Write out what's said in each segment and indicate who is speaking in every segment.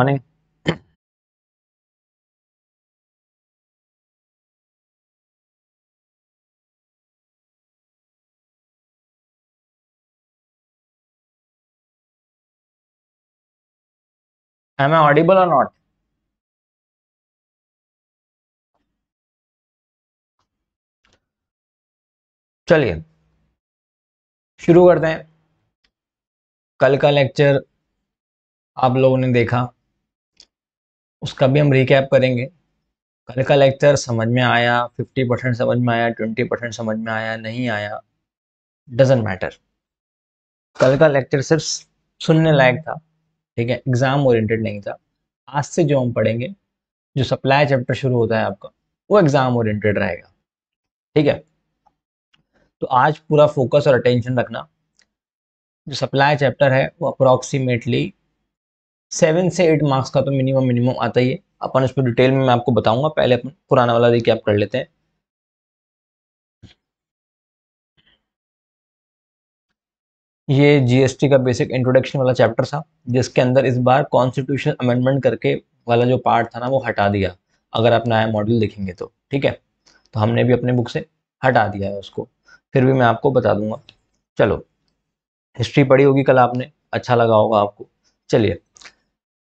Speaker 1: running am i audible or not चलिए शुरू
Speaker 2: करते हैं कल का लेक्चर आप लोगों ने देखा उसका भी हम रिकैप करेंगे कल का लेक्चर समझ में आया फिफ्टी परसेंट समझ में आया ट्वेंटी परसेंट समझ में आया नहीं आया डजेंट मैटर कल का लेक्चर सिर्फ सुनने लायक था ठीक है एग्जाम ओरिएंटेड नहीं था आज से जो हम पढ़ेंगे जो सप्लाई चैप्टर शुरू होता है आपका वो एग्जाम ओरिएंटेड रहेगा ठीक है तो आज पूरा फोकस और अटेंशन रखना जो सप्लाई चैप्टर है वो अप्रोक्सीमेटली सेवन से एट मार्क्स का तो मिनिमम मिनिमम आता ही है अपन इसको डिटेल में मैं आपको बताऊंगा पहले अपन पुराना वाला देखिए आप कर लेते हैं ये जीएसटी का बेसिक इंट्रोडक्शन वाला चैप्टर था जिसके अंदर इस बार कॉन्स्टिट्यूशन अमेंडमेंट करके वाला जो पार्ट था ना वो हटा दिया अगर आप नया मॉडल देखेंगे तो ठीक है तो हमने भी अपने बुक से हटा दिया है उसको फिर भी मैं आपको बता दूंगा चलो हिस्ट्री पढ़ी होगी कल आपने अच्छा लगा होगा आपको चलिए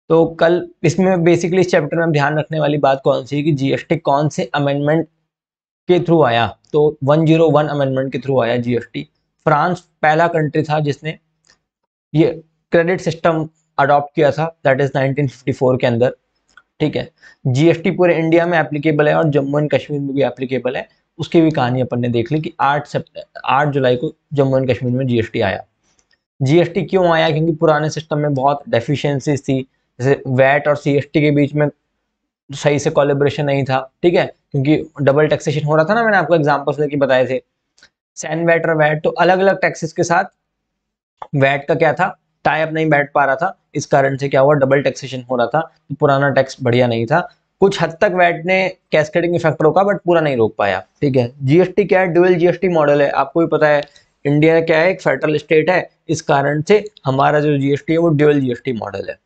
Speaker 2: तो कल इसमें बेसिकली इस चैप्टर में ध्यान रखने वाली बात कौन सी है कि जीएसटी कौन से अमेंडमेंट के थ्रू आया तो 101 अमेंडमेंट के थ्रू आया जीएसटी फ्रांस पहला कंट्री था जिसने ये क्रेडिट सिस्टम अडॉप्ट किया था दैट इज 1954 के अंदर ठीक है जीएसटी पूरे इंडिया में एप्लीकेबल है और जम्मू एंड कश्मीर में भी एप्लीकेबल है उसकी भी कहानी अपन ने देख ली कि आठ सेप्ट आठ जुलाई को जम्मू एंड कश्मीर में जीएसटी आया जीएसटी क्यों आया क्योंकि पुराने सिस्टम में बहुत डेफिशिएंसीज थी जैसे वैट और सीएसटी के बीच में सही से कॉलेब्रेशन नहीं था ठीक है क्योंकि डबल टैक्सेशन हो रहा था ना मैंने आपको एग्जाम्पल्स लेके बताए थे सैन वैट और वैट तो अलग अलग टैक्सेस के साथ वैट का क्या था टाइप नहीं बैठ पा रहा था इस कारण से क्या हुआ डबल टैक्सेशन हो रहा था तो पुराना टैक्स बढ़िया नहीं था कुछ हद तक वैट ने कैस्केडिंग इफेक्ट रोका बट पूरा नहीं रोक पाया ठीक है जीएसटी क्या है डुअल जीएसटी मॉडल है आपको भी पता है इंडिया क्या है एक फेडरल स्टेट है इस कारण से हमारा जो जीएसटी है वो ड्यूएल जीएसटी मॉडल है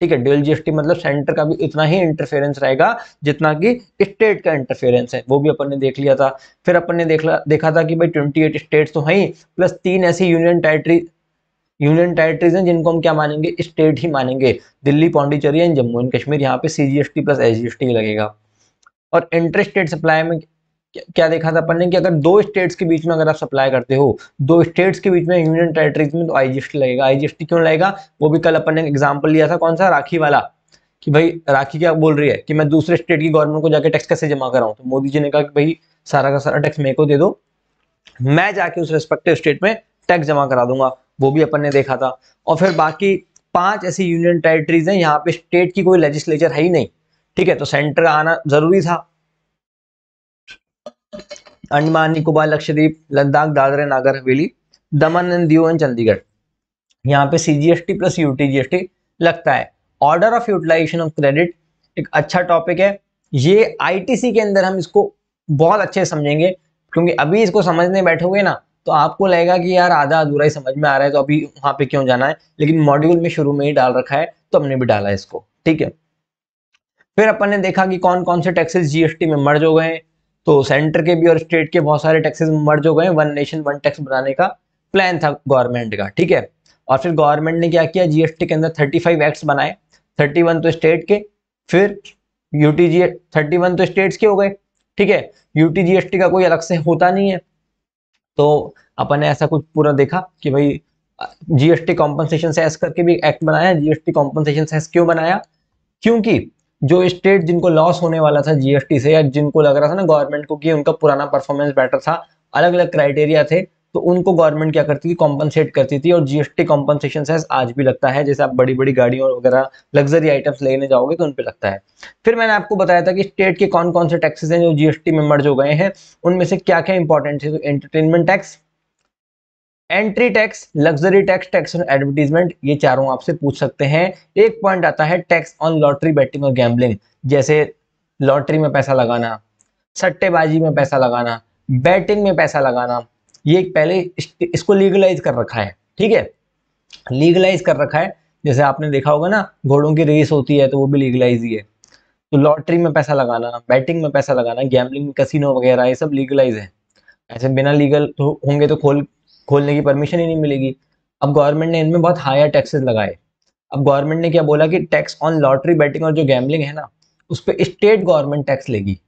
Speaker 2: ठीक है ड्यूल जीएसटी मतलब सेंटर का भी इतना ही इंटरफेरेंस रहेगा जितना कि स्टेट का इंटरफेरेंस है वो भी अपन ने देख लिया था फिर अपन ने देखा देखा था कि भाई ट्वेंटी एट स्टेट तो हैं प्लस तीन ऐसी यूनियन टेरेटरी यूनियन टेरेटरीज हैं जिनको हम क्या मानेंगे स्टेट ही मानेंगे दिल्ली पौंडीचेरी एंड जम्मू एंड कश्मीर यहाँ पे सी प्लस टी लगेगा और इंटरेस्टेड सप्लाई में क्या देखा था अपन ने कि अगर दो स्टेट्स के बीच में अगर आप सप्लाई करते हो दो स्टेट्स के बीच में यूनियन टेरेटरीज में तो आईजीएसटी लगेगा आईजीएसटी क्यों लगेगा वो भी कल अपन ने एग्जाम्पल लिया था कौन सा राखी वाला कि भाई राखी क्या बोल रही है कि मैं दूसरे स्टेट की गवर्नमेंट को जाके टैक्स कैसे जमा कराऊं तो मोदी जी ने कहा कि भाई सारा का सारा टैक्स मेरे को दे दो मैं जाके उस रेस्पेक्टिव स्टेट में टैक्स जमा करा दूंगा वो भी अपन ने देखा था और फिर बाकी पांच ऐसी यूनियन टेरिटरीज हैं यहाँ पे स्टेट की कोई लेजिस्लेचर है ही नहीं ठीक है तो सेंटर आना जरूरी था अंडमान निकोबार लक्षद्वीप लद्दाख दादर नागर हवेली दमन एंड दीव एंड चंडीगढ़ यहाँ पे C G S T plus U T G S T लगता है order of utilization of credit एक अच्छा टॉपिक है ये आईटीसी के अंदर हम इसको बहुत अच्छे समझेंगे क्योंकि अभी इसको समझने बैठोगे ना तो आपको लगेगा कि यार आधा अधूरा ही समझ में आ रहा है तो अभी वहां पे क्यों जाना है लेकिन मॉड्यूल में शुरू में ही डाल रखा है तो हमने भी डाला है इसको ठीक है फिर अपन ने देखा कि कौन कौन से टैक्सेस जीएसटी में मर्ज हो गए तो सेंटर के भी और स्टेट के बहुत सारे टैक्सेस मर्ज हो गए वन नेशन वन टैक्स बनाने का प्लान था गवर्नमेंट का ठीक है और फिर गवर्नमेंट ने क्या किया जीएसटी के अंदर थर्टी फाइव एक्ट बनाए थर्टी वन तो स्टेट के फिर यूटी जी थर्टी वन तो स्टेट्स के हो गए ठीक है यूटी जीएसटी का कोई अलग से होता नहीं है तो अपन ने ऐसा कुछ पूरा देखा कि भाई जीएसटी कॉम्पनसेशन सेस करके भी एक्ट बनाया जीएसटी कॉम्पनसेशन सेस क्यों बनाया क्योंकि जो स्टेट जिनको लॉस होने वाला था जीएसटी से या जिनको लग रहा था ना गवर्नमेंट को कि उनका पुराना परफॉर्मेंस बेटर था अलग अलग क्राइटेरिया थे तो उनको गवर्नमेंट क्या करती थी कॉम्पनसेट करती थी और जीएसटी कॉम्पनसेशन से आज भी लगता है जैसे आप बड़ी बड़ी गाड़ियों वगैरह लग्जरी आइटम्स लेने जाओगे तो उन पर लगता है फिर मैंने आपको बताया था कि स्टेट के कौन कौन से टैक्सेस हैं जो जीएसटी में मर्ज हो गए हैं उनमें से क्या क्या इंपॉर्टेंट है तो entertainment tax entry tax luxury tax tax on advertisement ये चारों आपसे पूछ सकते हैं एक पॉइंट आता है टैक्स ऑन लॉटरी बैटिंग और गैम्बलिंग जैसे लॉटरी में पैसा लगाना सट्टेबाजी में पैसा लगाना बैटिंग में पैसा लगाना ये पहले इसको लीगलाइज कर रखा है ठीक है लीगलाइज कर रखा है जैसे आपने देखा होगा ना घोड़ों की रेस होती है तो वो भी लीगलाइज ही है तो लॉटरी में पैसा लगाना बैटिंग में पैसा लगाना गैम्बलिंग कसिनो वगैरह ये सब लीगलाइज है ऐसे बिना लीगल तो होंगे तो खोल खोलने की परमिशन ही नहीं मिलेगी अब गवर्नमेंट ने इनमें बहुत हायर टैक्सेस लगाए अब गवर्नमेंट ने क्या बोला कि टैक्स ऑन लॉटरी बैटिंग और जो गैमलिंग है ना उस पर स्टेट गवर्नमेंट टैक्स लेगी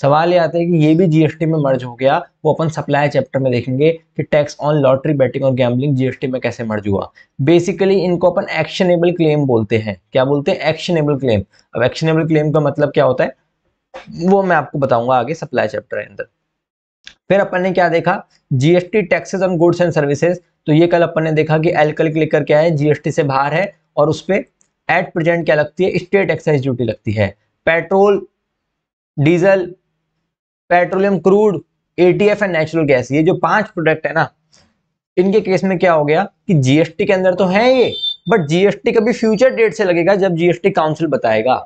Speaker 2: सवाल ये आता है कि ये भी जीएसटी में मर्ज हो गया वो अपन सप्लाई चैप्टर में देखेंगे कि टैक्स ऑन लॉटरी बैटिंग और गैमलिंग जीएसटी में कैसे मर्ज हुआ बेसिकली इनको अपन एक्शनेबल क्लेम बोलते हैं क्या बोलते हैं एक्शनेबल क्लेम अब एक्शनेबल क्लेम का मतलब क्या होता है वो मैं आपको बताऊंगा आगे सप्लाई चैप्टर के अंदर फिर अपन ने क्या देखा GST taxes on goods and services तो ये कल अपन ने देखा कि कल क्लिक करके आए जीएसटी से बाहर है और उस पर एट प्रेजेंट क्या लगती है स्टेट एक्साइज ड्यूटी लगती है petrol diesel petroleum crude ATF and natural gas ये जो पांच प्रोडक्ट है ना इनके केस में क्या हो गया कि जीएसटी के अंदर तो है ये बट जीएसटी कभी फ्यूचर डेट से लगेगा जब जीएसटी काउंसिल बताएगा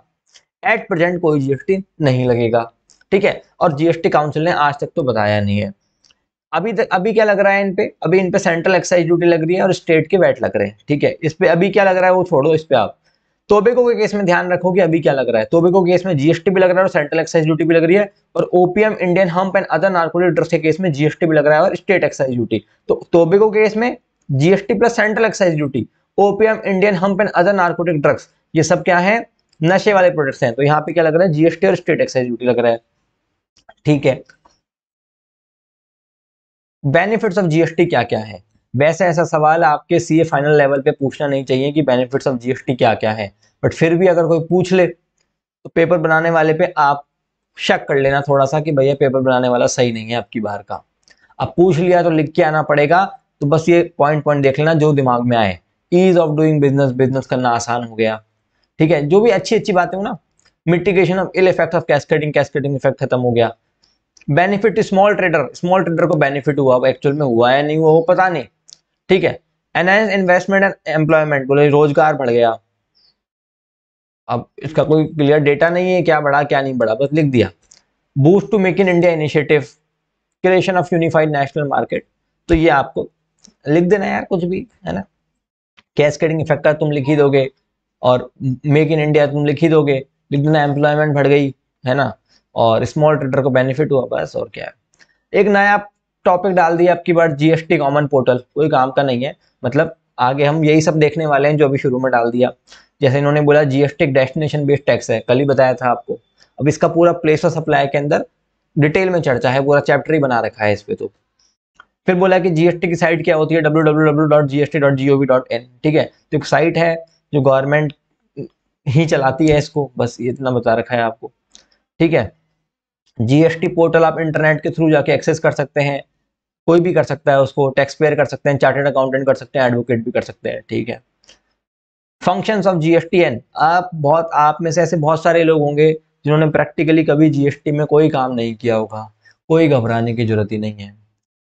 Speaker 2: एट प्रेजेंट कोई जीएसटी नहीं लगेगा ठीक है और जीएसटी काउंसिल ने आज तक तो बताया नहीं है अभी तक अभी क्या लग रहा है इन पे अभी इन पे सेंट्रल एक्साइज ड्यूटी लग रही है और स्टेट के वैट लग रहे हैं ठीक है इस पे अभी क्या लग रहा है वो छोड़ो इस पे आप तोबेको के केस में ध्यान रखो कि अभी क्या लग रहा है तोबेको केस में जीएसटी भी लग रहा है और सेंट्रल एक्साइज ड्यूटी भी लग रही है और opium Indian hemp and other narcotic drugs के केस में जीएसटी भी लग रहा है और स्टेट एक्साइज ड्यूटी तो तोबेको केस में GST plus central excise duty opium Indian hemp and other narcotic drugs ये सब क्या है नशे वाले प्रोडक्ट्स हैं तो यहाँ पे क्या लग रहा है जीएसटी और स्टेट एक्साइज ड्यूटी लग रहा है ठीक है बेनिफिट्स ऑफ जीएसटी क्या क्या है वैसे ऐसा सवाल आपके सीए फाइनल लेवल पे पूछना नहीं चाहिए कि बेनिफिट्स ऑफ जीएसटी क्या क्या है बट फिर भी अगर कोई पूछ ले तो पेपर बनाने वाले पे आप शक कर लेना थोड़ा सा कि भैया पेपर बनाने वाला सही नहीं है आपकी बाहर का अब पूछ लिया तो लिख के आना पड़ेगा तो बस ये पॉइंट पॉइंट देख लेना जो दिमाग में आए ease of doing business business करना आसान हो गया ठीक है जो भी अच्छी अच्छी बातें हो ना mitigation of ill effect of cascading cascading effect खत्म हो गया benefit small trader small trader को बेनिफिट हुआ एक्चुअल में हुआ या नहीं हुआ वो पता नहीं ठीक है एनहेंस इन्वेस्टमेंट एंड एम्प्लॉयमेंट बोले रोजगार बढ़ गया अब इसका कोई क्लियर डेटा नहीं है क्या बढ़ा क्या नहीं बढ़ा बस लिख दिया boost to make in India initiative creation of unified national market तो ये आपको लिख देना यार कुछ भी है ना कैस्केटिंग इफेक्ट का तुम लिखी दोगे और मेक इन इंडिया तुम लिखी दोगे लेकिन एम्प्लॉयमेंट बढ़ गई है ना और स्मॉल ट्रेडर को बेनिफिट हुआ बस और क्या है एक नया टॉपिक डाल दिया आपकी बार जीएसटी कॉमन पोर्टल कोई काम का नहीं है मतलब आगे हम यही सब देखने वाले हैं जो अभी शुरू में डाल दिया जैसे इन्होंने बोला जीएसटी डेस्टिनेशन बेस्ड टैक्स है कल ही बताया था आपको अब इसका पूरा प्लेस ऑफ सप्लाई के अंदर डिटेल में चर्चा है पूरा चैप्टर ही बना रखा है इस पर तो फिर बोला कि जीएसटी की साइट क्या होती है डब्ल्यू ठीक है तो एक साइट है जो गवर्नमेंट ही चलाती है इसको बस ये इतना बता रखा है आपको ठीक है जीएसटी पोर्टल आप इंटरनेट के थ्रू जाके एक्सेस कर सकते हैं कोई भी कर सकता है उसको टैक्स पेयर कर सकते हैं चार्टेड अकाउंटेंट कर सकते हैं एडवोकेट भी कर सकते हैं ठीक है फंक्शंस ऑफ जीएसटीएन आप बहुत आप में से ऐसे बहुत सारे लोग होंगे जिन्होंने प्रैक्टिकली कभी जीएसटी में कोई काम नहीं किया होगा कोई घबराने की जरूरत ही नहीं है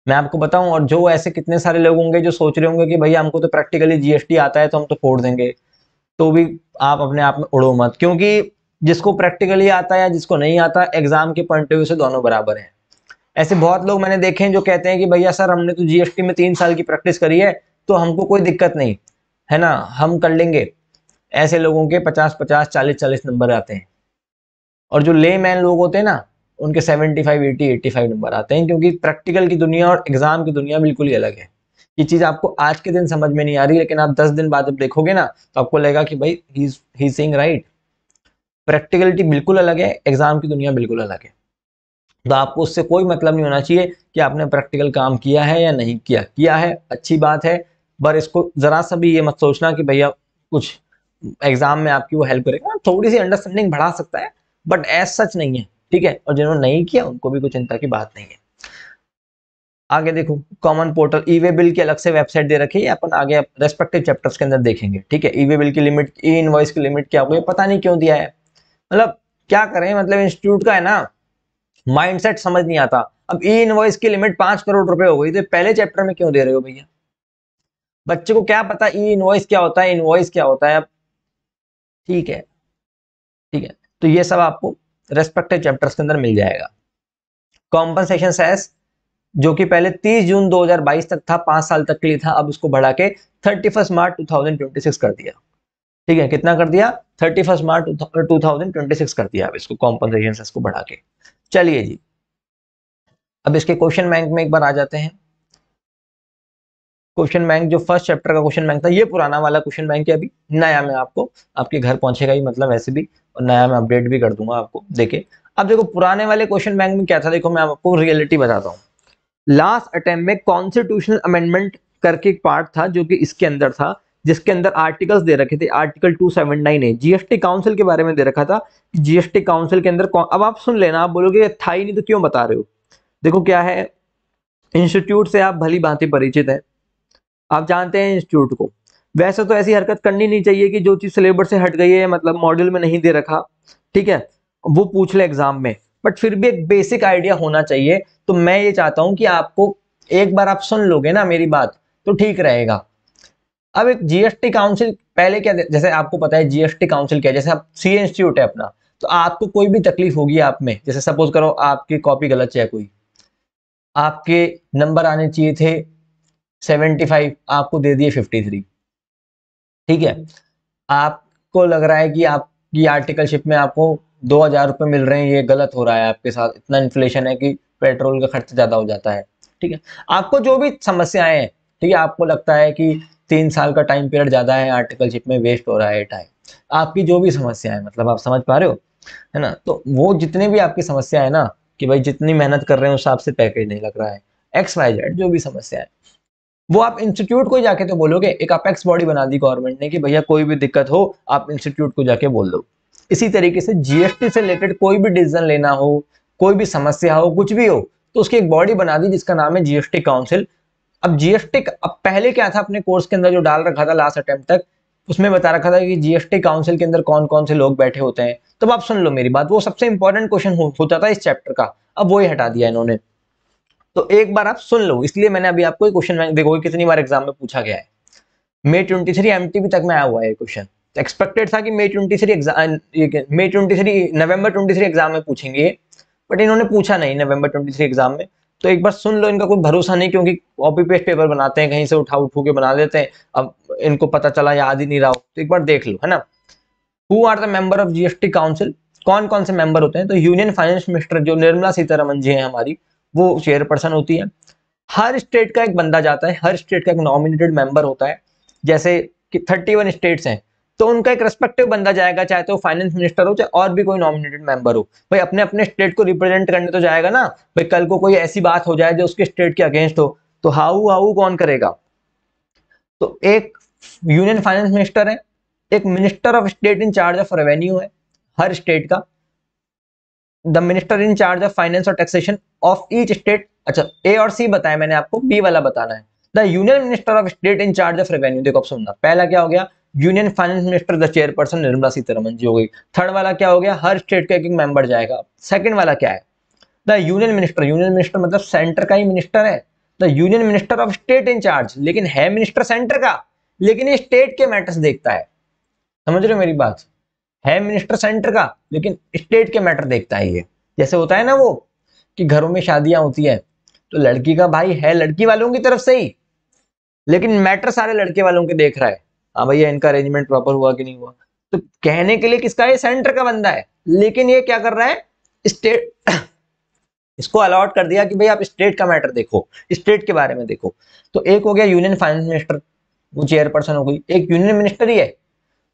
Speaker 2: मैं आपको बताऊं और जो ऐसे कितने सारे लोग होंगे जो सोच रहे होंगे कि भैया हमको तो प्रैक्टिकली जीएसटी आता है तो हम तो फोड़ देंगे तो भी आप अपने आप में उड़ो मत क्योंकि जिसको प्रैक्टिकली आता है या जिसको नहीं आता एग्जाम के पॉइंट ऑफ व्यू से दोनों बराबर हैं ऐसे बहुत लोग मैंने देखे हैं जो कहते हैं कि भैया सर हमने तो जीएसटी में तीन साल की प्रैक्टिस करी है तो हमको कोई दिक्कत नहीं है ना हम कर लेंगे ऐसे लोगों के पचास पचास चालीस चालीस नंबर आते हैं और जो ले मैन लोग होते हैं ना उनके seventy five eighty eighty five नंबर आते हैं क्योंकि प्रैक्टिकल की दुनिया और एग्जाम की दुनिया बिल्कुल ही अलग है ये चीज आपको आज के दिन समझ में नहीं आ रही लेकिन आप दस दिन बाद जब देखोगे ना तो आपको लगेगा कि भाई ही सिंग राइट प्रैक्टिकलिटी बिल्कुल अलग है एग्जाम की दुनिया बिल्कुल अलग है तो आपको उससे कोई मतलब नहीं होना चाहिए कि आपने प्रैक्टिकल काम किया है या नहीं किया किया है अच्छी बात है पर इसको जरा सा भी ये मत सोचना कि भैया कुछ एग्जाम में आपकी वो हेल्प करेगा हाँ, थोड़ी सी अंडरस्टैंडिंग बढ़ा सकता है बट एज सच नहीं है ठीक है और जिन्होंने नहीं किया उनको भी कोई चिंता की बात नहीं है आगे देखो कॉमन पोर्टल ईवे बिल की अलग से वेबसाइट दे रखी है अपन आगे रेस्पेक्टिव चैप्टर्स के अंदर देखेंगे ठीक है ईवे बिल की लिमिट ई इनवॉइस की लिमिट क्या होगी पता नहीं क्यों दिया है मतलब क्या करें मतलब इंस्टीट्यूट का है ना माइंडसेट समझ नहीं आता अब ई इनवॉइस की लिमिट पांच करोड़ रुपए हो गई तो पहले चैप्टर में क्यों दे रहे हो भैया बच्चे को क्या पता ई इनवॉइस क्या होता है इनवॉइस क्या होता है अब ठीक है ठीक है तो ये सब आपको रेस्पेक्टिव चैप्टर्स के अंदर मिल जाएगा कॉम्पनसेशन सेस जो कि पहले 30 जून 2022 तक था पांच साल तक के लिए था अब उसको बढ़ा के थर्टी मार्च 2026 कर दिया ठीक है कितना कर दिया थर्टी मार्च 2026 कर दिया अब इसको कॉम्पनसेशन इसको बढ़ा के चलिए जी अब इसके क्वेश्चन बैंक में एक बार आ जाते हैं क्वेश्चन बैंक जो फर्स्ट चैप्टर का क्वेश्चन बैंक था ये पुराना वाला क्वेश्चन बैंक है अभी नया मैं आपको आपके घर पहुंचेगा ही मतलब वैसे भी और नया मैं अपडेट भी कर दूंगा आपको देखे अब देखो पुराने वाले क्वेश्चन बैंक में क्या था देखो मैं आपको रियलिटी बताता हूँ लास्ट अटेम्प्ट में कॉन्स्टिट्यूशनल अमेंडमेंट करके एक पार्ट था जो कि इसके अंदर था जिसके अंदर आर्टिकल्स दे रखे थे आर्टिकल 279 है जीएसटी काउंसिल के बारे में दे रखा था कि जीएसटी काउंसिल के अंदर अब आप सुन लेना आप बोलोगे था ही नहीं तो क्यों बता रहे हो देखो क्या है इंस्टीट्यूट से आप भली भांति परिचित हैं आप जानते हैं इंस्टीट्यूट को वैसे तो ऐसी हरकत करनी नहीं चाहिए कि जो चीज़ सिलेबस से हट गई है मतलब मॉड्यूल में नहीं दे रखा ठीक है वो पूछ ले एग्जाम में बट फिर भी एक बेसिक आइडिया होना चाहिए तो मैं ये चाहता हूं कि आपको एक बार आप सुन लोगे ना मेरी बात तो ठीक रहेगा अब एक जीएसटी काउंसिल पहले क्या जैसे आपको पता है जीएसटी काउंसिल क्या जैसे आप सी इंस्टीट्यूट है अपना तो आपको कोई भी तकलीफ होगी आप में जैसे सपोज करो आपकी कॉपी गलत है कोई आपके नंबर आने चाहिए थे 75 आपको दे दिए 53 ठीक है आपको लग रहा है कि आपकी आर्टिकलशिप में आपको दो हजार रुपये मिल रहे हैं ये गलत हो रहा है आपके साथ इतना इन्फ्लेशन है कि पेट्रोल का खर्च ज़्यादा हो जाता है ठीक है आपको जो भी समस्याएं हैं ठीक है आपको लगता है कि तीन साल का टाइम पीरियड ज़्यादा है आर्टिकलशिप में वेस्ट हो रहा है टाइम आपकी जो भी समस्या है मतलब आप समझ पा रहे हो है ना तो वो जितने भी आपकी समस्या है ना कि भाई जितनी मेहनत कर रहे हैं उस हिसाब से पैकेज नहीं लग रहा है एक्स वाई जेड जो भी समस्या है वो आप इंस्टीट्यूट को जाके तो बोलोगे एक अपेक्स बॉडी बना दी गवर्नमेंट ने कि भैया कोई भी दिक्कत हो आप इंस्टीट्यूट को जाके बोल दो इसी तरीके से जीएसटी से रिलेटेड कोई भी डिसीजन लेना हो कोई भी समस्या हो कुछ भी हो तो उसकी एक बॉडी बना दी जिसका नाम है जीएसटी काउंसिल अब जीएसटी अब पहले क्या था अपने कोर्स के अंदर जो डाल रखा था लास्ट अटेम्प्ट तक उसमें बता रखा था कि जीएसटी काउंसिल के अंदर कौन कौन से लोग बैठे होते हैं तब तो आप सुन लो मेरी बात वो सबसे इंपॉर्टेंट क्वेश्चन हो, होता था इस चैप्टर का अब वो ही हटा दिया इन्होंने तो एक बार आप सुन लो इसलिए मैंने अभी आपको क्वेश्चन देखो कितनी बार एग्जाम में पूछा गया है मे ट्वेंटी थ्री तक में आया हुआ है क्वेश्चन एक्सपेक्टेड था कि May twenty three exam May twenty three November twenty three exam में पूछेंगे बट इन्होंने पूछा नहीं नवंबर 23 एग्जाम में तो एक बार सुन लो इनका कोई भरोसा नहीं क्योंकि कॉपी पेस्ट पेपर बनाते हैं कहीं से उठा उठू के बना देते हैं अब इनको पता चला याद ही नहीं रहा हो तो एक बार देख लो है ना who are the member of GST council कौन कौन से मेंबर होते हैं तो यूनियन फाइनेंस मिनिस्टर जो निर्मला सीतारमन जी हैं हमारी वो चेयरपर्सन होती है हर स्टेट का एक बंदा जाता है हर स्टेट का एक नॉमिनेटेड मेंबर होता है जैसे कि थर्टी वन स्टेट्स हैं तो उनका एक रेस्पेक्टिव बंदा जाएगा चाहे तो फाइनेंस मिनिस्टर हो चाहे और भी कोई नॉमिनेटेड मेंबर हो भाई अपने अपने स्टेट को रिप्रेजेंट करने तो जाएगा ना भाई कल को कोई ऐसी बात हो जाए जो उसके स्टेट के अगेंस्ट हो तो हाउ हाउ कौन करेगा तो एक यूनियन फाइनेंस मिनिस्टर है एक minister of state in charge of revenue है हर स्टेट का the minister in charge of finance और टैक्सेशन ऑफ ईच स्टेट अच्छा ए और सी बताया मैंने आपको बी वाला बताना है the union minister of state in charge of revenue देखो सुनना पहला क्या हो गया union finance minister the chairperson Nirmala Sitharaman ji हो गई थर्ड वाला क्या हो गया हर स्टेट का एक एक मेंबर जाएगा सेकंड वाला क्या है the union minister union minister मतलब सेंटर का ही मिनिस्टर है the union minister of state in charge लेकिन है मिनिस्टर सेंटर का लेकिन ये स्टेट के मैटर्स देखता है समझ रहे हो मेरी बात है मिनिस्टर सेंटर का लेकिन स्टेट के मैटर देखता है ये जैसे होता है ना वो कि घरों में शादियां होती है तो लड़की का भाई है लड़की वालों की तरफ से ही लेकिन मैटर सारे लड़के वालों के देख रहा है हाँ भैया इनका अरेंजमेंट प्रॉपर हुआ कि नहीं हुआ तो कहने के लिए किसका है सेंटर का बंदा है लेकिन ये क्या कर रहा है स्टेट इसको अलॉट कर दिया कि भाई आप स्टेट का मैटर देखो स्टेट के बारे में देखो तो एक हो गया यूनियन फाइनेंस मिनिस्टर वो चेयरपर्सन हो गई एक यूनियन मिनिस्टर ही है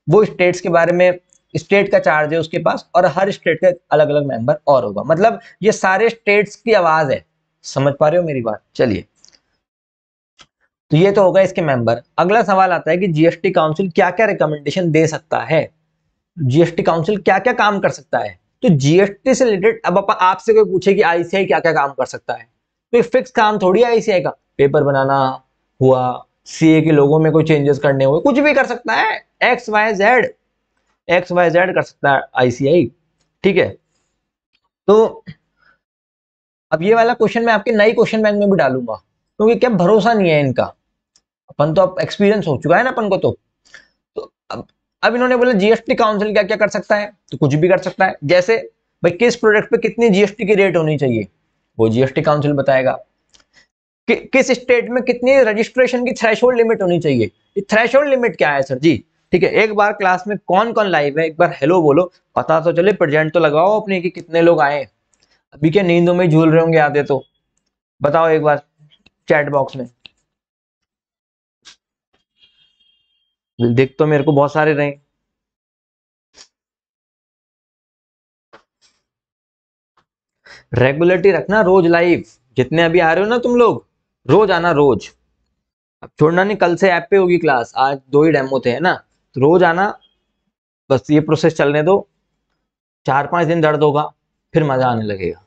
Speaker 2: वो स्टेट्स के बारे में स्टेट का चार्ज है उसके पास और हर स्टेट का अलग अलग मेंबर और होगा मतलब ये सारे स्टेट्स की आवाज है समझ पा रहे हो मेरी बात चलिए तो ये तो होगा इसके मेंबर अगला सवाल आता है कि जीएसटी काउंसिल क्या क्या रिकमेंडेशन दे सकता है जीएसटी काउंसिल क्या क्या काम कर सकता है तो जीएसटी से रिलेटेड अब आपसे कोई पूछे कि आईसीआई क्या क्या काम कर सकता है तो फिक्स काम थोड़ी है आईसीआई का पेपर बनाना हुआ सीए के लोगों में कोई चेंजेस करने हुए कुछ भी कर सकता है X Y Z X Y Z कर सकता है आईसीआई ठीक है तो अब ये वाला क्वेश्चन मैं आपके नई क्वेश्चन बैंक में भी डालूंगा क्योंकि क्या भरोसा नहीं है इनका अपन तो अब एक्सपीरियंस हो चुका है ना अपन को तो, तो अब अब इन्होंने बोला जीएसटी काउंसिल क्या क्या कर सकता है तो कुछ भी कर सकता है जैसे भाई किस प्रोडक्ट पे कितनी जीएसटी की रेट होनी चाहिए वो जीएसटी काउंसिल बताएगा कि, किस स्टेट में कितनी रजिस्ट्रेशन की थ्रेश लिमिट होनी चाहिए थ्रेश लिमिट क्या है सर जी ठीक है एक बार क्लास में कौन कौन लाइव है एक बार हेलो बोलो पता तो चले प्रेजेंट तो लगाओ अपने कि कितने लोग आए अभी क्या नींदों में झूल रहे होंगे आधे तो बताओ एक बार चैट बॉक्स में देख तो मेरे को बहुत सारे रहे रेगुलरिटी रखना रोज लाइव जितने अभी आ रहे हो ना तुम लोग रोज आना रोज अब छोड़ना नहीं कल से ऐप पे होगी क्लास आज दो ही डेमो थे है ना तो रोज आना बस ये प्रोसेस चलने दो चार पांच दिन दर्द होगा फिर मजा आने लगेगा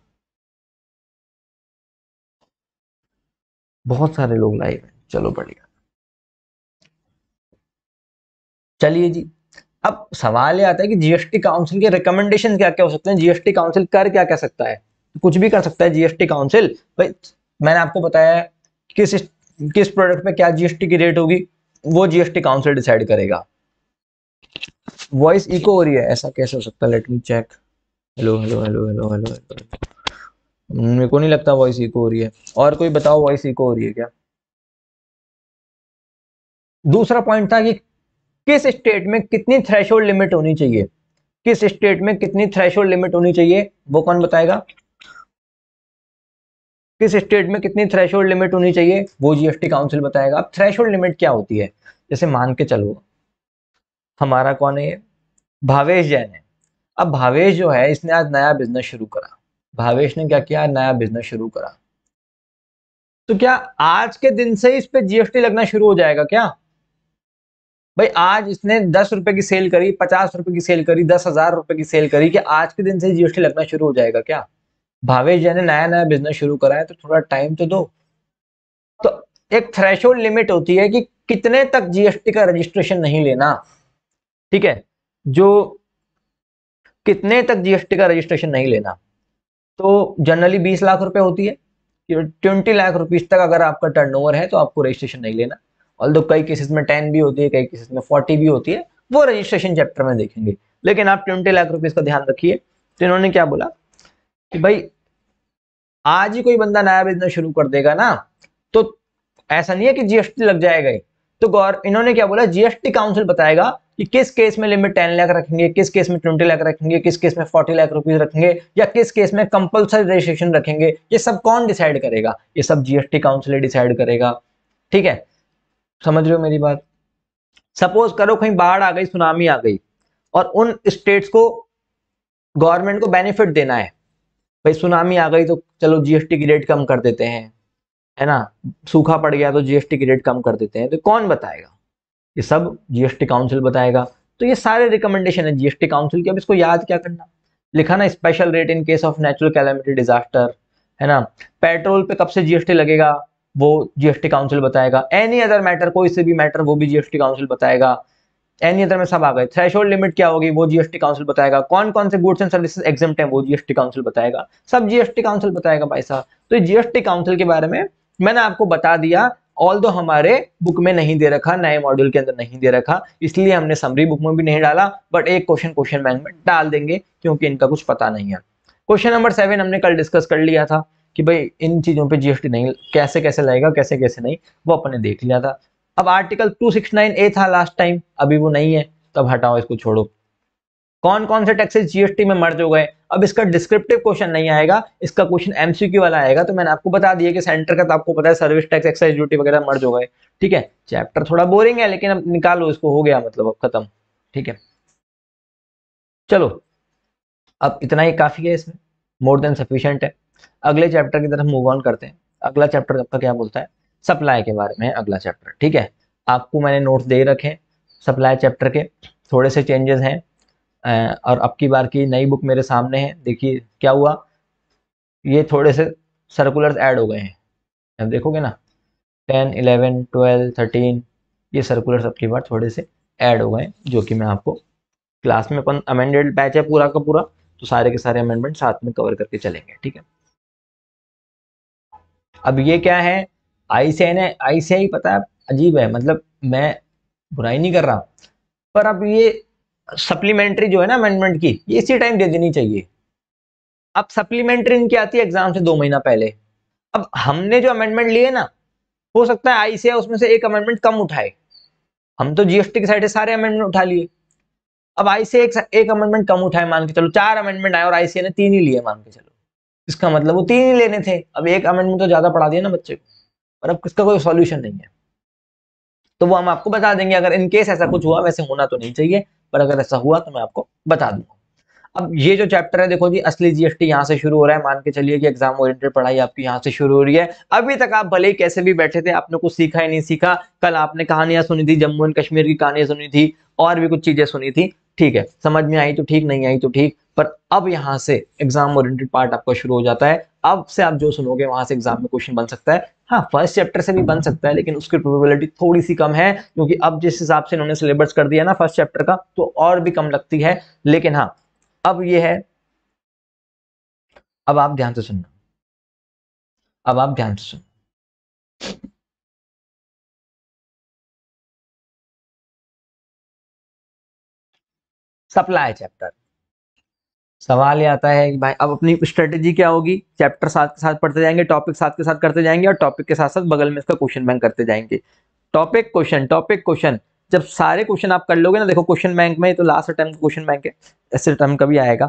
Speaker 1: बहुत सारे लोग लाइव हैं चलो बढ़िया
Speaker 2: चलिए जी अब सवाल ये आता है कि जीएसटी काउंसिल के रिकमेंडेशन क्या क्या हो सकते हैं जीएसटी काउंसिल कर क्या कह सकता है कुछ भी कर सकता है जीएसटी काउंसिल भाई मैंने आपको बताया किस किस प्रोडक्ट में क्या जीएसटी की रेट होगी वो जीएसटी काउंसिल डिसाइड करेगा वॉइस इको हो रही है ऐसा कैसे हो सकता है let me check hello hello hello hello hello hello मेरे को नहीं लगता वॉइस इको हो रही है और कोई बताओ वॉइस इको हो रही है क्या दूसरा पॉइंट था कि किस स्टेट में कितनी थ्रेश लिमिट होनी चाहिए किस स्टेट में कितनी थ्रेश लिमिट होनी चाहिए वो कौन बताएगा किस स्टेट में कितनी थ्रेश लिमिट होनी चाहिए वो जीएसटी काउंसिल बताएगा अब थ्रेश लिमिट क्या होती है जैसे मान के चलो हमारा कौन है भावेश जैन है अब भावेश जो है इसने आज नया बिजनेस शुरू करा भावेश ने क्या किया नया बिजनेस शुरू करा तो क्या आज के दिन से इस पे जीएसटी लगना शुरू हो जाएगा क्या भाई आज इसने दस रुपए की सेल करी पचास रुपए की सेल करी दस हजार रुपए की सेल करी कि आज के दिन से जीएसटी लगना शुरू हो जाएगा क्या भावेश जी ने नया नया बिजनेस शुरू करा है तो थोड़ा टाइम तो दो तो एक थ्रेश लिमिट होती है कि कितने तक जीएसटी का रजिस्ट्रेशन नहीं लेना ठीक है जो कितने तक जीएसटी का रजिस्ट्रेशन नहीं लेना तो जनरली बीस लाख रुपए होती है ट्वेंटी लाख रुपीज तक अगर आपका टर्नओवर है तो आपको रजिस्ट्रेशन नहीं लेना ऑल दो कई केसेस में टेन भी होती है कई केसेस में फोर्टी भी होती है वो रजिस्ट्रेशन चैप्टर में देखेंगे लेकिन आप ट्वेंटी लाख रुपीज का ध्यान रखिए तो इन्होंने क्या बोला कि भाई आज ही कोई बंदा नया बिजनेस शुरू कर देगा ना तो ऐसा नहीं है कि जीएसटी लग जाएगा तो गौर इन्होंने क्या बोला जीएसटी काउंसिल बताएगा कि किस केस में लिमिट टेन लाख रखेंगे किस केस में ट्वेंटी लाख रखेंगे किस केस में फोर्टी लाख रुपीज रखेंगे या किस केस में कंपलसरी रजिस्ट्रेशन रखेंगे ये सब कौन डिसाइड करेगा ये सब जीएसटी काउंसिल डिसाइड करेगा ठीक है समझ रहे हो मेरी बात सपोज करो कहीं बाढ़ आ गई सुनामी आ गई और उन स्टेट्स को गवर्नमेंट को बेनिफिट देना है भाई सुनामी आ गई तो चलो जीएसटी की रेट कम कर देते हैं है ना सूखा पड़ गया तो जीएसटी की रेट कम कर देते हैं तो कौन बताएगा ये सब जीएसटी काउंसिल बताएगा तो ये सारे रिकमेंडेशन है जीएसटी काउंसिल की अब इसको याद क्या करना लिखा ना special rate in case of natural calamity disaster है ना पेट्रोल पे कब से जीएसटी लगेगा वो जीएसटी काउंसिल बताएगा एनी अदर मैटर कोई से भी मैटर वो भी जीएसटी काउंसिल बताएगा एनी अदर में सब आ गए थ्रेश लिमिट क्या होगी वो जीएसटी काउंसिल बताएगा कौन कौन से गुड्स एंड सर्विसेज एग्जाम है वो जीएसटी काउंसिल बताएगा सब जीएसटी काउंसिल बताएगा भाई साहब तो जीएसटी काउंसिल के बारे में मैंने आपको बता दिया ऑल दो हमारे बुक में नहीं दे रखा नए मॉड्यूल के अंदर नहीं दे रखा इसलिए हमने समरी बुक में भी नहीं डाला बट एक क्वेश्चन क्वेश्चन बैंक में डाल देंगे क्योंकि इनका कुछ पता नहीं है क्वेश्चन नंबर सेवन हमने कल डिस्कस कर लिया था कि भाई इन चीज़ों पे जीएसटी नहीं कैसे कैसे लगेगा कैसे कैसे नहीं वो अपने देख लिया था अब आर्टिकल टू ए था लास्ट टाइम अभी वो नहीं है तब हटाओ इसको छोड़ो कौन कौन से टैक्सेस जीएसटी में मर्ज हो गए अब इसका डिस्क्रिप्टिव क्वेश्चन नहीं आएगा इसका क्वेश्चन एमसीक्यू वाला आएगा तो मैंने आपको बता दिया कि सेंटर का तो आपको पता है सर्विस टैक्स एक्साइज ड्यूटी वगैरह मर्ज हो गए ठीक है चैप्टर थोड़ा बोरिंग है लेकिन अब निकालो इसको हो गया मतलब अब खत्म ठीक है चलो अब इतना ही काफी है इसमें मोर देन सफिशियंट है अगले चैप्टर की तरफ मूव ऑन करते हैं अगला चैप्टर आपका क्या बोलता है सप्लाई के बारे में अगला चैप्टर ठीक है आपको मैंने नोट्स दे रखे सप्लाई चैप्टर के थोड़े से चेंजेस हैं और अब की बार की नई बुक मेरे सामने है देखिए क्या हुआ ये थोड़े से सर्कुलर ऐड हो गए हैं अब देखोगे ना टेन इलेवन ट्वेल्व थर्टीन ये सर्कुलर अब की बार थोड़े से ऐड हो गए जो कि मैं आपको क्लास में अपन अमेंडेड बैच है पूरा का पूरा तो सारे के सारे अमेंडमेंट साथ में कवर करके चलेंगे ठीक है अब ये क्या है आई सी आई ने आई सी आई पता है अजीब है मतलब मैं बुराई नहीं कर रहा पर अब ये सप्लीमेंट्री जो है ना अमेंडमेंट की ये इसी टाइम दे देनी चाहिए अब सप्लीमेंट्री इनकी आती है एग्जाम से दो महीना पहले अब हमने जो अमेंडमेंट लिए ना हो सकता है आई उसमें से एक अमेंडमेंट कम उठाए हम तो जीएसटी की साइड से सारे अमेंडमेंट उठा लिए अब आई एक, एक अमेंडमेंट कम उठाए मान के चलो चार अमेंडमेंट आए और आई ने तीन ही लिए मान के चलो इसका मतलब वो तीन ही लेने थे अब एक अमेंडमेंट तो ज्यादा पढ़ा दिया ना बच्चे को और अब किसका कोई सोल्यूशन नहीं है तो वो हम आपको बता देंगे अगर इनकेस ऐसा कुछ हुआ वैसे होना तो नहीं चाहिए पर अगर ऐसा हुआ तो मैं आपको बता दूंगा अब ये जो चैप्टर है देखो जी असली जीएसटी यहाँ से शुरू हो रहा है मान के चलिए कि एग्जाम ओरिएंटेड पढ़ाई आपकी यहाँ से शुरू हो रही है अभी तक आप भले ही कैसे भी बैठे थे आपने कुछ सीखा ही नहीं सीखा कल आपने कहानियां सुनी थी जम्मू एंड कश्मीर की कहानियां सुनी थी और भी कुछ चीजें सुनी थी ठीक है समझ में आई तो ठीक नहीं आई तो ठीक पर अब यहाँ से एग्जाम ओरिएंटेड पार्ट आपका शुरू हो जाता है अब से आप जो सुनोगे वहां से एग्जाम में क्वेश्चन बन सकता है हाँ फर्स्ट चैप्टर से भी बन सकता है लेकिन उसकी प्रोबेबिलिटी थोड़ी सी कम है क्योंकि अब जिस हिसाब से इन्होंने सिलेबस कर दिया ना फर्स्ट चैप्टर का तो और भी कम लगती है लेकिन हाँ अब ये है अब आप ध्यान से सुनना
Speaker 1: अब आप ध्यान से सुन
Speaker 2: सप्लाई चैप्टर सवाल ये आता है कि भाई अब अपनी स्ट्रेटेजी क्या होगी चैप्टर साथ के साथ पढ़ते जाएंगे टॉपिक साथ के साथ करते जाएंगे और टॉपिक के साथ साथ बगल में इसका क्वेश्चन बैंक करते जाएंगे टॉपिक क्वेश्चन टॉपिक क्वेश्चन जब सारे क्वेश्चन आप कर लोगे ना देखो क्वेश्चन बैंक में तो लास्ट अटैम्प का क्वेश्चन बैंक है ऐसे टर्म का भी आएगा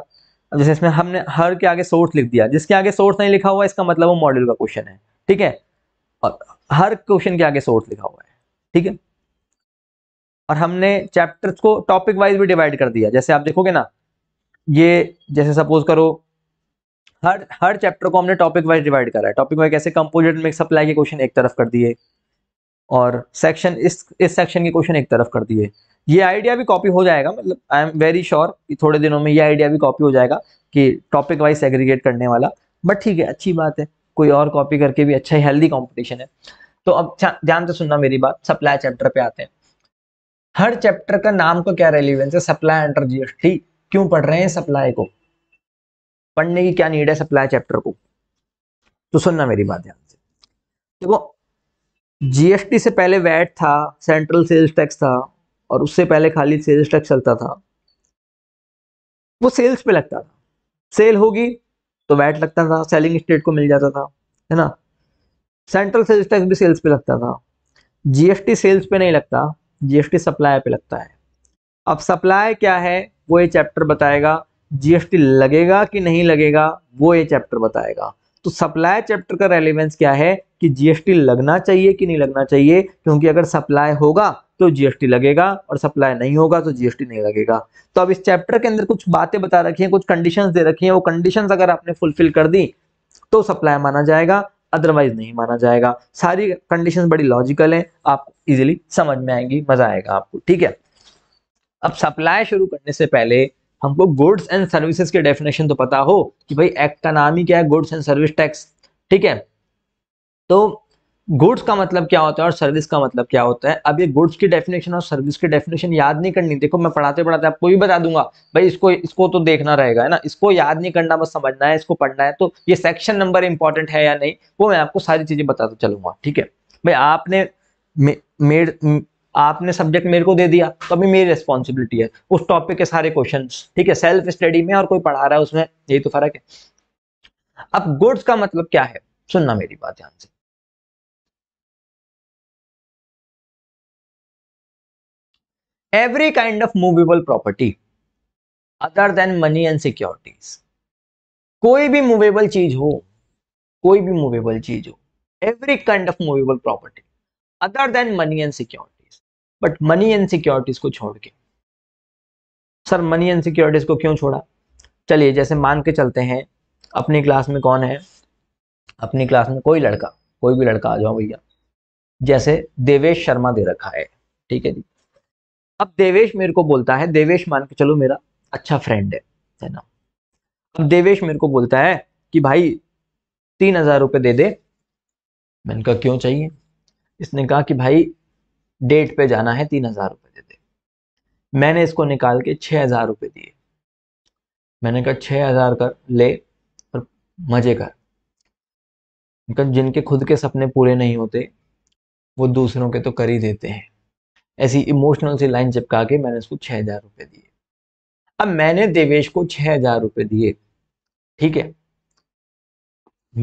Speaker 2: जैसे इसमें हमने हर के आगे सोर्स लिख दिया जिसके आगे सोर्स नहीं लिखा हुआ इसका मतलब वो मॉडल का क्वेश्चन है ठीक है और हर क्वेश्चन के आगे सोर्स लिखा हुआ है ठीक है और हमने चैप्टर्स को टॉपिक वाइज भी डिवाइड कर दिया जैसे आप देखोगे ना ये जैसे सपोज करो हर हर चैप्टर को हमने टॉपिक वाइज डिवाइड करा है टॉपिक वाइज कैसे कंपोजिट मिक्स सप्लाई के क्वेश्चन एक तरफ कर दिए और सेक्शन इस इस सेक्शन के क्वेश्चन एक तरफ कर दिए ये आइडिया भी कॉपी हो जाएगा मतलब आई एम वेरी श्योर कि थोड़े दिनों में ये आइडिया भी कॉपी हो जाएगा कि टॉपिक वाइज एग्रीगेट करने वाला बट ठीक है अच्छी बात है कोई और कॉपी करके भी अच्छा हेल्दी कॉम्पिटिशन है तो अब ध्यान से सुनना मेरी बात सप्लाई चैप्टर पे आते हैं हर चैप्टर का नाम का क्या रेलिवेंस है सप्लाई एंटर जीएसटी क्यों पढ़ रहे हैं सप्लाई को पढ़ने की क्या नीड है सप्लाई चैप्टर को तो सुनना मेरी बात ध्यान से देखो जीएसटी से पहले वैट था सेंट्रल सेल्स टैक्स था और उससे पहले खाली सेल्स टैक्स चलता था वो सेल्स पे लगता था सेल होगी तो वैट लगता था सेलिंग स्टेट को मिल जाता था है ना सेंट्रल सेल्स टैक्स भी सेल्स पे लगता था जीएसटी सेल्स पे नहीं लगता जीएसटी सप्लाई पे लगता है अब सप्लाई क्या है वो ये चैप्टर बताएगा जीएसटी लगेगा कि नहीं लगेगा वो ये चैप्टर बताएगा तो सप्लाई चैप्टर का रेलिवेंस क्या है कि जीएसटी लगना चाहिए कि नहीं लगना चाहिए क्योंकि अगर सप्लाई होगा तो जीएसटी लगेगा और सप्लाई नहीं होगा तो जीएसटी नहीं लगेगा तो अब इस चैप्टर के अंदर कुछ बातें बता रखी हैं कुछ कंडीशंस दे रखी हैं वो कंडीशंस अगर आपने फुलफिल कर दी तो सप्लाई माना जाएगा अदरवाइज नहीं माना जाएगा सारी कंडीशन बड़ी लॉजिकल है आप इजिली समझ में आएंगी मजा आएगा आपको ठीक है अब सप्लाई शुरू करने से पहले हमको गुड्स एंड सर्विसेज के डेफिनेशन तो पता हो कि भाई एक्ट का नाम ही क्या है गुड्स एंड सर्विस टैक्स ठीक है तो गुड्स का मतलब क्या होता है और सर्विस का मतलब क्या होता है अब ये गुड्स की डेफिनेशन और सर्विस की डेफिनेशन याद नहीं करनी देखो मैं पढ़ाते पढ़ाते आपको भी बता दूंगा भाई इसको इसको तो देखना रहेगा है ना इसको याद नहीं करना बस समझना है इसको पढ़ना है तो ये सेक्शन नंबर इंपॉर्टेंट है या नहीं वो मैं आपको सारी चीजें बताता तो चलूंगा ठीक है भाई आपने मेड आपने सब्जेक्ट मेरे को दे दिया तो अभी मेरी रिस्पॉन्सिबिलिटी है उस टॉपिक के सारे क्वेश्चन ठीक है सेल्फ स्टडी में और कोई पढ़ा रहा है उसमें यही तो फर्क है अब गुड्स का मतलब क्या है सुनना
Speaker 1: मेरी बात ध्यान से
Speaker 2: every kind of movable property other than money and security कोई भी मूवेबल चीज हो कोई भी मूवेबल चीज हो every kind of movable property other than money and security but money and securities को छोड़ के सर मनी एंड सिक्योरिटीज को क्यों छोड़ा चलिए जैसे मान के चलते हैं अपनी क्लास में कौन है अपनी क्लास में कोई लड़का कोई भी लड़का आ जाओ भैया जैसे देवेश शर्मा दे रखा है ठीक है जी अब देवेश मेरे को बोलता है देवेश मान के चलो मेरा अच्छा फ्रेंड है है ना अब देवेश मेरे को बोलता है कि भाई तीन हजार रुपये दे दे मैंने कहा क्यों चाहिए इसने कहा कि भाई डेट पे जाना है तीन हजार रुपये दे दे मैंने इसको निकाल के छः हजार रुपये दिए मैंने कहा छः हजार कर ले और मजे कर जिनके खुद के सपने पूरे नहीं होते वो दूसरों के तो कर ही देते हैं ऐसी इमोशनल सी लाइन चिपका के मैंने उसको छः हजार रुपये दिए अब मैंने देवेश को छः हजार रुपये दिए ठीक है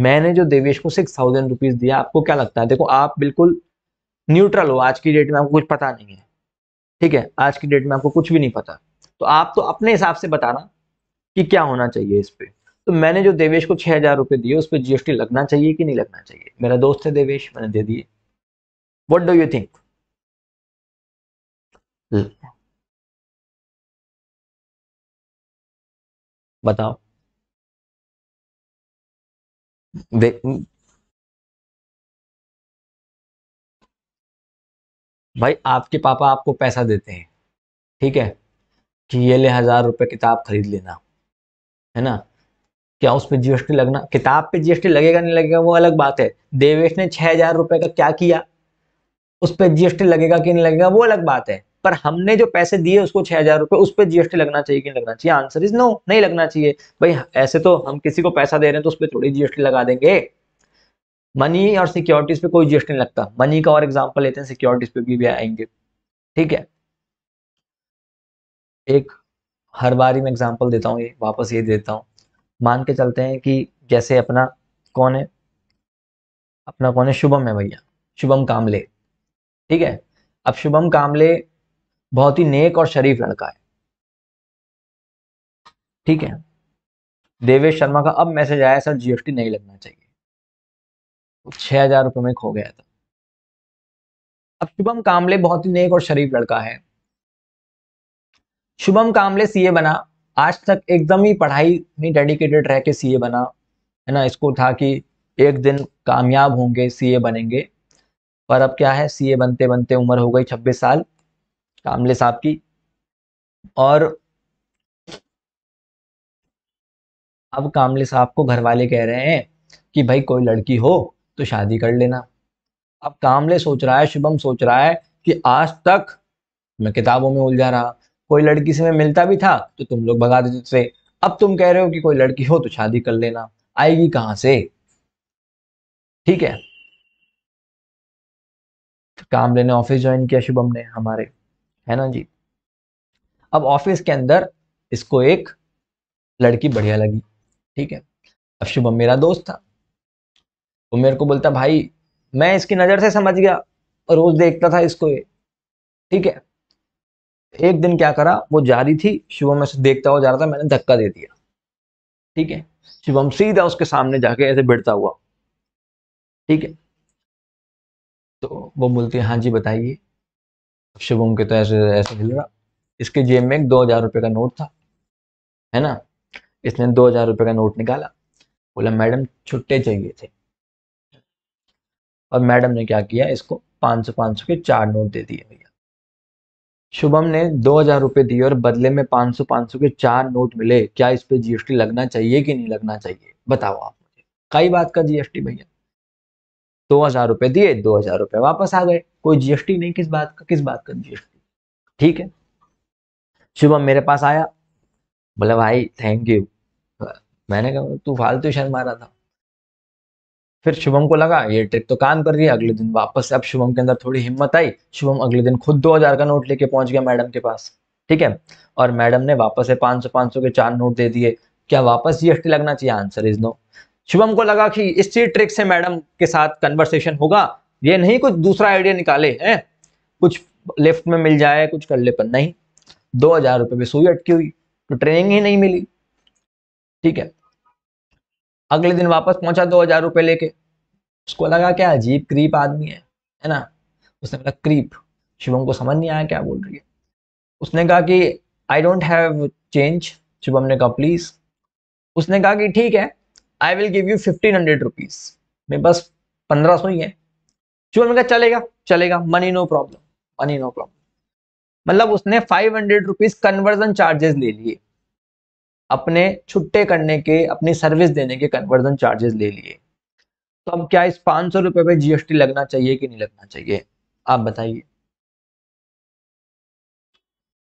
Speaker 2: मैंने जो देवेश को सिक्स थाउजेंड रुपीज दिया आपको क्या लगता है देखो आप बिल्कुल न्यूट्रल हो आज की डेट में आपको कुछ पता नहीं है ठीक है आज की डेट में आपको कुछ भी नहीं पता तो आप तो अपने हिसाब से बताना कि क्या होना चाहिए इस पर तो मैंने जो देवेश को छह हजार रुपए दिए उस पर जीएसटी लगना चाहिए कि नहीं लगना चाहिए मेरा दोस्त है देवेश मैंने दे दिए वट डू यू थिंक
Speaker 1: बताओ भाई आपके पापा
Speaker 2: आपको पैसा देते हैं ठीक है कि ये ले हज़ार रुपये किताब खरीद लेना है ना क्या उस पर जीएसटी लगना किताब पे जीएसटी लगेगा नहीं लगेगा वो अलग बात है देवेश ने छह हज़ार रुपये का क्या किया उस पर जीएसटी लगेगा कि नहीं लगेगा वो अलग बात है पर हमने जो पैसे दिए उसको छह हज़ार रुपये उस पर जीएसटी लगना चाहिए कि नहीं लगना चाहिए आंसर इज नो नहीं लगना चाहिए भाई ऐसे तो हम किसी को पैसा दे रहे हैं तो उस पर थोड़ी जीएसटी लगा देंगे मनी और सिक्योरिटीज पे कोई जीएसटी नहीं लगता मनी का और एग्जाम्पल लेते हैं सिक्योरिटीज पे भी, भी आएंगे ठीक है एक हर बारी में एग्जाम्पल देता हूँ ये वापस ये देता हूँ मान के चलते हैं कि जैसे अपना कौन है अपना कौन है शुभम है भैया शुभम कामले ठीक है अब शुभम कामले बहुत ही नेक और शरीफ लड़का है ठीक है देवेश शर्मा का अब मैसेज आया सर जीएसटी नहीं लगना चाहिए छह हजार रुपये में खो गया था अब शुभम कामले बहुत ही नेक और शरीफ लड़का है शुभम कामले सीए बना आज तक एकदम ही पढ़ाई में डेडिकेटेड रह के सीए बना है ना इसको था कि एक दिन कामयाब होंगे सीए बनेंगे पर अब क्या है सीए बनते बनते उम्र हो गई छब्बीस साल कामले साहब की और अब कामले साहब को घर वाले कह रहे हैं कि भाई कोई लड़की हो तो शादी कर लेना अब कामले सोच रहा है शुभम सोच रहा है कि आज तक मैं किताबों में उलझा रहा कोई लड़की से मैं मिलता भी था तो तुम लोग भगा देते थे अब तुम कह रहे हो कि कोई लड़की हो तो शादी कर लेना आएगी कहां से ठीक है तो कामले ने ऑफिस ज्वाइन किया शुभम ने हमारे है ना जी अब ऑफिस के अंदर इसको एक लड़की बढ़िया लगी ठीक है अब शुभम मेरा दोस्त था वो मेरे को बोलता भाई मैं इसकी नज़र से समझ गया रोज़ देखता था इसको ये ठीक है एक दिन क्या करा वो जा रही थी शिवम ऐसे देखता हुआ जा रहा था मैंने धक्का दे दिया ठीक है शिवम सीधा उसके सामने जाके ऐसे बैठता हुआ ठीक है तो वो बोलती है हाँ जी बताइए शुभम के तो ऐसे ऐसे हिल रहा इसके जेब में एक दो हजार रुपये का नोट था है ना इसने दो हजार रुपये का नोट निकाला बोला मैडम छुट्टे चाहिए थे और मैडम ने क्या किया इसको 500 500 के चार नोट दे दिए भैया शुभम ने दो हजार रुपये दिए और बदले में 500 500 के चार नोट मिले क्या इस पर जीएसटी लगना चाहिए कि नहीं लगना चाहिए बताओ आप मुझे कई बात का जीएसटी भैया दो हजार रुपये दिए दो हजार रुपये वापस आ गए कोई जीएसटी नहीं किस बात का किस बात का जीएसटी ठीक है शुभम मेरे पास आया बोले भाई थैंक यू मैंने कहा तू फालतू शर्मा रहा था फिर शुभम को लगा ये ट्रिक तो काम कर रही है अगले दिन वापस से अब शुभम के अंदर थोड़ी हिम्मत आई शुभम अगले दिन खुद दो हजार का नोट लेके पहुंच गया मैडम के पास ठीक है और मैडम ने वापस से पांच सौ पांच सौ के चार नोट दे दिए क्या वापस जीएसटी लगना चाहिए आंसर इज नो शुभम को लगा कि चीज ट्रिक से मैडम के साथ कन्वर्सेशन होगा ये नहीं कुछ दूसरा आइडिया निकाले है कुछ लेफ्ट में मिल जाए कुछ कर ले पर नहीं दो हजार रुपये में सुई अटकी हुई तो ट्रेनिंग ही नहीं मिली ठीक है अगले दिन वापस पहुंचा दो हजार रुपये लेके उसको लगा क्या अजीब क्रीप आदमी है है ना उसने बोला क्रीप शिवम को समझ नहीं आया क्या बोल रही है उसने कहा कि I don't have change Shivam ने कहा प्लीज उसने कहा कि ठीक है I will give you fifteen hundred rupees मेरे पास पंद्रह सौ ही है शिवम ने कहा चलेगा चलेगा money no problem money no problem मतलब उसने five hundred rupees conversion charges ले लिए अपने छुट्टे करने के अपनी सर्विस देने के कन्वर्जन चार्जेस ले लिए तो अब क्या इस पाँच सौ रुपये पर जीएसटी लगना चाहिए कि नहीं लगना चाहिए आप बताइए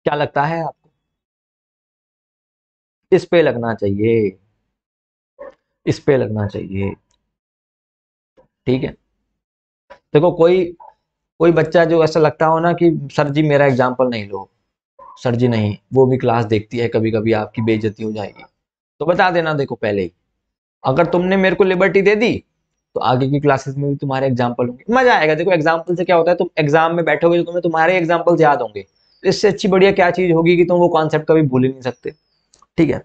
Speaker 1: क्या लगता है आपको इस पे लगना
Speaker 2: चाहिए इस पे लगना चाहिए ठीक है देखो कोई कोई बच्चा जो ऐसा लगता हो ना कि सर जी मेरा एग्जाम्पल नहीं लो सर जी नहीं वो भी क्लास देखती है कभी कभी आपकी बेइज्जती हो जाएगी तो बता देना देखो पहले ही अगर तुमने मेरे को लिबर्टी दे दी तो आगे की क्लासेस में भी तुम्हारे एग्जाम्पल होंगे मजा आएगा देखो एग्जाम्पल से क्या होता है तुम एग्जाम में बैठोगे तो तुम्हें तुम्हारे एग्जाम्पल याद होंगे तो इससे अच्छी बढ़िया क्या चीज होगी कि तुम वो कॉन्सेप्ट कभी भूल ही नहीं सकते ठीक है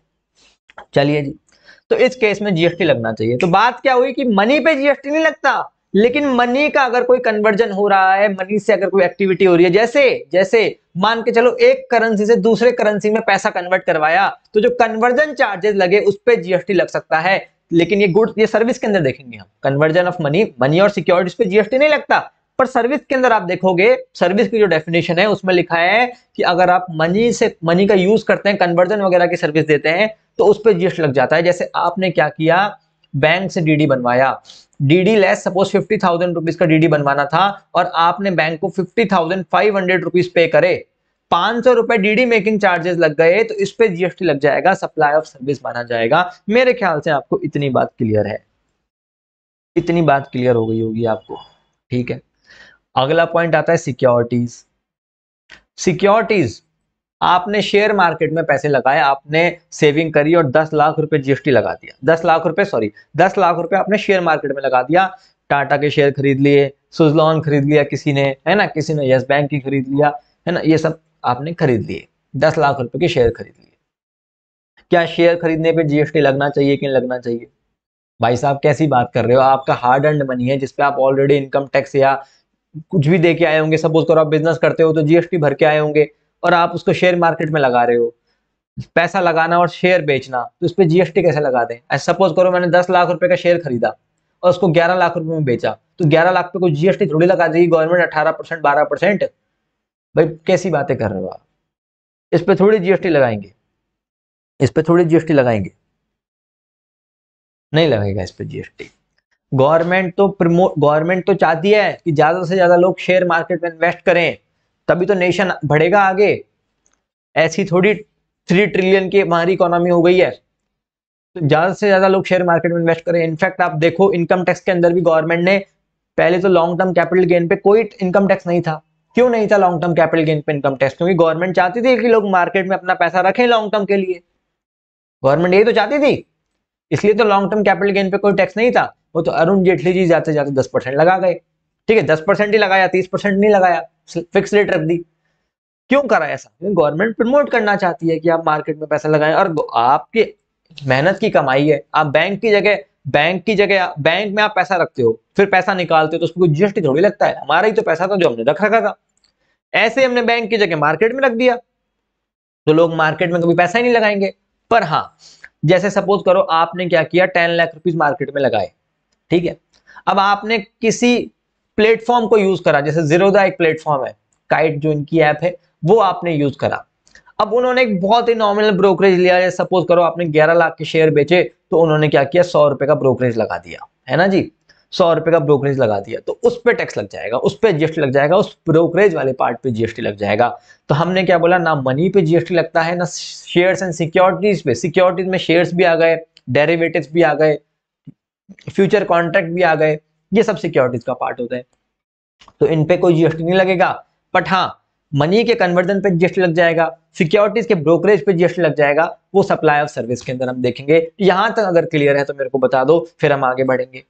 Speaker 2: चलिए जी तो इस केस में जीएसटी लगना चाहिए तो बात क्या हुई कि मनी पे जीएसटी नहीं लगता लेकिन मनी का अगर कोई कन्वर्जन हो रहा है मनी से अगर कोई एक्टिविटी हो रही है जैसे जैसे मान के चलो एक करेंसी से दूसरे करेंसी में पैसा कन्वर्ट करवाया तो जो कन्वर्जन चार्जेस लगे उस पर जीएसटी लग सकता है लेकिन ये गुड ये सर्विस के अंदर देखेंगे हम कन्वर्जन ऑफ मनी मनी और सिक्योरिटी पे जीएसटी नहीं लगता पर सर्विस के अंदर आप देखोगे सर्विस की जो डेफिनेशन है उसमें लिखा है कि अगर आप मनी से मनी का यूज करते हैं कन्वर्जन वगैरह की सर्विस देते हैं तो उस पर जीएसटी लग जाता है जैसे आपने क्या किया बैंक से डीडी बनवाया DD less suppose fifty thousand rupees का डीडी बनवाना था और आपने बैंक को fifty thousand five hundred rupees pay करे पांच सौ रुपए डीडी मेकिंग चार्जेस लग गए तो इस पे जीएसटी लग जाएगा सप्लाई ऑफ सर्विस माना जाएगा मेरे ख्याल से आपको इतनी बात क्लियर है इतनी बात क्लियर हो गई होगी आपको ठीक है अगला पॉइंट आता है सिक्योरिटीज सिक्योरिटीज आपने शेयर मार्केट में पैसे लगाए आपने सेविंग करी और दस लाख रुपए जीएसटी लगा दिया दस लाख रुपए सॉरी दस लाख रुपए आपने शेयर मार्केट में लगा दिया टाटा के शेयर खरीद लिए सुजलॉन खरीद लिया किसी ने है ना किसी ने यस बैंक की खरीद लिया है ना ये सब आपने खरीद लिए दस लाख रुपए के शेयर खरीद लिए क्या शेयर खरीदने पर जीएसटी लगना चाहिए कि लगना चाहिए भाई साहब कैसी बात कर रहे हो आपका हार्ड एंड मनी है जिसपे आप ऑलरेडी इनकम टैक्स या कुछ भी दे के आए होंगे सपोज करो आप बिजनेस करते हो तो जीएसटी भर के आए होंगे और आप उसको शेयर मार्केट में लगा रहे हो पैसा लगाना और शेयर बेचना तो उस पर जीएसटी कैसे लगा दें सपोज करो मैंने दस लाख रुपए का शेयर खरीदा और उसको ग्यारह लाख रुपए में बेचा तो ग्यारह लाख पे को जीएसटी थोड़ी लगा देगी गवर्नमेंट अठारह परसेंट बारह परसेंट भाई कैसी बातें कर रहे हो आप इस पर थोड़ी जीएसटी लगाएंगे इस पर थोड़ी जीएसटी लगाएंगे नहीं लगेगा इस पर जीएसटी गवर्नमेंट तो प्रमोट गवर्नमेंट तो चाहती है कि ज्यादा से ज्यादा लोग शेयर मार्केट में इन्वेस्ट करें तभी तो नेशन बढ़ेगा आगे ऐसी थोड़ी थ्री ट्रिलियन की हमारी इकोनॉमी हो गई है तो ज़्यादा से ज़्यादा लोग शेयर मार्केट में इन्वेस्ट करें इनफैक्ट आप देखो इनकम टैक्स के अंदर भी गवर्नमेंट ने पहले तो लॉन्ग टर्म कैपिटल गेन पे कोई इनकम टैक्स नहीं था क्यों नहीं था लॉन्ग टर्म कैपिटल गेन पे इनकम टैक्स क्योंकि गवर्नमेंट चाहती थी कि लोग मार्केट में अपना पैसा रखें लॉन्ग टर्म के लिए गवर्नमेंट यही तो चाहती थी इसलिए तो लॉन्ग टर्म कैपिटल गेन पे कोई टैक्स नहीं था वो तो अरुण जेटली जी जाते जाते दस परसेंट लगा गए ठीक है दस परसेंट ही लगाया तीस परसेंट नहीं लगाया फिक्स रेट रख दी क्यों करा ऐसा गवर्नमेंट प्रमोट करना चाहती है कि आप मार्केट में पैसा लगाएं और आपके मेहनत की कमाई है आप बैंक की जगह बैंक की जगह बैंक में आप पैसा रखते हो फिर पैसा निकालते हो तो उसमें कोई जीएसटी थोड़ी लगता है हमारा ही तो पैसा था जो हमने रख रखा था ऐसे हमने बैंक की जगह मार्केट में रख दिया तो लोग मार्केट में कभी पैसा ही नहीं लगाएंगे पर हाँ जैसे सपोज करो आपने क्या किया टेन लाख रुपीज मार्केट में लगाए ठीक है अब आपने किसी प्लेटफॉर्म को यूज करा जैसे जीरोदा एक प्लेटफॉर्म है काइट जो इनकी ऐप है वो आपने यूज करा अब उन्होंने एक बहुत ही नॉमिनल ब्रोकरेज लिया जैसे सपोज करो आपने 11 लाख के शेयर बेचे तो उन्होंने क्या किया सौ रुपए का ब्रोकरेज लगा दिया है ना जी सौ रुपए का ब्रोकरेज लगा दिया तो उस पर टैक्स लग जाएगा उस पर जीएसटी लग जाएगा उस ब्रोकरेज वाले पार्ट पे जीएसटी लग जाएगा तो हमने क्या बोला ना मनी पे जीएसटी लगता है ना शेयर एंड सिक्योरिटीज पे सिक्योरिटीज में शेयर्स भी आ गए डेरेवेटिव भी आ गए फ्यूचर कॉन्ट्रैक्ट भी आ गए ये सब सिक्योरिटीज का पार्ट होता है तो इन पे कोई जीएसटी नहीं लगेगा बट हाँ मनी के कन्वर्जन पे जीएसटी लग जाएगा सिक्योरिटीज के ब्रोकरेज पे जीएसटी लग जाएगा वो सप्लाई ऑफ सर्विस के अंदर हम देखेंगे यहां तक अगर क्लियर है तो मेरे को बता दो फिर हम आगे बढ़ेंगे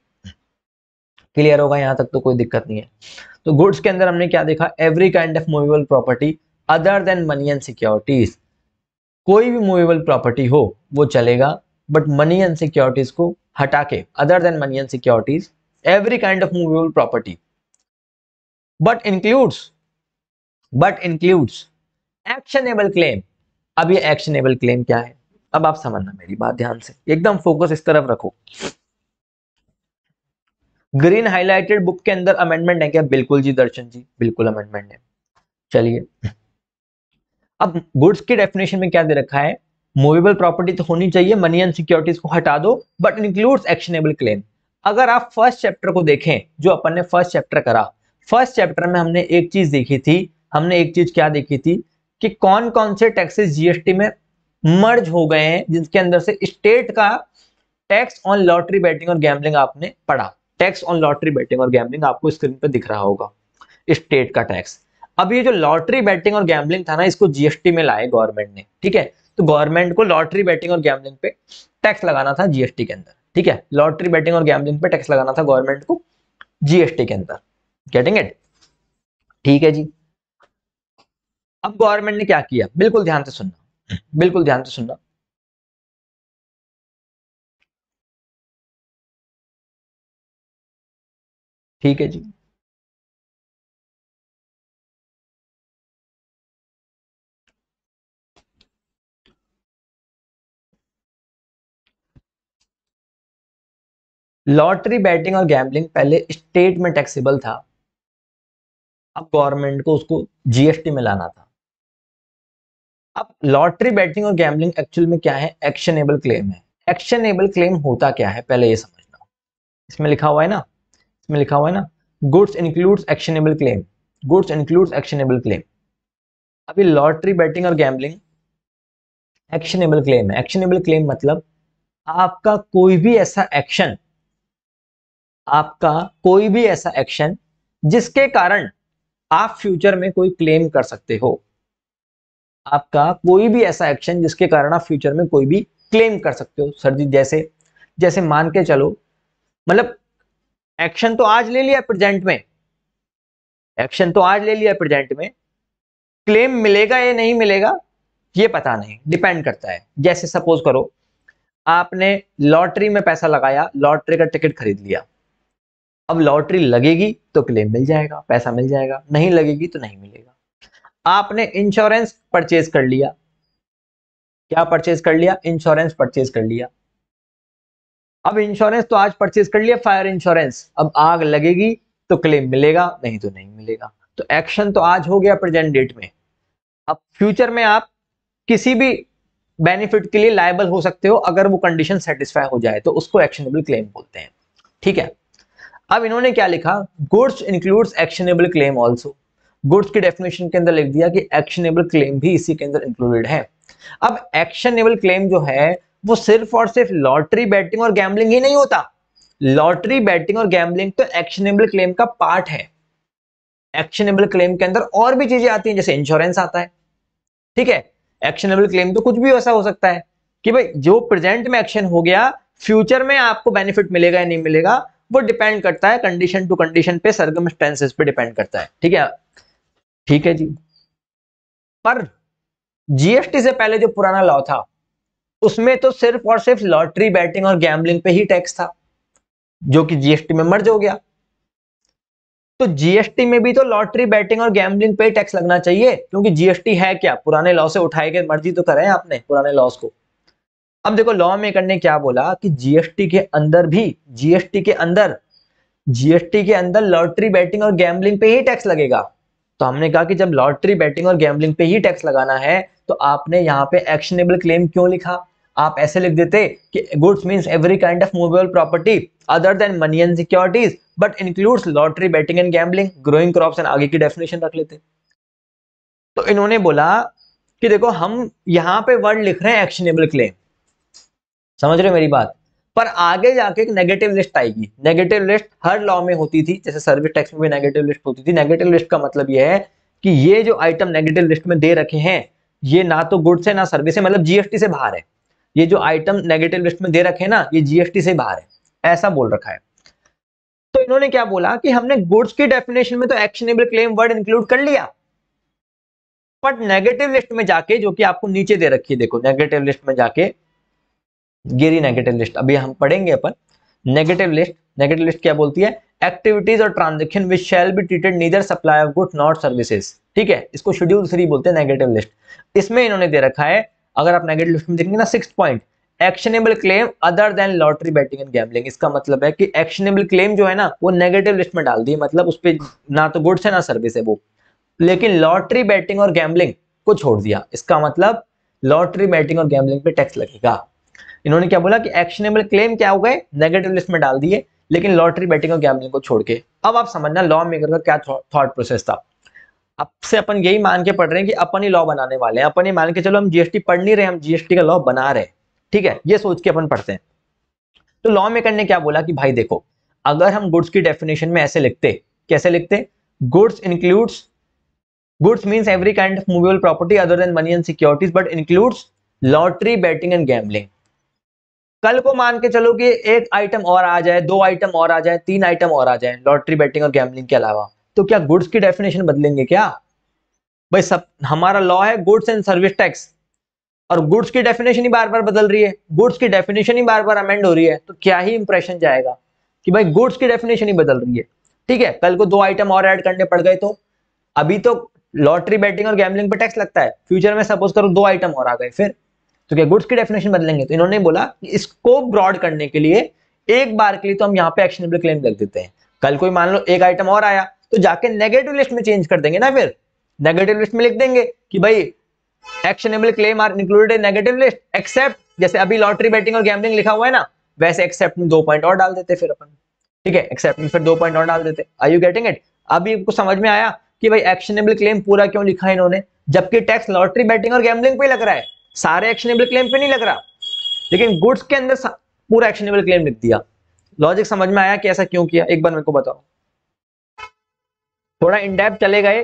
Speaker 2: क्लियर होगा यहाँ तक तो कोई दिक्कत नहीं है तो गुड्स के अंदर हमने क्या देखा every kind of movable property other than money and securities कोई भी मूवेबल प्रॉपर्टी हो वो चलेगा बट मनी एंड सिक्योरिटीज को हटा के other than money and securities every kind of movable property but includes but includes actionable claim अब ये actionable claim क्या है अब आप समझना मेरी बात ध्यान से एकदम focus इस तरफ रखो ग्रीन हाईलाइटेड बुक के अंदर अमेंडमेंट है क्या बिल्कुल जी दर्शन जी बिल्कुल अमेंडमेंट है चलिए अब गुड्स की डेफिनेशन में क्या दे रखा है मूवेबल प्रॉपर्टी तो होनी चाहिए मनी एंड सिक्योरिटीज को हटा दो बट इंक्लूड्स एक्शनेबल क्लेम अगर आप फर्स्ट चैप्टर को देखें जो अपन ने फर्स्ट चैप्टर करा फर्स्ट चैप्टर में हमने एक चीज देखी थी हमने एक चीज क्या देखी थी कि कौन कौन से टैक्सेस जीएसटी में मर्ज हो गए हैं जिसके अंदर से स्टेट का टैक्स ऑन लॉटरी बैटिंग और गैमलिंग आपने पढ़ा टैक्स ऑन लॉटरी बैटिंग और गैमलिंग आपको स्क्रीन पर दिख रहा होगा स्टेट का टैक्स अब ये जो लॉटरी बैटिंग और गैमलिंग था ना इसको जीएसटी में लाए गवर्नमेंट ने ठीक है तो गवर्नमेंट को लॉटरी बैटिंग और गैमलिंग पे टैक्स लगाना था जीएसटी के अंदर ठीक है लॉटरी बैटिंग और गैमलिंग पे टैक्स लगाना था गवर्नमेंट को जीएसटी के अंदर गेटिंग इट ठीक है जी अब गवर्नमेंट ने क्या किया बिल्कुल ध्यान से सुनना बिल्कुल ध्यान से सुनना ठीक है जी लॉटरी बैटिंग और गैम्बलिंग पहले स्टेट में टैक्सेबल था अब गवर्नमेंट को उसको जीएसटी में लाना था अब लॉटरी बैटिंग और गैम्बलिंग एक्चुअल में क्या है एक्शनेबल क्लेम है एक्शनेबल क्लेम होता क्या है पहले ये समझना इसमें लिखा हुआ है ना इसमें लिखा हुआ है ना goods includes actionable claim goods includes actionable claim अभी लॉटरी बैटिंग और गैम्बलिंग एक्शनेबल क्लेम है एक्शनेबल क्लेम मतलब आपका कोई भी ऐसा एक्शन आपका कोई भी ऐसा एक्शन जिसके कारण आप फ्यूचर में कोई क्लेम कर सकते हो आपका कोई भी ऐसा एक्शन जिसके कारण आप फ्यूचर में कोई भी क्लेम कर सकते हो सर जी जैसे जैसे मान के चलो मतलब एक्शन तो आज ले लिया प्रेजेंट में एक्शन तो आज ले लिया प्रेजेंट में क्लेम मिलेगा या नहीं मिलेगा ये पता नहीं डिपेंड करता है जैसे सपोज करो आपने लॉटरी में पैसा लगाया लॉटरी का टिकट खरीद लिया अब लॉटरी लगेगी तो क्लेम मिल जाएगा पैसा मिल जाएगा नहीं लगेगी तो नहीं मिलेगा आपने इंश्योरेंस परचेज कर लिया क्या परचेज कर लिया इंश्योरेंस परचेज कर लिया अब इंश्योरेंस तो आज परचेज कर लिया फायर इंश्योरेंस अब आग लगेगी तो क्लेम मिलेगा नहीं तो नहीं मिलेगा तो एक्शन तो आज हो गया प्रेजेंट डेट में अब फ्यूचर में आप किसी भी बेनिफिट के लिए लाइबल हो सकते हो अगर वो कंडीशन सेटिस्फाई हो जाए तो उसको एक्शनेबल क्लेम बोलते हैं ठीक है अब इन्होंने क्या लिखा goods includes actionable claim also goods की डेफिनेशन के अंदर लिख दिया कि एक्शनेबल क्लेम भी इसी के अंदर इंक्लूडेड है अब एक्शनेबल क्लेम जो है वो सिर्फ और सिर्फ लॉटरी बैटिंग और गैम्बलिंग ही नहीं होता लॉटरी बैटिंग और गैम्बलिंग तो एक्शनेबल क्लेम का पार्ट है एक्शनेबल क्लेम के अंदर और भी चीजें आती हैं जैसे इंश्योरेंस आता है ठीक है एक्शनेबल क्लेम तो कुछ भी ऐसा हो सकता है कि भाई जो प्रेजेंट में एक्शन हो गया फ्यूचर में आपको बेनिफिट मिलेगा या नहीं मिलेगा वो डिपेंड करता है कंडीशन टू कंडीशन पे सर्गमस्टेंसेस पे डिपेंड करता है ठीक है ठीक है जी पर जीएसटी से पहले जो पुराना लॉ था उसमें तो सिर्फ और सिर्फ लॉटरी बैटिंग और गैम्बलिंग पे ही टैक्स था जो कि जीएसटी में मर्ज हो गया तो जीएसटी में भी तो लॉटरी बैटिंग और गैम्बलिंग पे टैक्स लगना चाहिए क्योंकि जीएसटी है क्या पुराने लॉ से उठाए गए मर्जी तो करें आपने पुराने लॉस को अब देखो लॉ मेकर ने क्या बोला कि जीएसटी के अंदर भी जीएसटी के अंदर जीएसटी के अंदर लॉटरी बैटिंग और गैम्बलिंग पे ही टैक्स लगेगा तो हमने कहा कि जब लॉटरी बैटिंग और गैम्बलिंग पे ही टैक्स लगाना है तो आपने यहाँ पे एक्शनेबल क्लेम क्यों लिखा आप ऐसे लिख देते कि goods means every kind of movable property other than money and securities but includes lottery betting and gambling growing crop and आगे की डेफिनेशन रख लेते तो इन्होंने बोला कि देखो हम यहाँ पे वर्ड लिख रहे हैं एक्शनेबल क्लेम समझ रहे हो मेरी बात पर आगे जाके एक नेगेटिव लिस्ट आएगी नेगेटिव लिस्ट हर लॉ में होती थी जैसे सर्विस टैक्स में भी नेगेटिव लिस्ट होती थी नेगेटिव लिस्ट का मतलब यह है कि ये जो आइटम नेगेटिव लिस्ट में दे रखे हैं ये ना तो गुड्स है ना सर्विस है मतलब जीएसटी से बाहर है ये जो आइटम नेगेटिव लिस्ट में दे रखे हैं ना ये जीएसटी से बाहर है ऐसा बोल रखा है तो इन्होंने क्या बोला कि हमने गुड्स की डेफिनेशन में तो एक्शनेबल क्लेम वर्ड इंक्लूड कर लिया बट नेगेटिव लिस्ट में जाके जो कि आपको नीचे दे रखी है देखो नेगेटिव लिस्ट में जाके गेरी नेगेटिव लिस्ट अभी हम पढ़ेंगे अपन नेगेटिव लिस्ट नेगेटिव लिस्ट क्या बोलती है एक्टिविटीज और transaction which shall be treated neither supply of good not services ठीक है इसको शेड्यूल थ्री बोलते हैं नेगेटिव लिस्ट इसमें इन्होंने दे रखा है अगर आप नेगेटिव लिस्ट में देखेंगे ना six point actionable claim other than lottery betting and gambling इसका मतलब है कि एक्शनेबल क्लेम जो है ना वो नेगेटिव लिस्ट में डाल दी मतलब उस पर ना तो गुड्स है ना सर्विस है वो लेकिन लॉटरी बैटिंग और गैमलिंग को छोड़ दिया इसका मतलब लॉटरी बैटिंग और गैमलिंग पे टैक्स लगेगा इन्होंने क्या बोला कि एक्शनेबल क्लेम क्या हो गए नेगेटिव लिस्ट में डाल दिए लेकिन लॉटरी बैटिंग और गैमलिंग को छोड़ के अब आप समझना लॉ मेकर का क्या थॉट प्रोसेस था अब से अपन यही मान के पढ़ रहे हैं कि अपन ही लॉ बनाने वाले हैं अपन ही मान के चलो हम जीएसटी पढ़ नहीं रहे हम जीएसटी का लॉ बना रहे ठीक है ये सोच के अपन पढ़ते हैं तो लॉ मेकर ने क्या बोला कि भाई देखो अगर हम गुड्स की डेफिनेशन में ऐसे लिखते कैसे लिखते goods includes goods means every kind of movable property other than money and securities but includes lottery betting and gambling कल को मान के चलो कि एक आइटम और आ जाए दो आइटम और आ जाए तीन आइटम और आ जाए लॉटरी बैटिंग और गैमलिंग के अलावा तो क्या गुड्स की डेफिनेशन बदलेंगे क्या भाई सब हमारा लॉ है गुड्स एंड सर्विस टैक्स और गुड्स की डेफिनेशन ही बार बार बदल रही है गुड्स की डेफिनेशन ही बार बार अमेंड हो रही है तो क्या ही इंप्रेशन जाएगा कि भाई गुड्स की डेफिनेशन ही बदल रही है ठीक है कल को दो आइटम और ऐड करने पड़ गए तो अभी तो लॉटरी बैटिंग और गैमलिंग पर टैक्स लगता है फ्यूचर में सपोज करो दो आइटम और आ गए फिर तो क्या गुड्स की डेफिनेशन बदलेंगे तो इन्होंने बोला कि इसको ब्रॉड करने के लिए एक बार के लिए तो हम यहाँ पे एक्शनेबल क्लेम रख देते हैं कल कोई मान लो एक आइटम और आया तो जाके नेगेटिव लिस्ट में चेंज कर देंगे ना फिर नेगेटिव लिस्ट में लिख देंगे कि भाई actionable claim are included negative list except जैसे अभी लॉटरी बैटिंग और गैमलिंग लिखा हुआ है ना वैसे एक्सेप्ट में दो पॉइंट और डाल देते फिर अपन ठीक है एक्सेप्ट में फिर दो पॉइंट और डाल देते आर यू गेटिंग इट अभी आपको समझ में आया कि भाई एक्शनेबल क्लेम पूरा क्यों लिखा है इन्होंने जबकि टैक्स लॉटरी बैटिंग और गैमलिंग पे लग रहा है सारे एक्शनेबल क्लेम पे नहीं लग रहा लेकिन गुड्स के अंदर पूरा एक्शनेबल क्लेम लिख दिया लॉजिक समझ में आया कि ऐसा क्यों किया एक बार मेरे को बताओ थोड़ा इनडेप चले गए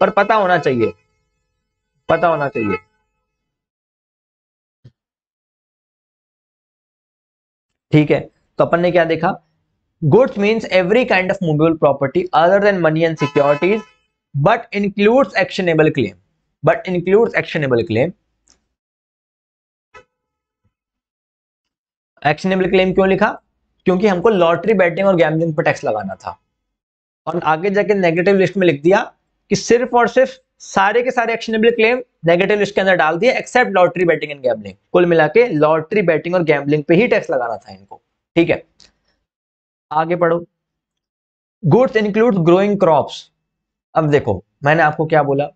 Speaker 2: पर पता होना चाहिए
Speaker 1: पता होना चाहिए
Speaker 2: ठीक है तो अपन ने क्या देखा goods means every kind of movable property other than money and securities but includes actionable claim but includes actionable claim actionable claim क्यों लिखा क्योंकि हमको लॉटरी बैटिंग और गैमलिंग पर टैक्स लगाना था और आगे जाके नेगेटिव लिस्ट में लिख दिया कि सिर्फ और सिर्फ सारे के सारे एक्शनेबल क्लेम नेगेटिव लिस्ट के अंदर डाल दिए except lottery betting and gambling कुल मिला के लॉटरी बैटिंग और गैमलिंग पे ही टैक्स लगाना था इनको ठीक है आगे पढ़ो गुड्स इंक्लूड ग्रोइंग क्रॉप्स अब देखो मैंने आपको क्या बोला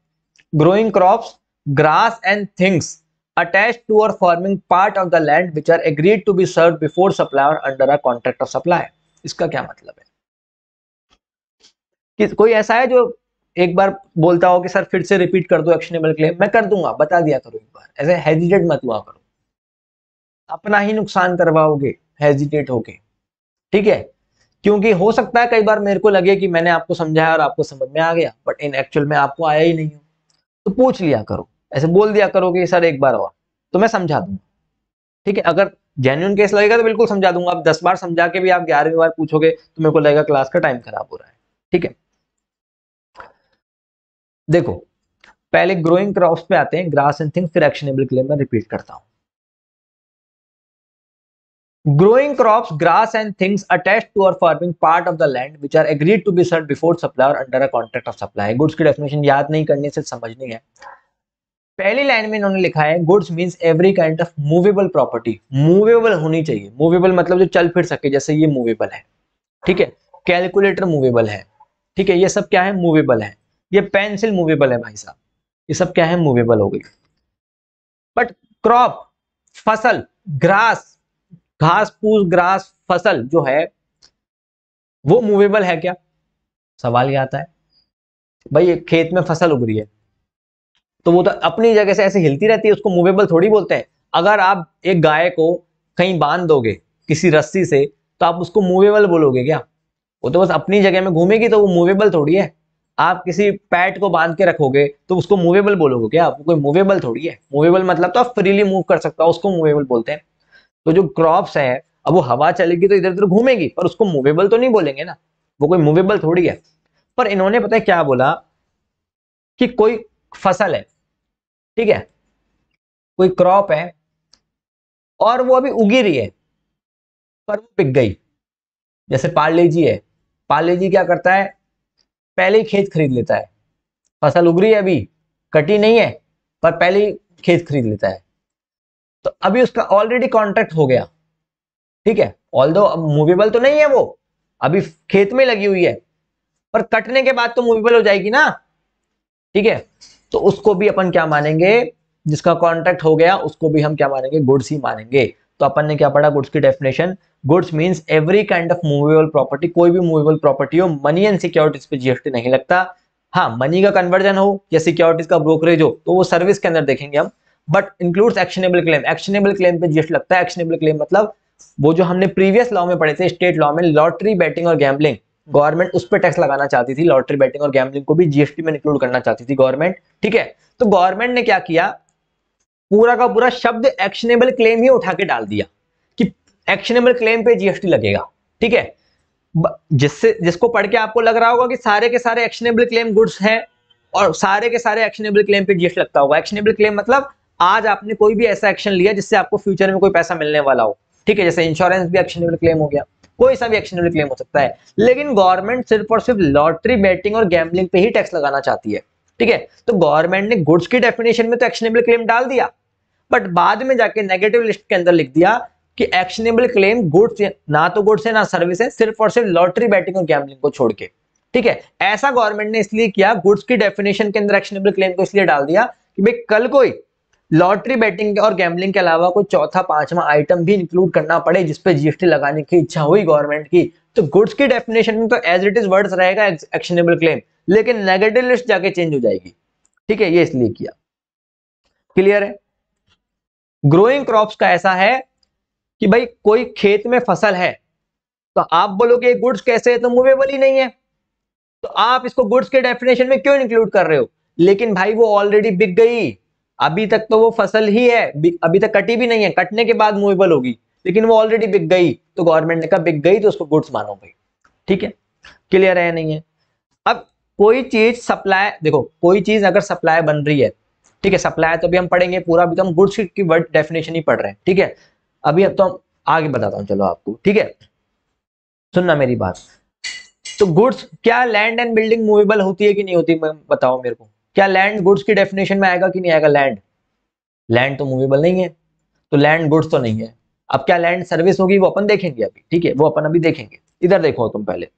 Speaker 2: growing crops grass and things attached to or forming part of the land which are agreed to be served before supply or under a contract of supply इसका क्या मतलब है कि कोई ऐसा है जो एक बार बोलता हो कि सर फिर से रिपीट कर दो एक्शनेबल क्लेम मैं कर दूंगा बता दिया करो एक बार ऐसे हेजिटेट मत हुआ करो अपना ही नुकसान करवाओगे हेजिटेट होके ठीक है क्योंकि हो सकता है कई बार मेरे को लगे कि मैंने आपको समझाया और आपको समझ में आ गया बट इन एक्चुअल में आपको आया ही नहीं हो तो पूछ लिया करो ऐसे बोल दिया करो कि सर एक बार और तो मैं समझा दूंगा ठीक है अगर जेन्यून केस लगेगा तो बिल्कुल समझा दूंगा आप दस बार समझा के भी आप ग्यारहवीं बार पूछोगे तो मेरे को लगेगा क्लास का टाइम खराब हो रहा है ठीक है देखो पहले ग्रोइंग क्रॉप्स पे आते हैं ग्रास एंड थिंग्स फिर एक्शनेबल के लिए मैं रिपीट करता हूं growing crops grass and things attach to और forming part of the land which are agreed to be सर्ट बिफोर सप्लाई और under a contract of supply goods की डेफिनेशन याद नहीं करने से समझनी है पहली लाइन में इन्होंने लिखा है goods means every kind of movable property movable होनी चाहिए मूवेबल मतलब जो चल फिर सके जैसे ये मूवेबल है ठीक है कैलकुलेटर मूवेबल है ठीक है ये सब क्या है मूवेबल है ये पेंसिल मूवेबल है भाई साहब ये सब क्या है मूवेबल हो गई बट क्रॉप फसल ग्रास घास फूस ग्रास फसल जो है वो मूवेबल है क्या सवाल ये आता है भाई खेत में फसल उग रही है तो वो तो अपनी जगह से ऐसे हिलती रहती है उसको मूवेबल थोड़ी बोलते हैं अगर आप एक गाय को कहीं बांध दोगे किसी रस्सी से तो आप उसको मूवेबल बोलोगे क्या वो तो बस अपनी जगह में घूमेगी तो वो मूवेबल थोड़ी है आप किसी पैट को बांध के रखोगे तो उसको मूवेबल बोलोगे क्या आपको कोई मूवेबल थोड़ी है मूवेबल मतलब तो आप फ्रीली मूव कर सकते हो उसको मूवेबल बोलते हैं तो जो क्रॉप्स है अब वो हवा चलेगी तो इधर उधर घूमेगी पर उसको मूवेबल तो नहीं बोलेंगे ना वो कोई मूवेबल थोड़ी है पर इन्होंने पता है क्या बोला कि कोई फसल है ठीक है कोई क्रॉप है और वो अभी उगी रही है पर वो पिक गई जैसे पार्ले जी है पार्ले जी क्या करता है पहले ही खेत खरीद लेता है फसल उग रही है अभी कटी नहीं है पर पहले ही खेत खरीद लेता है तो अभी उसका ऑलरेडी कॉन्ट्रैक्ट हो गया ठीक है ऑल दो मूवेबल तो नहीं है वो अभी खेत में लगी हुई है पर कटने के बाद तो मूवेबल हो जाएगी ना ठीक है तो उसको भी अपन क्या मानेंगे जिसका कॉन्ट्रैक्ट हो गया उसको भी हम क्या मानेंगे गुड्स ही मानेंगे तो अपन ने क्या पढ़ा गुड्स की definition goods means every kind of movable property कोई भी मूवेबल प्रॉपर्टी हो मनी एंड सिक्योरिटीज पे जीएसटी नहीं लगता हाँ मनी का कन्वर्जन हो या सिक्योरिटीज का ब्रोकरेज हो तो वो सर्विस के अंदर देखेंगे हम but includes actionable claim actionable claim पे जीएसटी लगता है एक्शनेबल क्लेम मतलब वो जो हमने प्रीवियस लॉ में पढ़े थे स्टेट लॉ में लॉटरी बैटिंग और गैम्बलिंग गवर्नमेंट उस पर टैक्स लगाना चाहती थी लॉटरी बैटिंग और गैमलिंग को भी जीएसटी में इंक्लूड करना चाहती थी गवर्नमेंट ठीक है तो गवर्नमेंट ने क्या किया पूरा का पूरा शब्द एक्शनेबल क्लेम ही उठा के डाल दिया कि एक्शनेबल क्लेम पे जीएसटी लगेगा ठीक है जिससे जिसको पढ़ के आपको लग रहा होगा कि सारे के सारे एक्शनेबल क्लेम गुड्स हैं और सारे के सारे एक्शनेबल क्लेम पे जीएसटी लगता होगा एक्शनेबल क्लेम मतलब आज आपने कोई भी ऐसा एक्शन लिया जिससे आपको फ्यूचर में कोई पैसा मिलने वाला हो ठीक है जैसे इंश्योरेंस भी एक्शनेबल क्लेम हो गया कोई सा भी एक्शन क्लेम हो सकता है लेकिन गवर्नमेंट सिर्फ और सिर्फ लॉटरी बैटिंग और गैम्बलिंग पे ही टैक्स लगाना चाहती है ठीक है तो गवर्नमेंट ने गुड्स की डेफिनेशन में तो एक्शनेबल क्लेम डाल दिया बट बाद में जाके नेगेटिव लिस्ट के अंदर लिख दिया कि एक्शनेबल क्लेम गुड्स ना तो गुड्स है ना सर्विस है सिर्फ और सिर्फ लॉटरी बैटिंग और गैम्बलिंग को छोड़ के ठीक है ऐसा गवर्नमेंट ने इसलिए किया गुड्स की डेफिनेशन के अंदर एक्शनेबल क्लेम को इसलिए डाल दिया कि भाई कल कोई लॉटरी बैटिंग और गैमलिंग के अलावा कोई चौथा पांचवा आइटम भी इंक्लूड करना पड़े जिसपे जीएसटी लगाने की इच्छा हुई गवर्नमेंट की तो गुड्स की डेफिनेशन में तो एज इट इज वर्ड्स रहेगा एक्शनेबल क्लेम लेकिन नेगेटिव लिस्ट जाके चेंज हो जाएगी ठीक है ये इसलिए किया क्लियर है ग्रोइंग क्रॉप का ऐसा है कि भाई कोई खेत में फसल है तो आप बोलोगे गुड्स कैसे है तो मूवेबल ही नहीं है तो आप इसको गुड्स के डेफिनेशन में क्यों इंक्लूड कर रहे हो लेकिन भाई वो ऑलरेडी बिक गई अभी तक तो वो फसल ही है अभी तक कटी भी नहीं है कटने के बाद मूवेबल होगी लेकिन वो ऑलरेडी बिक गई तो गवर्नमेंट ने कहा बिक गई तो उसको गुड्स मानो भाई ठीक है क्लियर है नहीं है अब कोई चीज सप्लाई देखो कोई चीज अगर सप्लाई बन रही है ठीक है सप्लाई तो अभी हम पढ़ेंगे पूरा अभी तो हम गुड्स की वर्ड डेफिनेशन ही पढ़ रहे हैं ठीक है अभी अब तो हम आगे बताता हूँ चलो आपको ठीक है सुनना मेरी बात तो गुड्स क्या लैंड एंड बिल्डिंग मूवेबल होती है कि नहीं होती मैं बताओ मेरे को क्या लैंड गुड्स की डेफिनेशन में आएगा कि नहीं आएगा लैंड लैंड तो मूवेबल नहीं है तो लैंड गुड्स तो नहीं है अब क्या लैंड सर्विस होगी वो अपन देखेंगे अभी ठीक है वो अपन अभी देखेंगे इधर देखो तुम पहले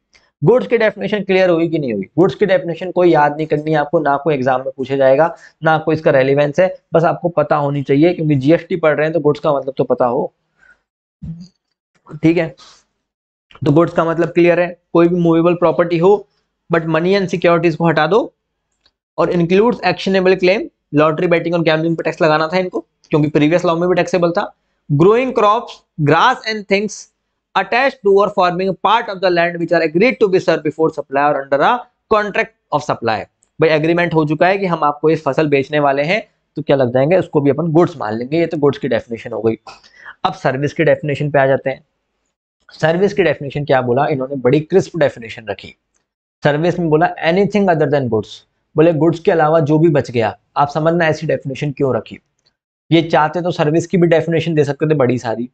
Speaker 2: गुड्स की डेफिनेशन क्लियर हुई कि नहीं हुई गुड्स की डेफिनेशन कोई याद नहीं करनी है आपको ना कोई एग्जाम में पूछा जाएगा ना कोई इसका रेलिवेंस है बस आपको पता होनी चाहिए क्योंकि जीएसटी पढ़ रहे हैं तो गुड्स का मतलब तो पता हो ठीक है तो गुड्स का मतलब क्लियर है कोई भी मूवेबल प्रॉपर्टी हो बट मनी एंड सिक्योरिटीज को हटा दो और includes actionable claim lottery betting और गैमलिंग पर टैक्स लगाना था इनको क्योंकि प्रीवियस लॉ में भी टैक्सेबल था growing crop grass and things attach to और forming part of the land which are agreed to be serve before supplier under under contract of of भाई एग्रीमेंट हो चुका है कि हम आपको ये फसल बेचने वाले हैं तो क्या लग जाएंगे उसको भी अपन गुड्स मान लेंगे ये तो गुड्स की डेफिनेशन हो गई अब सर्विस की डेफिनेशन पे आ जाते हैं सर्विस की डेफिनेशन क्या बोला इन्होंने बड़ी क्रिस्प डेफिनेशन रखी सर्विस में बोला एनीथिंग अदर देन गुड्स बोले गुड्स के अलावा जो भी बच गया आप समझना ऐसी डेफिनेशन क्यों रखी ये चाहते तो सर्विस की भी डेफिनेशन दे सकते थे बड़ी सारी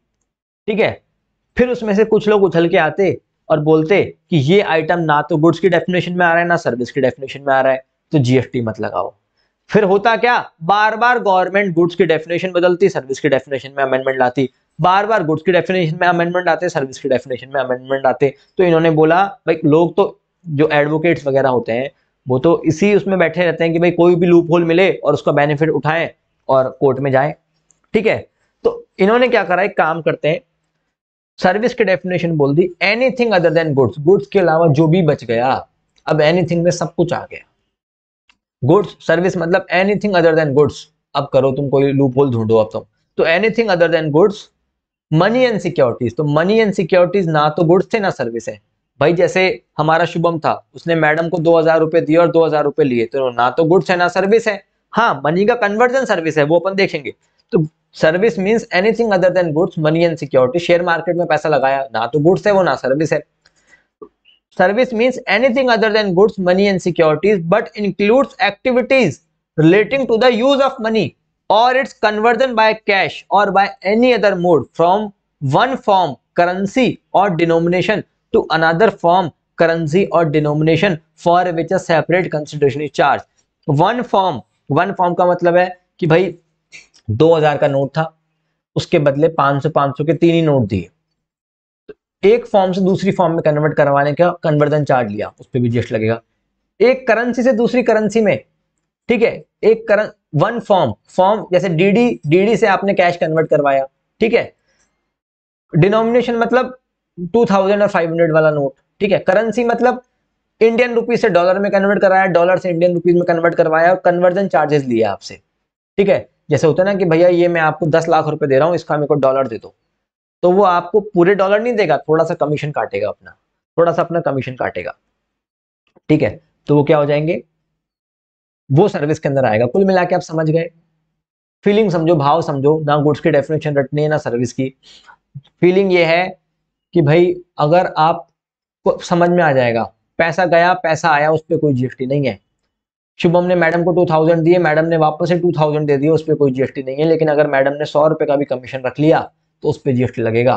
Speaker 2: ठीक है फिर उसमें से कुछ लोग उछल के आते और बोलते कि ये आइटम ना तो गुड्स की डेफिनेशन में आ रहा है ना सर्विस की डेफिनेशन में आ रहा है तो जीएसटी मत लगाओ फिर होता क्या बार बार गवर्नमेंट गुड्स की डेफिनेशन बदलती सर्विस की डेफिनेशन में अमेंडमेंट लाती बार बार गुड्स की डेफिनेशन में अमेंडमेंट आते सर्विस की डेफिनेशन में अमेंडमेंट आते तो इन्होंने बोला भाई लोग तो जो एडवोकेट्स वगैरह होते हैं वो तो इसी उसमें बैठे रहते हैं कि भाई कोई भी लूप होल मिले और उसका बेनिफिट उठाएं और कोर्ट में जाएं ठीक है तो इन्होंने क्या करा एक काम करते हैं सर्विस के डेफिनेशन बोल दी anything other than goods goods के अलावा जो भी बच गया अब एनीथिंग में सब कुछ आ गया गुड्स सर्विस मतलब एनीथिंग अदर देन गुड्स अब करो तुम कोई लूप होल ढूंढो अब तुम तो anything other than goods money and securities तो मनी एंड सिक्योरिटीज ना तो गुड्स थे ना सर्विस है भाई जैसे हमारा शुभम था उसने मैडम को दो हजार रुपए दिए और दो हजार रुपए लिए तो ना तो गुड्स है ना सर्विस है हाँ मनी का कन्वर्जन सर्विस है वो अपन देखेंगे तो service means anything other than goods money and security share market में पैसा लगाया ना तो गुड्स है वो ना सर्विस है service means anything other than goods money and securities but includes activities relating to the use of money और इट्स कन्वर्जन बाय कैश और by any other mode from one form currency और denomination to another form currency और denomination for which a separate consideration is charged one form one form का मतलब है कि भाई 2000 का नोट था उसके बदले 500 500 के तीन ही नोट दिए तो एक फॉर्म से दूसरी फॉर्म में कन्वर्ट करवाने का कन्वर्जन चार्ज लिया उस पर भी जीएसटी लगेगा एक करेंसी से दूसरी करेंसी में ठीक है एक करं वन फॉर्म फॉर्म जैसे डीडी डीडी से आपने कैश कन्वर्ट करवाया ठीक है डिनोमिनेशन मतलब टू थाउजेंड फाइव हंड्रेड वाला नोट ठीक है करेंसी मतलब इंडियन रुपीज से डॉलर में कन्वर्ट कराया डॉलर से इंडियन रुपीज में कन्वर्ट करवाया और कन्वर्जन चार्जेस लिया आपसे ठीक है जैसे होता है ना कि भैया ये मैं आपको दस लाख रुपए दे रहा हूँ इसका मेरे को डॉलर दे दो तो वो आपको पूरे डॉलर नहीं देगा थोड़ा सा कमीशन काटेगा अपना थोड़ा सा अपना कमीशन काटेगा ठीक है तो वो क्या हो जाएंगे वो सर्विस के अंदर आएगा कुल मिला के आप समझ गए फीलिंग समझो भाव समझो ना गुड्स की डेफिनेशन रटनी है ना सर्विस की फीलिंग ये है कि भाई अगर आप समझ में आ जाएगा पैसा गया पैसा आया उस पर कोई जीएसटी नहीं है शुभम ने मैडम को टू थाउजेंड दिए मैडम ने वापस से टू थाउजेंड दे दिए उस पर कोई जीएसटी नहीं है लेकिन अगर मैडम ने सौ रुपये का भी कमीशन रख लिया तो उस पर जीएसटी लगेगा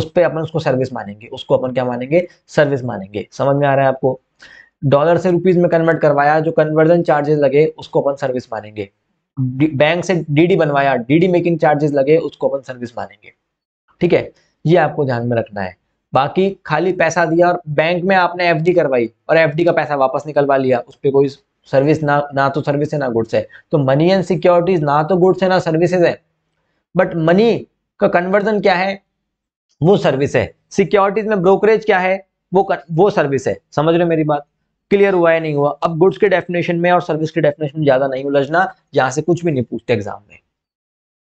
Speaker 2: उस पर अपन उसको सर्विस मानेंगे उसको अपन क्या मानेंगे सर्विस मानेंगे समझ में आ रहा है आपको डॉलर से रुपीज में कन्वर्ट करवाया जो कन्वर्जन चार्जेस लगे उसको अपन सर्विस मानेंगे बैंक से डीडी बनवाया डीडी मेकिंग चार्जेस लगे उसको अपन सर्विस मानेंगे ठीक है ये आपको ध्यान में रखना है बाकी खाली पैसा दिया और बैंक में आपने एफ करवाई और एफ का पैसा वापस निकलवा लिया उस पर कोई सर्विस ना ना तो सर्विस है ना गुड्स है तो मनी एंड सिक्योरिटीज ना तो गुड्स है ना सर्विसेज है बट मनी का कन्वर्जन क्या है वो सर्विस है सिक्योरिटीज में ब्रोकरेज क्या है वो वो सर्विस है समझ रहे मेरी बात क्लियर हुआ है नहीं हुआ अब गुड्स के डेफिनेशन में और सर्विस के डेफिनेशन में ज्यादा नहीं उलझना यहाँ से कुछ भी नहीं पूछते एग्जाम में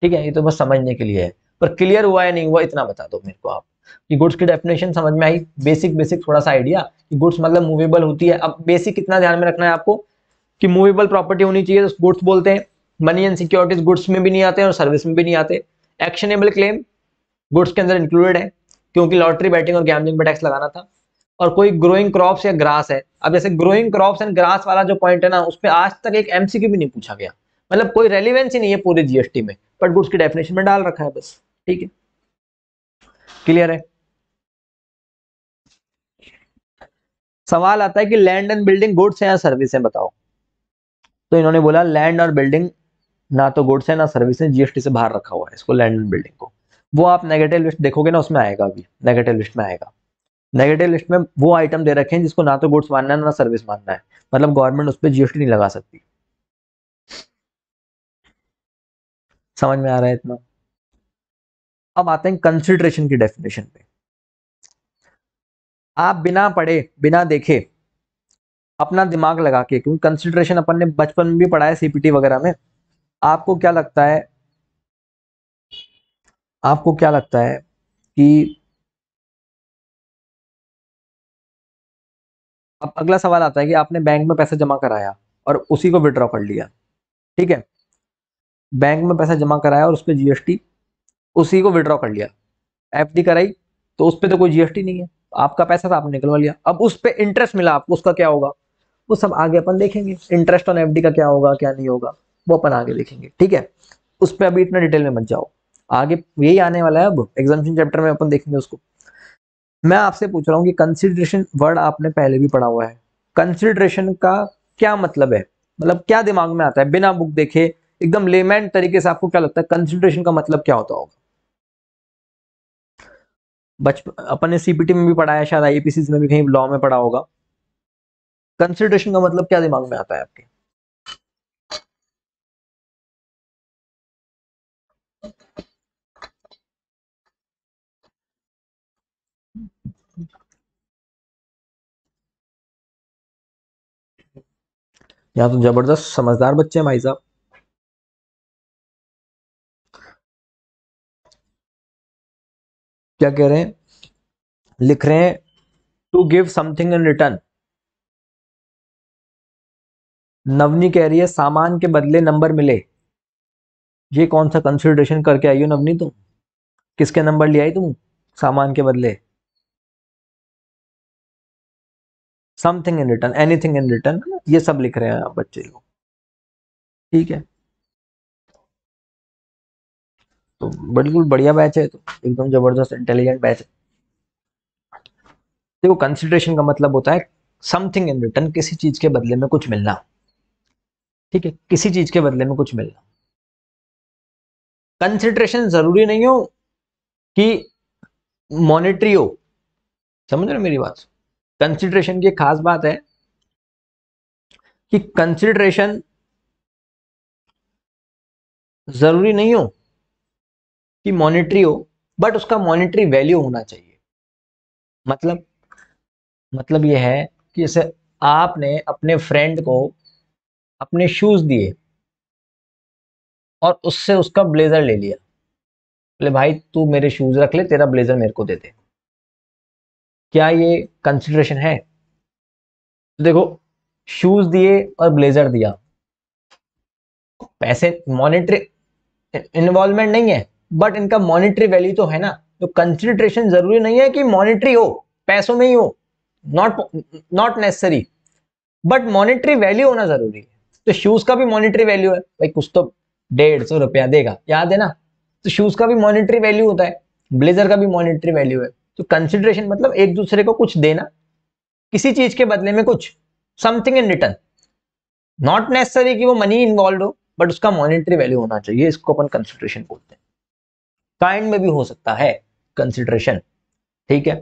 Speaker 2: ठीक है ये तो बस समझने के लिए है पर क्लियर हुआ या नहीं हुआ इतना बता दो मेरे को आप कि गुड्स की डेफिनेशन समझ में आई बेसिक बेसिक थोड़ा सा आइडिया कि गुड्स मतलब मूवेबल होती है अब बेसिक कितना ध्यान में रखना है आपको कि मूवेबल प्रॉपर्टी होनी चाहिए तो गुड्स बोलते हैं मनी एंड सिक्योरिटीज गुड्स में भी नहीं आते और सर्विस में भी नहीं आते एक्शनेबल क्लेम गुड्स के अंदर इंक्लूडेड है क्योंकि लॉटरी बैटिंग और गैमलिंग पर टैक्स लगाना था और कोई ग्रोइंग क्रॉप्स या ग्रास है अब जैसे ग्रोइंग क्रॉप्स एंड ग्रास वाला जो पॉइंट है ना उस पर आज तक एक एमसीक्यू भी नहीं पूछा गया मतलब कोई रेलिवेंस ही नहीं है पूरे जीएसटी में बट गुड्स की डेफिनेशन में डाल रखा है बस ठीक है क्लियर है सवाल आता है कि लैंड एंड बिल्डिंग गुड्स है या सर्विस है बताओ तो इन्होंने बोला लैंड और बिल्डिंग ना तो गुड्स है ना सर्विस है जीएसटी से बाहर रखा हुआ है इसको लैंड एंड बिल्डिंग को वो आप नेगेटिव लिस्ट देखोगे ना उसमें आएगा अभी नेगेटिव लिस्ट में आएगा नेगेटिव लिस्ट में वो आइटम दे रखे हैं जिसको ना तो गुड्स मानना है ना सर्विस मानना है मतलब गवर्नमेंट उस पर जीएसटी नहीं लगा सकती समझ में आ रहा है इतना अब आते हैं कंसिडरेशन की डेफिनेशन पे आप बिना पढ़े बिना देखे अपना दिमाग लगा के क्योंकि कंसिडरेशन अपन ने बचपन में भी पढ़ा है सीपीटी वगैरह में आपको क्या लगता है आपको क्या लगता है कि अब अगला सवाल आता है कि आपने बैंक में पैसा जमा कराया और उसी को विड्रॉ कर लिया ठीक है बैंक में पैसा जमा कराया और उस पर जीएसटी उसी को विड्रॉ कर लिया एफ कराई तो उस पर तो कोई जीएसटी नहीं है आपका पैसा था आपने निकलवा लिया अब उस पर इंटरेस्ट मिला आपको उसका क्या होगा वो सब आगे अपन देखेंगे इंटरेस्ट ऑन एफ का क्या होगा क्या नहीं होगा वो अपन आगे देखेंगे ठीक है उस पर अभी इतना डिटेल में मत जाओ आगे यही आने वाला है अब एग्जामिशन चैप्टर में अपन देखेंगे उसको मैं आपसे पूछ रहा हूँ कि कंसिडरेशन वर्ड आपने पहले भी पढ़ा हुआ है कंसिडरेशन का क्या मतलब है मतलब क्या दिमाग में आता है बिना बुक देखे एकदम लेमैन तरीके से आपको क्या लगता है कंसिडरेशन का मतलब क्या होता होगा बचपन अपन ने सीपीटी में भी पढ़ाया शायद आईपीसी में भी कहीं लॉ में पढ़ा होगा कंसिडरेशन का मतलब क्या दिमाग में आता है आपके
Speaker 1: या तो जबरदस्त समझदार बच्चे हैं भाई साहब क्या
Speaker 2: कह रहे हैं लिख रहे हैं to give something in return Navni कह रही है सामान के बदले नंबर मिले ये कौन सा कंसिडरेशन करके आई हो नवनी तुम किसके नंबर ले आई तुम सामान के बदले something in return anything in return ये सब लिख रहे हैं आप बच्चे लोग ठीक है तो बिल्कुल बढ़िया बैच है तो एकदम जबरदस्त इंटेलिजेंट बैच है देखो कंसिडरेशन का मतलब होता है समथिंग इन रिटर्न किसी चीज के बदले में कुछ मिलना ठीक है किसी चीज के बदले में कुछ मिलना कंसिडरेशन जरूरी नहीं हो कि मॉनिटरी हो समझ रहे मेरी बात कंसिडरेशन की खास बात है कि कंसिडरेशन जरूरी नहीं हो कि मॉनिटरी हो बट उसका मॉनिटरी वैल्यू होना चाहिए मतलब मतलब यह है कि जैसे आपने अपने फ्रेंड को अपने शूज दिए और उससे उसका ब्लेजर ले लिया बोले भाई तू मेरे शूज रख ले तेरा ब्लेजर मेरे को दे दे क्या ये कंसिडरेशन है तो देखो शूज दिए और ब्लेजर दिया पैसे मॉनिटरी इन्वॉल्वमेंट नहीं है बट इनका मॉनिटरी वैल्यू तो है ना तो कंसिडरेशन जरूरी नहीं है कि मॉनिटरी हो पैसों में ही हो not not necessary but monetary value होना जरूरी है तो शूज का भी मॉनिटरी वैल्यू है भाई कुछ तो डेढ़ सौ रुपया देगा याद है ना तो शूज का भी मॉनिटरी वैल्यू होता है ब्लेजर का भी मॉनिटरी वैल्यू है तो कंसिडरेशन मतलब एक दूसरे को कुछ देना किसी चीज के बदले में कुछ something in return not necessary कि वो मनी इन्वॉल्व हो बट उसका मॉनिटरी वैल्यू होना चाहिए इसको अपन कंसिडरेशन बोलते हैं काइंड में भी हो सकता है कंसिडरेशन ठीक है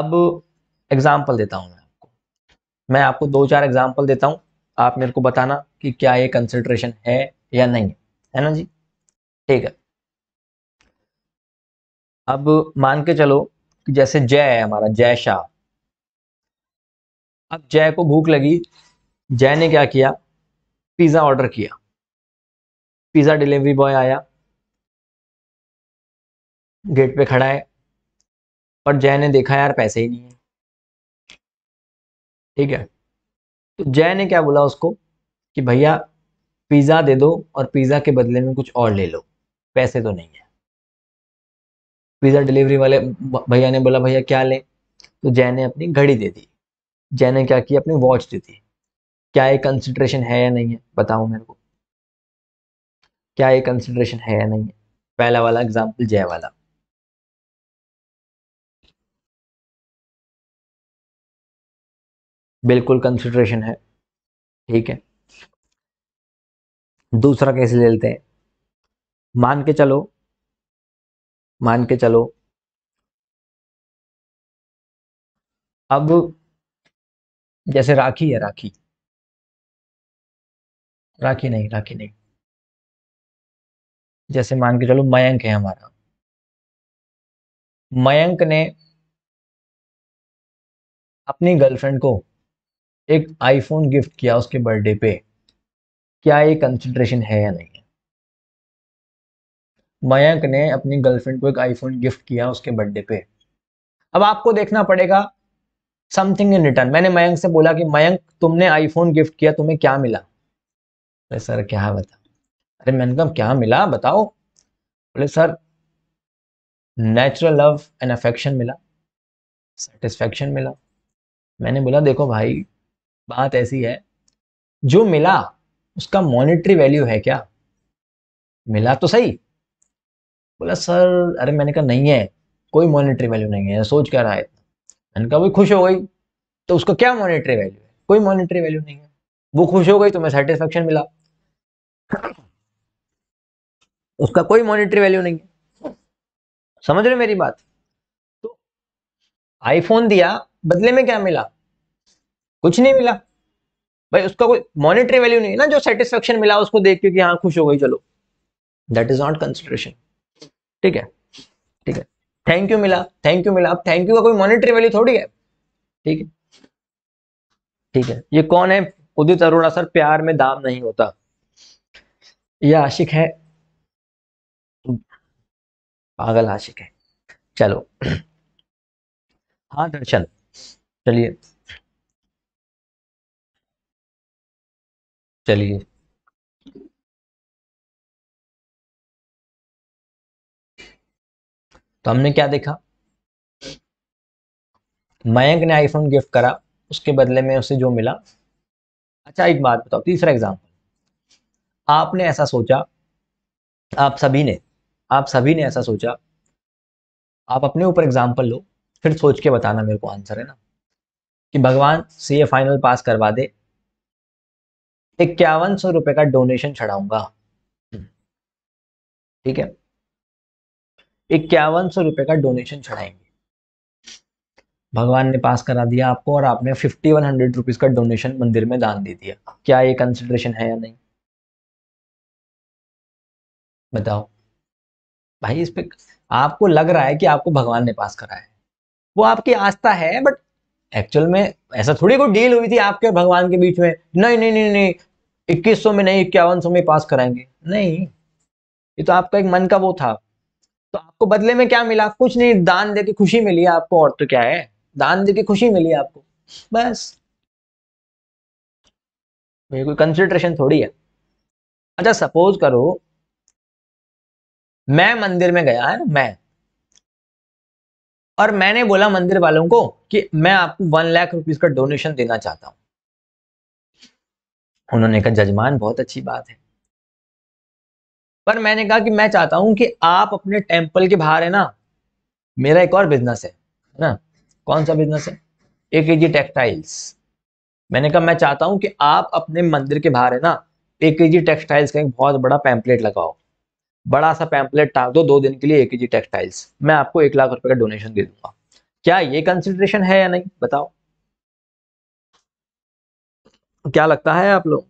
Speaker 2: अब एग्जाम्पल देता हूं मैं आपको मैं आपको दो चार एग्जाम्पल देता हूं आप मेरे को बताना कि क्या ये कंसिडरेशन है या नहीं है ना जी ठीक है अब मान के चलो कि जैसे जय है हमारा जय शाह अब जय को भूख लगी जय ने क्या किया पिज़्ज़ा ऑर्डर किया पिज़्ज़ा डिलीवरी बॉय आया गेट पे खड़ा है और जय ने देखा यार पैसे ही नहीं है ठीक है तो जय ने क्या बोला उसको कि भैया पिज़्ज़ा दे दो और पिज़्ज़ा के बदले में कुछ और ले लो पैसे तो नहीं है पिज़्ज़ा डिलीवरी वाले भैया ने बोला भैया क्या लें तो जय ने अपनी घड़ी दे दी जय ने क्या किया अपनी वॉच दे दी क्या ये कंसिड्रेशन है या नहीं है बताओ मेरे को क्या ये कंसिड्रेशन है या नहीं है पहला वाला एग्जाम्पल जय वाला बिल्कुल कंसिडरेशन है ठीक है दूसरा केस ले लेते हैं मान के चलो मान के चलो
Speaker 1: अब जैसे राखी है राखी राखी नहीं राखी नहीं जैसे मान के चलो मयंक है हमारा
Speaker 2: मयंक ने अपनी गर्लफ्रेंड को एक आईफोन गिफ्ट किया उसके बर्थडे पे क्या ये कंसिडरेशन है या नहीं मयंक ने अपनी गर्लफ्रेंड को एक आईफोन गिफ्ट किया उसके बर्थडे पे अब आपको देखना पड़ेगा समथिंग इन रिटर्न मैंने मयंक से बोला कि मयंक तुमने आईफोन गिफ्ट किया तुम्हें क्या मिला अरे सर क्या बता अरे मैंने कहा क्या मिला बताओ बोले sir natural love and affection मिला सेटिस्फेक्शन मिला मैंने बोला देखो भाई बात ऐसी है जो मिला उसका मॉनिटरी वैल्यू है क्या मिला तो सही बोला सर अरे मैंने कहा नहीं है कोई मॉनिटरी वैल्यू नहीं है सोच क्या रहा है मैंने कहा खुश हो गई तो उसका क्या मॉनिटरी वैल्यू है कोई मॉनिटरी वैल्यू नहीं है वो खुश हो गई तो मैं सेटिस्फेक्शन मिला उसका कोई मॉनिटरी वैल्यू नहीं है समझ रहे मेरी बात तो आईफोन दिया बदले में क्या मिला कुछ नहीं मिला भाई उसका कोई मॉनिटरी वैल्यू नहीं है ना जो सेटिस्फेक्शन मिला उसको देख के हाँ खुश हो गई चलो दैट इज नॉट कंसिडरेशन ठीक है ठीक है थैंक यू मिला थैंक यू मिला अब थैंक यू का कोई मॉनिटरी वैल्यू थोड़ी है ठीक है ठीक है ये कौन है उदित अरोड़ा सर प्यार में दाम नहीं होता ये आशिक है पागल आशिक है
Speaker 1: चलो हाँ दर्शन चलिए चलिए तो हमने क्या
Speaker 2: देखा मयंक ने आईफोन गिफ्ट करा उसके बदले में उसे जो मिला अच्छा एक बात बताओ तीसरा एग्जाम्पल आपने ऐसा सोचा आप सभी ने आप सभी ने ऐसा सोचा आप अपने ऊपर एग्जाम्पल लो फिर सोच के बताना मेरे को आंसर है ना कि भगवान सीए फाइनल पास करवा दे इक्यावन सौ रुपए का डोनेशन चढ़ाऊंगा ठीक है इक्यावन सौ रुपये का डोनेशन चढ़ाएंगे भगवान ने पास करा दिया आपको और आपने फिफ्टी वन हंड्रेड रुपीज का डोनेशन मंदिर में दान दे दिया क्या ये कंसिडरेशन है या नहीं बताओ भाई इस पे आपको लग रहा है कि आपको भगवान ने पास करा है वो आपकी आस्था है बट एक्चुअल में ऐसा थोड़ी कोई डील हुई थी आपके और भगवान के बीच में नहीं नहीं नहीं नहीं इक्कीस सौ में नहीं इक्यावन सौ में पास कराएंगे नहीं ये तो आपका एक मन का वो था तो आपको बदले में क्या मिला कुछ नहीं दान दे के खुशी मिली आपको और तो क्या है दान दे के खुशी मिली आपको बस मेरी कोई कंसिडरेशन थोड़ी है अच्छा सपोज करो मैं मंदिर में गया है मैं और मैंने बोला मंदिर वालों को कि मैं आपको वन लाख रुपीज का डोनेशन देना चाहता हूं उन्होंने कहा जजमान बहुत अच्छी बात है पर मैंने कहा कि मैं चाहता हूं कि आप अपने टेम्पल के बाहर है ना मेरा एक और बिजनेस है ना कौन सा बिजनेस है ए के जी टेक्सटाइल्स मैंने कहा मैं चाहता हूं कि आप अपने मंदिर के बाहर है ना ए के जी टेक्सटाइल्स का एक बहुत बड़ा पैम्पलेट लगाओ बड़ा सा पैम्पलेट टाक दो दो दिन के लिए एक जी टेक्सटाइल्स मैं आपको एक लाख रुपए का डोनेशन दे दूंगा क्या ये कंसिडरेशन है या नहीं बताओ
Speaker 1: क्या लगता है आप लोग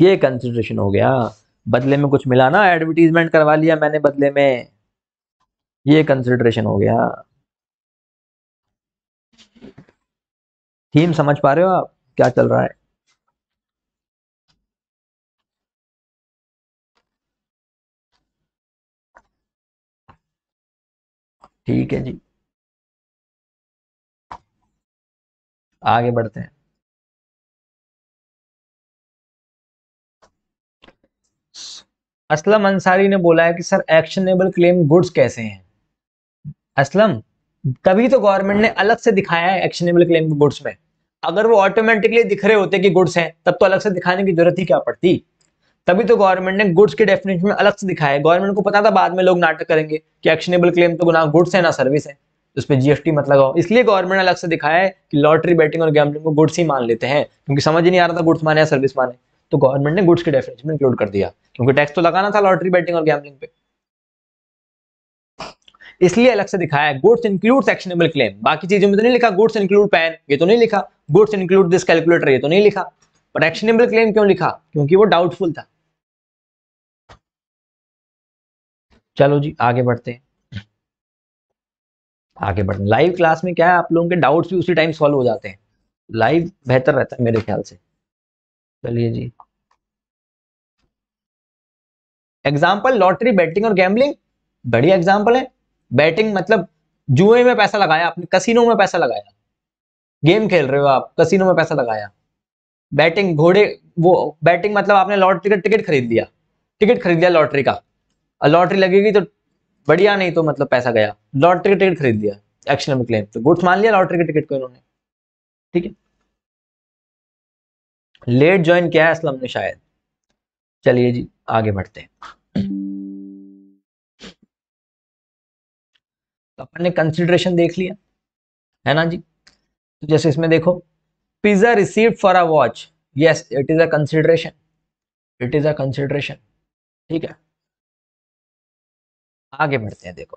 Speaker 1: ये
Speaker 2: कंसिडरेशन हो गया बदले में कुछ मिला ना एडवर्टीजमेंट करवा लिया मैंने बदले में ये कंसिडरेशन हो गया थीम समझ पा रहे हो आप क्या चल रहा है
Speaker 1: ठीक है जी आगे बढ़ते हैं
Speaker 2: असलम अंसारी ने बोला है कि सर एक्शनेबल क्लेम गुड्स कैसे हैं असलम तभी तो गवर्नमेंट ने अलग से दिखाया है एक्शनेबल क्लेम गुड्स में अगर वो ऑटोमेटिकली दिख रहे होते कि गुड्स हैं तब तो अलग से दिखाने की जरूरत ही क्या पड़ती तभी तो गवर्नमेंट ने गुड्स के डेफिनेशन में अलग से दिखाया है गवर्नमेंट को पता था बाद में लोग नाटक करेंगे कि एक्शनेबल क्लेम तो गुना गुड्स है ना सर्विस है उस पर जीएसटी मत लगाओ इसलिए गवर्नमेंट ने अलग से दिखाया है कि लॉटरी बैटिंग और गैमलिंग को गुड्स ही मान लेते हैं क्योंकि समझ ही नहीं आ रहा था गुड्स माने या सर्विस माने तो गवर्नमेंट ने गुड्स के डेफिनेशन में इंक्लूड कर दिया क्योंकि टैक्स तो लगाना था लॉटरी बैटिंग और गैमलिंग पे इसलिए अलग से दिखाया है गुड्स इंक्लूड एक्शनेबल क्लेम बाकी चीजों में तो नहीं लिखा गुड्स इंक्लूड पैन ये तो नहीं लिखा गुड्स इंक्लूड दिस कैलकुलेटर ये तो नहीं लिखा पर एक्शनेबल क्लेम क्यों लिखा क्योंकि वो डाउटफुल था चलो जी आगे बढ़ते हैं आगे बढ़ते लाइव क्लास में क्या है आप लोगों के डाउट्स भी उसी टाइम सॉल्व हो जाते हैं लाइव बेहतर रहता है मेरे ख्याल से चलिए जी एग्जाम्पल लॉटरी बैटिंग और गैम्बलिंग बढ़िया एग्जाम्पल है बैटिंग मतलब जुए में पैसा लगाया आपने कसिनो में पैसा लगाया गेम खेल रहे हो आप कसिनो में पैसा लगाया बैटिंग घोड़े वो बैटिंग मतलब आपने लॉटरी का टिकट खरीद लिया टिकट खरीद लिया लॉटरी का लॉटरी लगेगी तो बढ़िया नहीं तो मतलब पैसा गया लॉटरी का टिकट खरीद लिया एक्शन में क्लेम तो गुड्स मान लिया लॉटरी के टिकट को इन्होंने ठीक है लेट ज्वाइन किया है असलम ने शायद चलिए जी आगे बढ़ते हैं तो अपन ने कंसिडरेशन देख लिया है ना जी तो जैसे इसमें देखो pizza receive for a watch yes it is a consideration it is a consideration ठीक है आगे बढ़ते हैं देखो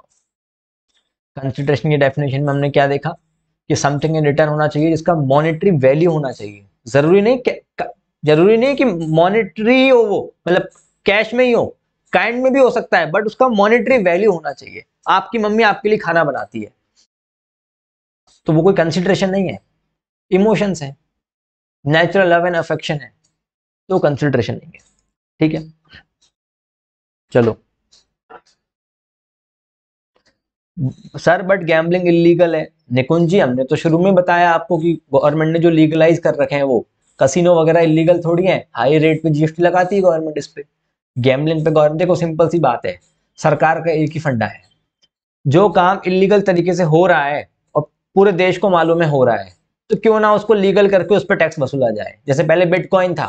Speaker 2: कंसिडरेशन की डेफिनेशन में हमने क्या देखा कि समथिंग इन रिटर्न होना चाहिए जिसका मॉनिटरी वैल्यू होना चाहिए जरूरी नहीं कि जरूरी नहीं कि मॉनिटरी हो वो मतलब कैश में ही हो काइंड में भी हो सकता है बट उसका मॉनिटरी वैल्यू होना चाहिए आपकी मम्मी आपके लिए खाना बनाती है तो वो कोई कंसिडरेशन नहीं है इमोशंस है नेचुरल लव एंड अफेक्शन है तो कंसिडरेशन नहीं है ठीक है चलो सर बट गैम्बलिंग इलीगल है निकुंज जी हमने तो शुरू में बताया आपको कि गवर्नमेंट ने जो लीगलाइज कर रखे हैं वो कसिनो वगैरह इलीगल थोड़ी है हाई रेट पे जीएसटी लगाती है गवर्नमेंट इस पे गैम्बलिंग पे गवर्नमेंट देखो सिंपल सी बात है सरकार का एक ही फंडा है जो काम इलीगल तरीके से हो रहा है और पूरे देश को मालूम है हो रहा है तो क्यों ना उसको लीगल करके उस पर टैक्स वसूला जाए जैसे पहले बिटकॉइन था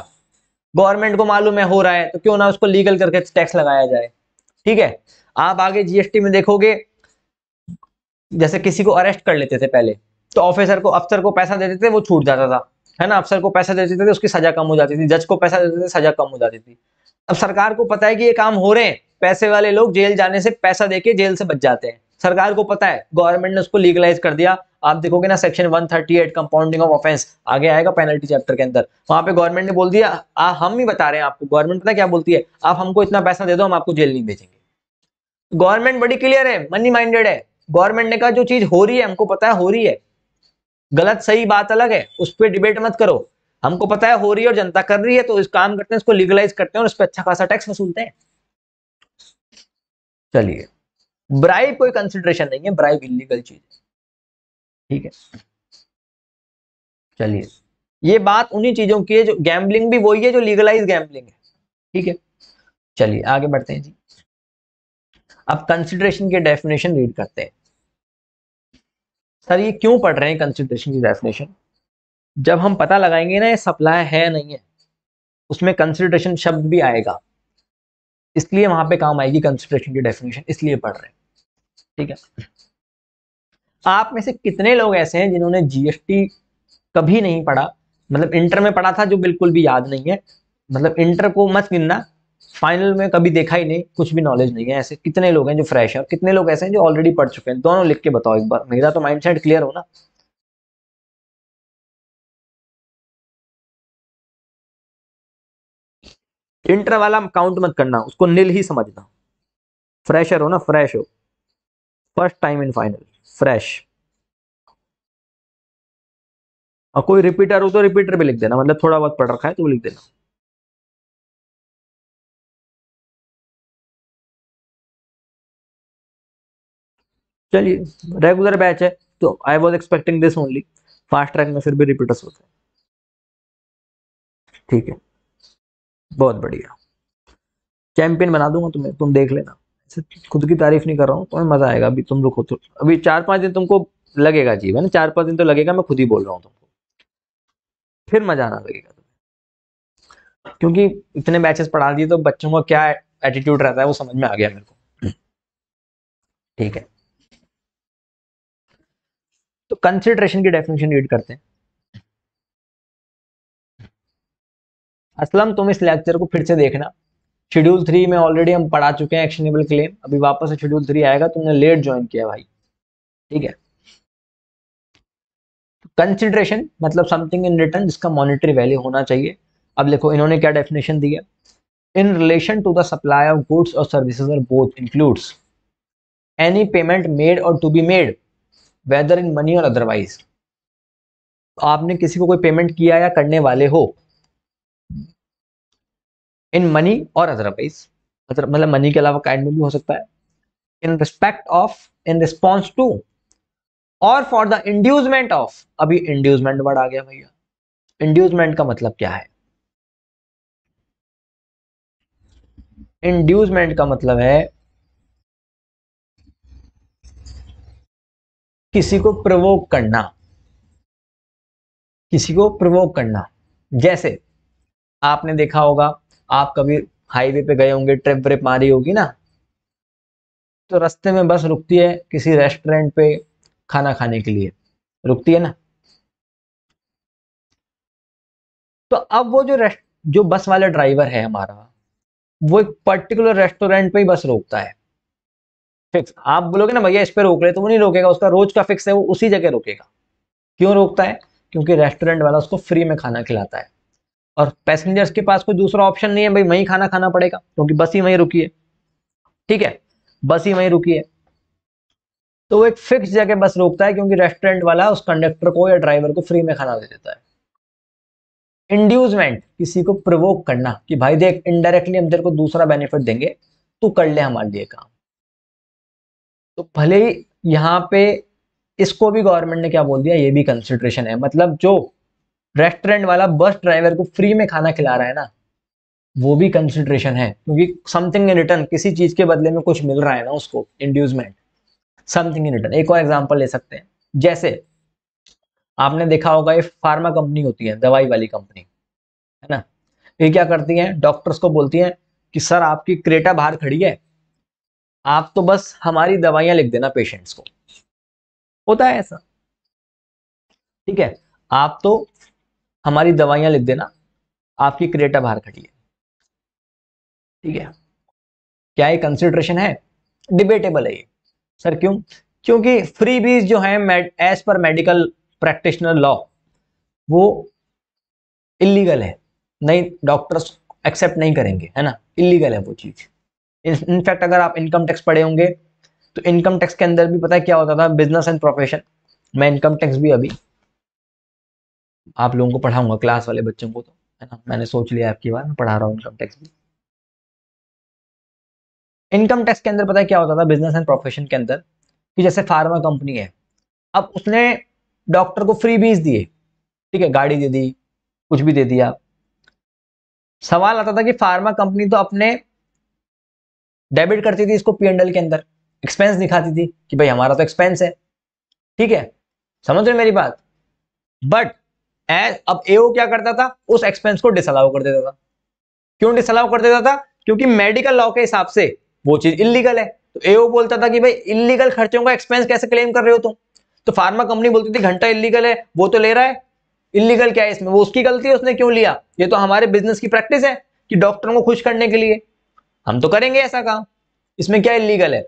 Speaker 2: गवर्नमेंट को मालूम है हो रहा है तो क्यों ना उसको लीगल करके टैक्स लगाया जाए ठीक है आप आगे जीएसटी में देखोगे जैसे किसी को अरेस्ट कर लेते थे पहले तो ऑफिसर को अफसर को पैसा देते थे वो छूट जाता था है ना अफसर को पैसा देते थे तो उसकी सजा कम हो जाती थी जज को पैसा देते थे सजा कम हो जाती थी अब सरकार को पता है कि ये काम हो रहे हैं पैसे वाले लोग जेल जाने से पैसा देके जेल से बच जाते हैं सरकार को पता है गवर्नमेंट ने उसको लीगलाइज कर दिया आप देखोगे ना सेक्शन 138 कंपाउंडिंग ऑफ ऑफेंस आगे आएगा पेनल्टी चैप्टर के अंदर वहां पे गवर्नमेंट ने बोल दिया आ, हम ही बता रहे हैं आपको गवर्नमेंट पता क्या बोलती है आप हमको इतना पैसा दे दो हम आपको जेल नहीं भेजेंगे गवर्नमेंट बड़ी क्लियर है मनी माइंडेड है गवर्नमेंट ने कहा जो चीज हो रही है हमको पता है हो रही है गलत सही बात अलग है उस पर डिबेट मत करो हमको पता है हो रही है और जनता कर रही है तो इस काम करते हैं उसको लीगलाइज करते हैं और उस पर अच्छा खासा टैक्स वसूलते हैं चलिए ब्राइब कोई कंसिडरेशन नहीं है ब्राइब इलीगल चीज ठीक है चलिए ये बात उन्हीं चीजों की है जो गैम्बलिंग भी वही है जो लीगलाइज गैम्बलिंग है ठीक है चलिए आगे बढ़ते हैं जी अब कंसिडरेशन के डेफिनेशन रीड करते हैं सर ये क्यों पढ़ रहे हैं कंसिडरेशन की डेफिनेशन जब हम पता लगाएंगे ना ये सप्लाई है नहीं है उसमें कंसिडरेशन शब्द भी आएगा इसलिए वहां पे काम आएगी कंसिडरेशन की डेफिनेशन इसलिए पढ़ रहे हैं ठीक है आप में से कितने लोग ऐसे हैं जिन्होंने जीएसटी कभी नहीं पढ़ा मतलब इंटर में पढ़ा था जो बिल्कुल भी याद नहीं है मतलब इंटर को मत गिनना फाइनल में कभी देखा ही नहीं कुछ भी नॉलेज नहीं है ऐसे कितने लोग हैं जो फ्रेश है कितने लोग ऐसे हैं जो ऑलरेडी पढ़ चुके हैं दोनों लिख के बताओ एक बार मेरा तो सेट क्लियर हो ना इंटर वाला काउंट मत करना उसको नील ही समझना फ्रेशर हो ना फ्रेश हो first time in final fresh
Speaker 1: और हाँ, कोई रिपीटर हो तो रिपीटर भी लिख देना मतलब थोड़ा बहुत पढ़ रखा है तो लिख देना
Speaker 2: चलिए रेगुलर बैच है तो I was expecting this only fast track में फिर भी रिपीटर्स होते हैं ठीक है बहुत बढ़िया चैंपियन बना दूंगा तुम्हें तुम देख लेना खुद की तारीफ नहीं कर रहा हूँ तुम्हें तो मजा आएगा अभी तुम रुको तो अभी चार पाँच दिन तुमको लगेगा जी है ना चार पाँच दिन तो लगेगा मैं खुद ही बोल रहा हूँ तुमको फिर मजा आना लगेगा तुम्हें क्योंकि इतने बैचेस पढ़ा दिए तो बच्चों का क्या एटीट्यूड रहता है वो समझ में आ गया मेरे को ठीक है तो कंसिडरेशन की डेफिनेशन रीड करते हैं असलम तुम इस लेक्चर को फिर से देखना शेड्यूल थ्री में ऑलरेडी हम पढ़ा चुके हैं एक्शनेबल क्लेम अभी वापस से शेड्यूल थ्री आएगा तुमने लेट ज्वाइन किया भाई ठीक है कंसिडरेशन मतलब समथिंग इन रिटर्न जिसका मॉनिटरी वैल्यू होना चाहिए अब देखो इन्होंने क्या डेफिनेशन दी है in relation to the supply of goods और services or both includes any payment made और to be made whether in money और अदरवाइज आपने किसी को कोई पेमेंट किया या करने वाले हो इन मनी और अदरवाइज मतलब मनी के अलावा काइंड में भी हो सकता है in respect of in response to और फॉर द इंड्यूजमेंट ऑफ अभी इंड्यूजमेंट वर्ड आ गया भैया इंड्यूजमेंट का मतलब क्या है इंड्यूजमेंट का मतलब है किसी को प्रवोक करना किसी को प्रवोक करना जैसे आपने देखा होगा आप कभी हाईवे पे गए होंगे ट्रिप व्रिप मारी होगी ना तो रास्ते में बस रुकती है किसी रेस्टोरेंट पे खाना खाने के लिए रुकती है ना तो अब वो जो रेस्ट जो बस वाला ड्राइवर है हमारा वो एक पर्टिकुलर रेस्टोरेंट पे ही बस रोकता है फिक्स आप बोलोगे ना भैया इस पे रोक ले तो वो नहीं रोकेगा उसका रोज का फिक्स है वो उसी जगह रोकेगा क्यों रोकता है क्योंकि रेस्टोरेंट वाला उसको फ्री में खाना खिलाता है और पैसेंजर्स के पास कोई दूसरा ऑप्शन नहीं है भाई वहीं खाना खाना पड़ेगा क्योंकि बस ही वहीं रुकी है ठीक है बस ही वहीं रुकी है तो वो एक फिक्स जगह बस रोकता है क्योंकि रेस्टोरेंट वाला उस कंडक्टर को या ड्राइवर को फ्री में खाना दे देता है इंड्यूजमेंट किसी को प्रवोक करना कि भाई देख इनडायरेक्टली हम तेरे को दूसरा बेनिफिट देंगे तू कर ले हमारे लिए काम तो भले ही यहाँ पे इसको भी गवर्नमेंट ने क्या बोल दिया ये भी कंसिडरेशन है मतलब जो रेस्टोरेंट वाला बस ड्राइवर को फ्री में खाना खिला रहा है ना वो भी कंसिडरेशन है क्योंकि समथिंग इन रिटर्न किसी चीज के बदले में कुछ मिल रहा है ना उसको इंड्यूसमेंट समथिंग इन रिटर्न एक और एग्जाम्पल ले सकते हैं जैसे आपने देखा होगा ये फार्मा कंपनी होती है दवाई वाली कंपनी है ना ये क्या करती है डॉक्टर्स को बोलती है कि सर आपकी क्रेटा बाहर खड़ी है आप तो बस हमारी दवाइयां लिख देना पेशेंट्स को होता है ऐसा ठीक है आप तो हमारी दवाइयां लिख देना आपकी क्रिएटा बाहर खड़ी है ठीक है क्या ये कंसिडरेशन है डिबेटेबल है ये सर क्यों क्योंकि फ्री बीज जो है as per medical practitioner law वो इलीगल है नहीं डॉक्टर्स एक्सेप्ट नहीं करेंगे है ना इलीगल है वो चीज़ इनफैक्ट अगर आप इनकम टैक्स पढ़े होंगे तो इनकम टैक्स के अंदर भी पता है क्या होता था बिजनेस एंड प्रोफेशन मैं इनकम टैक्स भी अभी आप लोगों को पढ़ाऊंगा क्लास वाले बच्चों को तो है ना मैंने सोच लिया आपकी बार मैं पढ़ा रहा हूँ इनकम टैक्स भी इनकम टैक्स के अंदर पता है क्या होता था बिजनेस एंड प्रोफेशन के अंदर कि जैसे फार्मा कंपनी है अब उसने डॉक्टर को फ्री बीज दिए ठीक है गाड़ी दे दी कुछ भी दे दिया सवाल आता था कि फार्मा कंपनी तो अपने डेबिट करती थी इसको पीएनडल के अंदर एक्सपेंस दिखाती थी कि भाई हमारा तो एक्सपेंस है ठीक है समझ रहे मेरी बात बट अब एओ क्या करता था उस एक्सपेंस को डिसअलाउ कर देता था क्यों डिसअलाउ कर देता था क्योंकि मेडिकल लॉ के हिसाब से वो चीज इलीगल है तो एओ बोलता था कि भाई इलीगल खर्चों का एक्सपेंस कैसे क्लेम कर रहे हो तुम तो फार्मा कंपनी बोलती थी घंटा इलीगल है वो तो ले रहा है इलीगल क्या है इसमें वो उसकी गलती है उसने क्यों लिया ये तो हमारे बिजनेस की प्रैक्टिस है कि डॉक्टरों को खुश करने के लिए हम तो करेंगे ऐसा काम इसमें क्या इलीगल है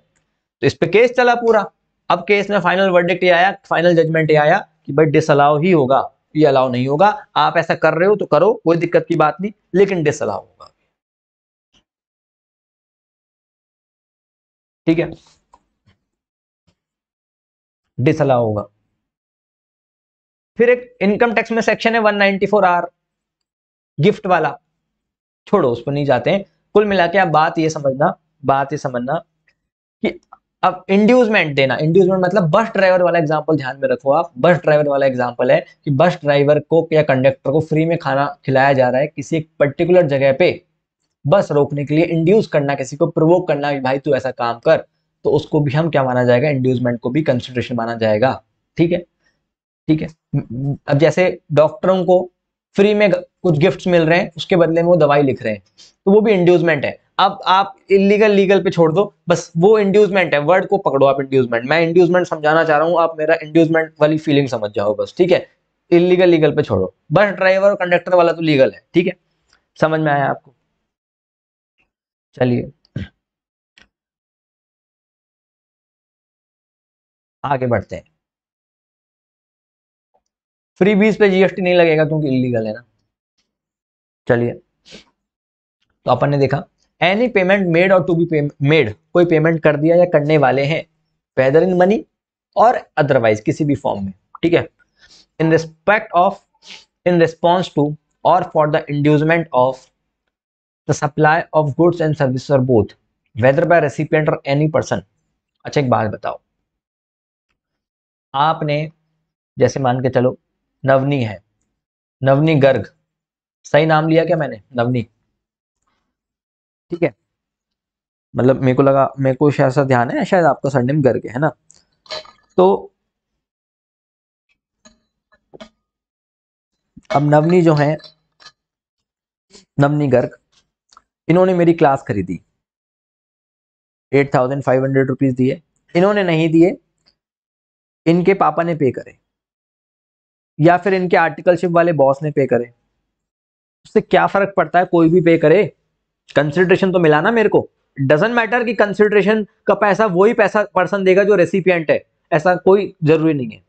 Speaker 2: तो इस पर केस चला पूरा अब केस में फाइनल वर्डिक्ट आया फाइनल जजमेंट आया कि भाई डिसअलाउ ही होगा ये अलाउ नहीं होगा आप ऐसा कर रहे हो तो करो कोई दिक्कत की बात नहीं लेकिन डिस अलाउ होगा ठीक है डिस अलाउ होगा फिर एक इनकम टैक्स में सेक्शन है 194 आर गिफ्ट वाला छोड़ो उस पर नहीं जाते हैं कुल मिला के आप बात ये समझना बात ये समझना कि अब इंड्यूसमेंट देना इंड्यूसमेंट मतलब बस ड्राइवर वाला एग्जाम्पल ध्यान में रखो आप बस ड्राइवर वाला एग्जाम्पल है कि बस ड्राइवर को या कंडक्टर को फ्री में खाना खिलाया जा रहा है किसी एक पर्टिकुलर जगह पे बस रोकने के लिए इंड्यूस करना किसी को प्रवोक करना भाई तू ऐसा काम कर तो उसको भी हम क्या माना जाएगा इंड्यूसमेंट को भी कंसिडरेशन माना जाएगा ठीक है ठीक है अब जैसे डॉक्टरों को फ्री में कुछ गिफ्ट्स मिल रहे हैं उसके बदले में वो दवाई लिख रहे हैं तो वो भी इंड्यूसमेंट है अब आप इलीगल लीगल पे छोड़ दो बस वो इंड्यूसमेंट है वर्ड को पकड़ो आप इंड्यूसमेंट मैं इंड्यूसमेंट समझाना चाह रहा हूँ आप मेरा इंड्यूसमेंट वाली फीलिंग समझ जाओ बस ठीक है इलीगल लीगल पे छोड़ो बस ड्राइवर और कंडक्टर वाला तो लीगल है ठीक है समझ में आया आपको
Speaker 1: चलिए आगे बढ़ते हैं फ्री बीस पे
Speaker 2: जीएसटी नहीं लगेगा क्योंकि इलीगल है ना चलिए तो अपन ने देखा एनी पेमेंट मेड और टू बी मेड कोई पेमेंट कर दिया या करने वाले हैं वेदर इन मनी और अदरवाइज किसी भी फॉर्म में ठीक है in respect of in response to और for the inducement of the supply of goods and service और बोथ वेदर बाय रेसिपियंट और एनी पर्सन अच्छा एक बात बताओ आपने जैसे मान के चलो नवनी है नवनी गर्ग सही नाम लिया क्या मैंने नवनी ठीक है मतलब मेरे को लगा मेरे को शायद सा ध्यान है शायद आपका सरनेम गर्ग है ना तो अब नवनी जो है नवनी गर्ग इन्होंने मेरी क्लास खरीदी eight thousand five hundred rupees दिए इन्होंने नहीं दिए इनके पापा ने पे करे या फिर इनके आर्टिकलशिप वाले बॉस ने पे करे उससे क्या फर्क पड़ता है कोई भी पे करे कंसिडरेशन तो मिला ना मेरे को डजेंट मैटर कि कंसिडरेशन का पैसा वही पैसा पर्सन देगा जो रेसिपियंट है ऐसा कोई जरूरी नहीं है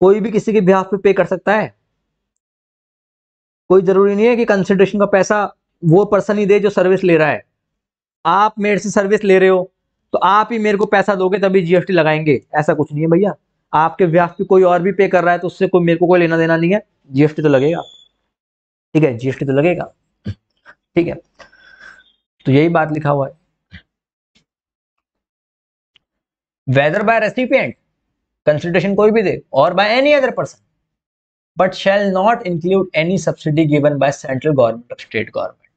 Speaker 2: कोई भी किसी के बिहाफ पे पे कर सकता है कोई जरूरी नहीं है कि कंसिडरेशन का पैसा वो पर्सन ही दे जो सर्विस ले रहा है आप मेरे से सर्विस ले रहे हो तो आप ही मेरे को पैसा दोगे तभी जीएसटी लगाएंगे ऐसा कुछ नहीं है भैया आपके ब्याज पे कोई और भी पे कर रहा है तो उससे कोई मेरे को कोई लेना देना नहीं है जीएसटी तो लगेगा ठीक है जीएसटी तो लगेगा ठीक है तो यही बात लिखा हुआ है वेदर बाय रेसिपियंट कंसिडरेशन कोई भी दे और by any other person but shall not include any subsidy given by central government और स्टेट गवर्नमेंट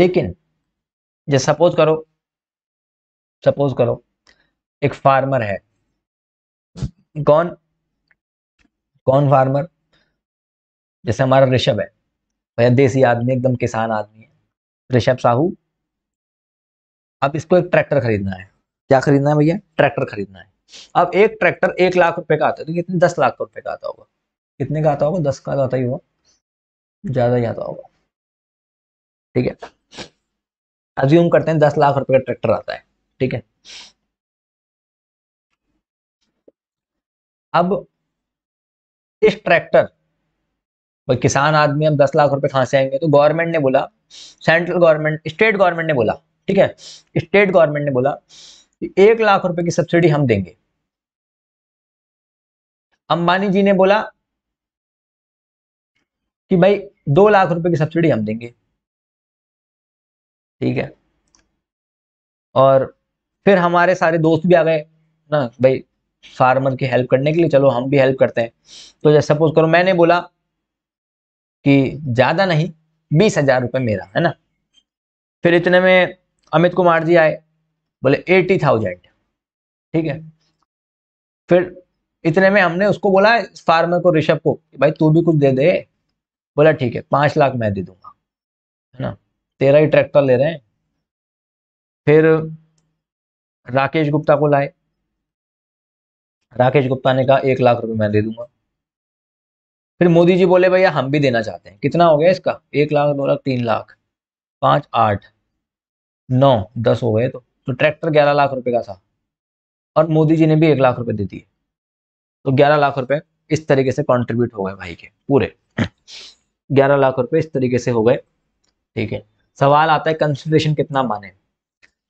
Speaker 2: लेकिन जैसे सपोज करो सपोज करो एक फार्मर है कौन कौन फार्मर जैसे हमारा ऋषभ है भैया देसी आदमी एकदम किसान आदमी है ऋषभ साहू अब इसको एक ट्रैक्टर खरीदना है क्या खरीदना है भैया ट्रैक्टर खरीदना है अब एक ट्रैक्टर एक लाख रुपए का आता है तो कितने दस लाख रुपए का आता होगा कितने का आता होगा दस का तो आता ही होगा ज्यादा ही आता होगा ठीक है अज्यूम करते हैं दस लाख रुपए का ट्रैक्टर आता है ठीक है अब इस ट्रैक्टर भाई किसान आदमी हम दस लाख रुपए कहाँ से आएंगे तो गवर्नमेंट ने बोला सेंट्रल गवर्नमेंट स्टेट गवर्नमेंट ने बोला ठीक है स्टेट गवर्नमेंट ने बोला एक लाख रुपए की सब्सिडी हम देंगे अंबानी जी ने बोला कि भाई दो लाख रुपए की सब्सिडी हम देंगे ठीक है और फिर हमारे सारे दोस्त भी आ गए ना भाई फार्मर की हेल्प करने के लिए चलो हम भी हेल्प करते हैं तो जैसे सपोज करो मैंने बोला कि ज्यादा नहीं बीस हजार रुपये मेरा है ना फिर इतने में अमित कुमार जी आए बोले एटी थाउजेंड ठीक है फिर इतने में हमने उसको बोला फार्मर को ऋषभ को भाई तू भी कुछ दे दे बोला ठीक है पांच लाख मैं दे दूंगा है ना तेरा ही ट्रैक्टर ले रहे हैं फिर राकेश गुप्ता को लाए राकेश गुप्ता ने कहा एक लाख रुपए मैं दे दूंगा फिर मोदी जी बोले भैया हम भी देना चाहते हैं कितना हो गया इसका एक लाख दो लाख तीन लाख पांच आठ नौ दस हो गए तो तो ट्रैक्टर ग्यारह लाख रुपए का था और मोदी जी ने भी एक लाख रुपए दे दिए तो ग्यारह लाख रुपए इस तरीके से कंट्रीब्यूट हो गए भाई के पूरे ग्यारह लाख रुपए इस तरीके से हो गए ठीक है सवाल आता है कंसिडरेशन कितना माने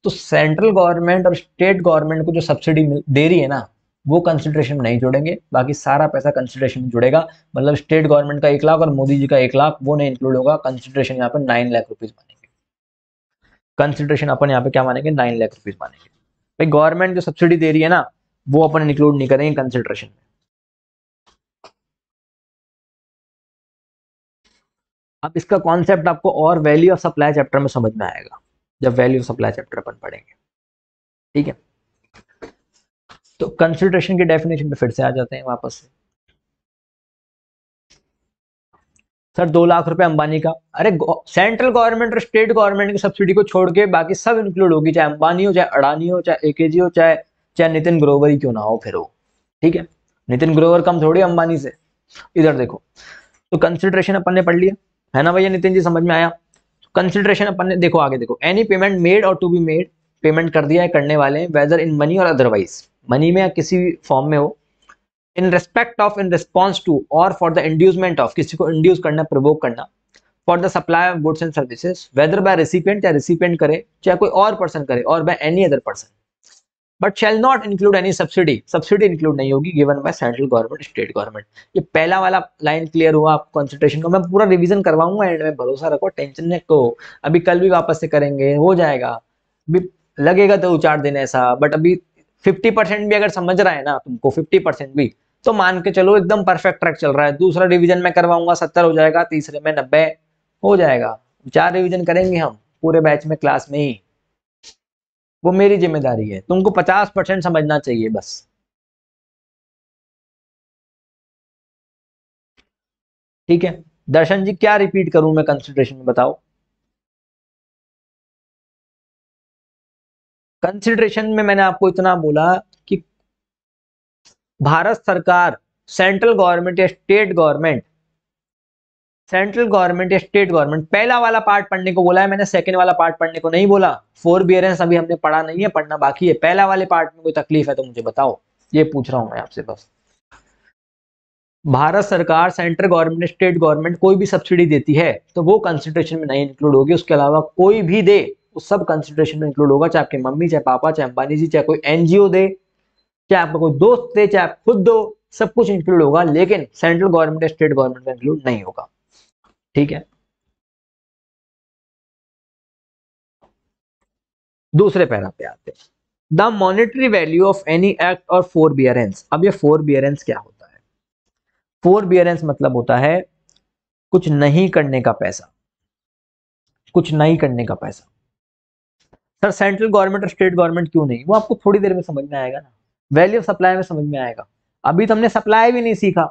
Speaker 2: तो सेंट्रल गवर्नमेंट और स्टेट गवर्नमेंट को जो सब्सिडी दे रही है ना वो कंसिड्रेशन में नहीं जुड़ेंगे बाकी सारा पैसा कंसिड्रेशन में जुड़ेगा मतलब स्टेट गवर्नमेंट का एक लाख और मोदी जी का एक लाख वो नहीं इंक्लूड होगा कंसिड्रेशन यहाँ पर नाइन लाख रुपीज मानेंगे कंसिड्रेशन अपन यहाँ पे क्या मानेंगे नाइन लाख रुपीज मानेंगे भाई गवर्नमेंट जो सब्सिडी दे रही है ना वो अपन इंक्लूड नहीं करेंगे कंसिडरेशन में अब इसका कॉन्सेप्ट आपको और वैल्यू ऑफ सप्लाई चैप्टर में समझ में आएगा जब वैल्यू ऑफ सप्लाई चैप्टर अपन पढ़ेंगे ठीक है तो कंसिडरेशन के डेफिनेशन पे फिर से आ जाते हैं वापस सर दो लाख रुपए अंबानी का अरे सेंट्रल गवर्नमेंट और स्टेट गवर्नमेंट की सब्सिडी को छोड़ के बाकी सब इंक्लूड होगी चाहे अंबानी हो चाहे अडानी हो चाहे एकेजी हो चाहे चाहे नितिन ग्रोवर ही क्यों ना हो फिर हो ठीक है नितिन ग्रोवर कम थोड़ी अंबानी से इधर देखो तो कंसिडरेशन अपन ने पढ़ लिया है ना भैया नितिन जी समझ में आया कंसिडरेशन अपन ने देखो आगे देखो एनी पेमेंट मेड और टू बी मेड पेमेंट कर दिया है करने वाले वेदर इन मनी और अदरवाइज मनी में या किसी फॉर्म में हो in respect of in response to और फॉर द इंड्यूसमेंट ऑफ किसी को इंड्यूस करना प्रवोक करना for the supply of goods and services whether by recipient या रिसिपेंट करे चाहे कोई और पर्सन करे और by any other person but shall not include any subsidy subsidy include नहीं होगी given by central government state government ये पहला वाला लाइन क्लियर हुआ आप कॉन्सेंट्रेशन को मैं पूरा रिविजन करवाऊंगा एंड में भरोसा रखो टेंशन नहीं को अभी कल भी वापस से करेंगे हो जाएगा अभी लगेगा तो चार दिन ऐसा बट अभी फिफ्टी परसेंट भी अगर समझ रहा है ना तुमको फिफ्टी परसेंट भी तो मान के चलो एकदम परफेक्ट ट्रैक चल रहा है दूसरा रिवीजन में करवाऊंगा सत्तर हो जाएगा तीसरे में नब्बे हो जाएगा चार रिविजन करेंगे हम पूरे बैच में क्लास में ही वो मेरी जिम्मेदारी है तुमको पचास परसेंट समझना चाहिए बस
Speaker 1: ठीक है दर्शन जी क्या रिपीट करूं मैं कंसिडरेशन में बताओ कंसिडरेशन में मैंने आपको
Speaker 2: इतना बोला कि भारत सरकार सेंट्रल गवर्नमेंट या स्टेट गवर्नमेंट सेंट्रल गवर्नमेंट या स्टेट गवर्नमेंट पहला वाला पार्ट पढ़ने को बोला है मैंने सेकंड वाला पार्ट पढ़ने को नहीं बोला फोर बियरेंस अभी हमने पढ़ा नहीं है पढ़ना बाकी है पहला वाले पार्ट में कोई तकलीफ है तो मुझे बताओ ये पूछ रहा हूं मैं आपसे बस भारत सरकार सेंट्रल गवर्नमेंट स्टेट गवर्नमेंट कोई भी सब्सिडी देती है तो वो कंसिडरेशन में नहीं इंक्लूड होगी उसके अलावा कोई भी दे वो तो सब कंसिडरेशन में इंक्लूड होगा चाहे आपके मम्मी चाहे पापा चाहे अंबानी जी चाहे कोई एनजीओ दे चाहे आपका कोई दोस्त दे चाहे आप खुद दो सब कुछ इंक्लूड होगा लेकिन सेंट्रल गवर्नमेंट या स्टेट गवर्नमेंट का इंक्लूड नहीं होगा ठीक है दूसरे पैरा पे आते the monetary value of any act और फोर बियरेंस अब ये फोर बियरेंस क्या होता है फोर बियरेंस मतलब होता है कुछ नहीं करने का पैसा कुछ नहीं करने का पैसा सर सेंट्रल गवर्नमेंट और स्टेट गवर्नमेंट क्यों नहीं वो आपको थोड़ी देर में समझ में आएगा ना वैल्यू ऑफ सप्लाई में समझ में आएगा अभी तो हमने सप्लाई भी नहीं सीखा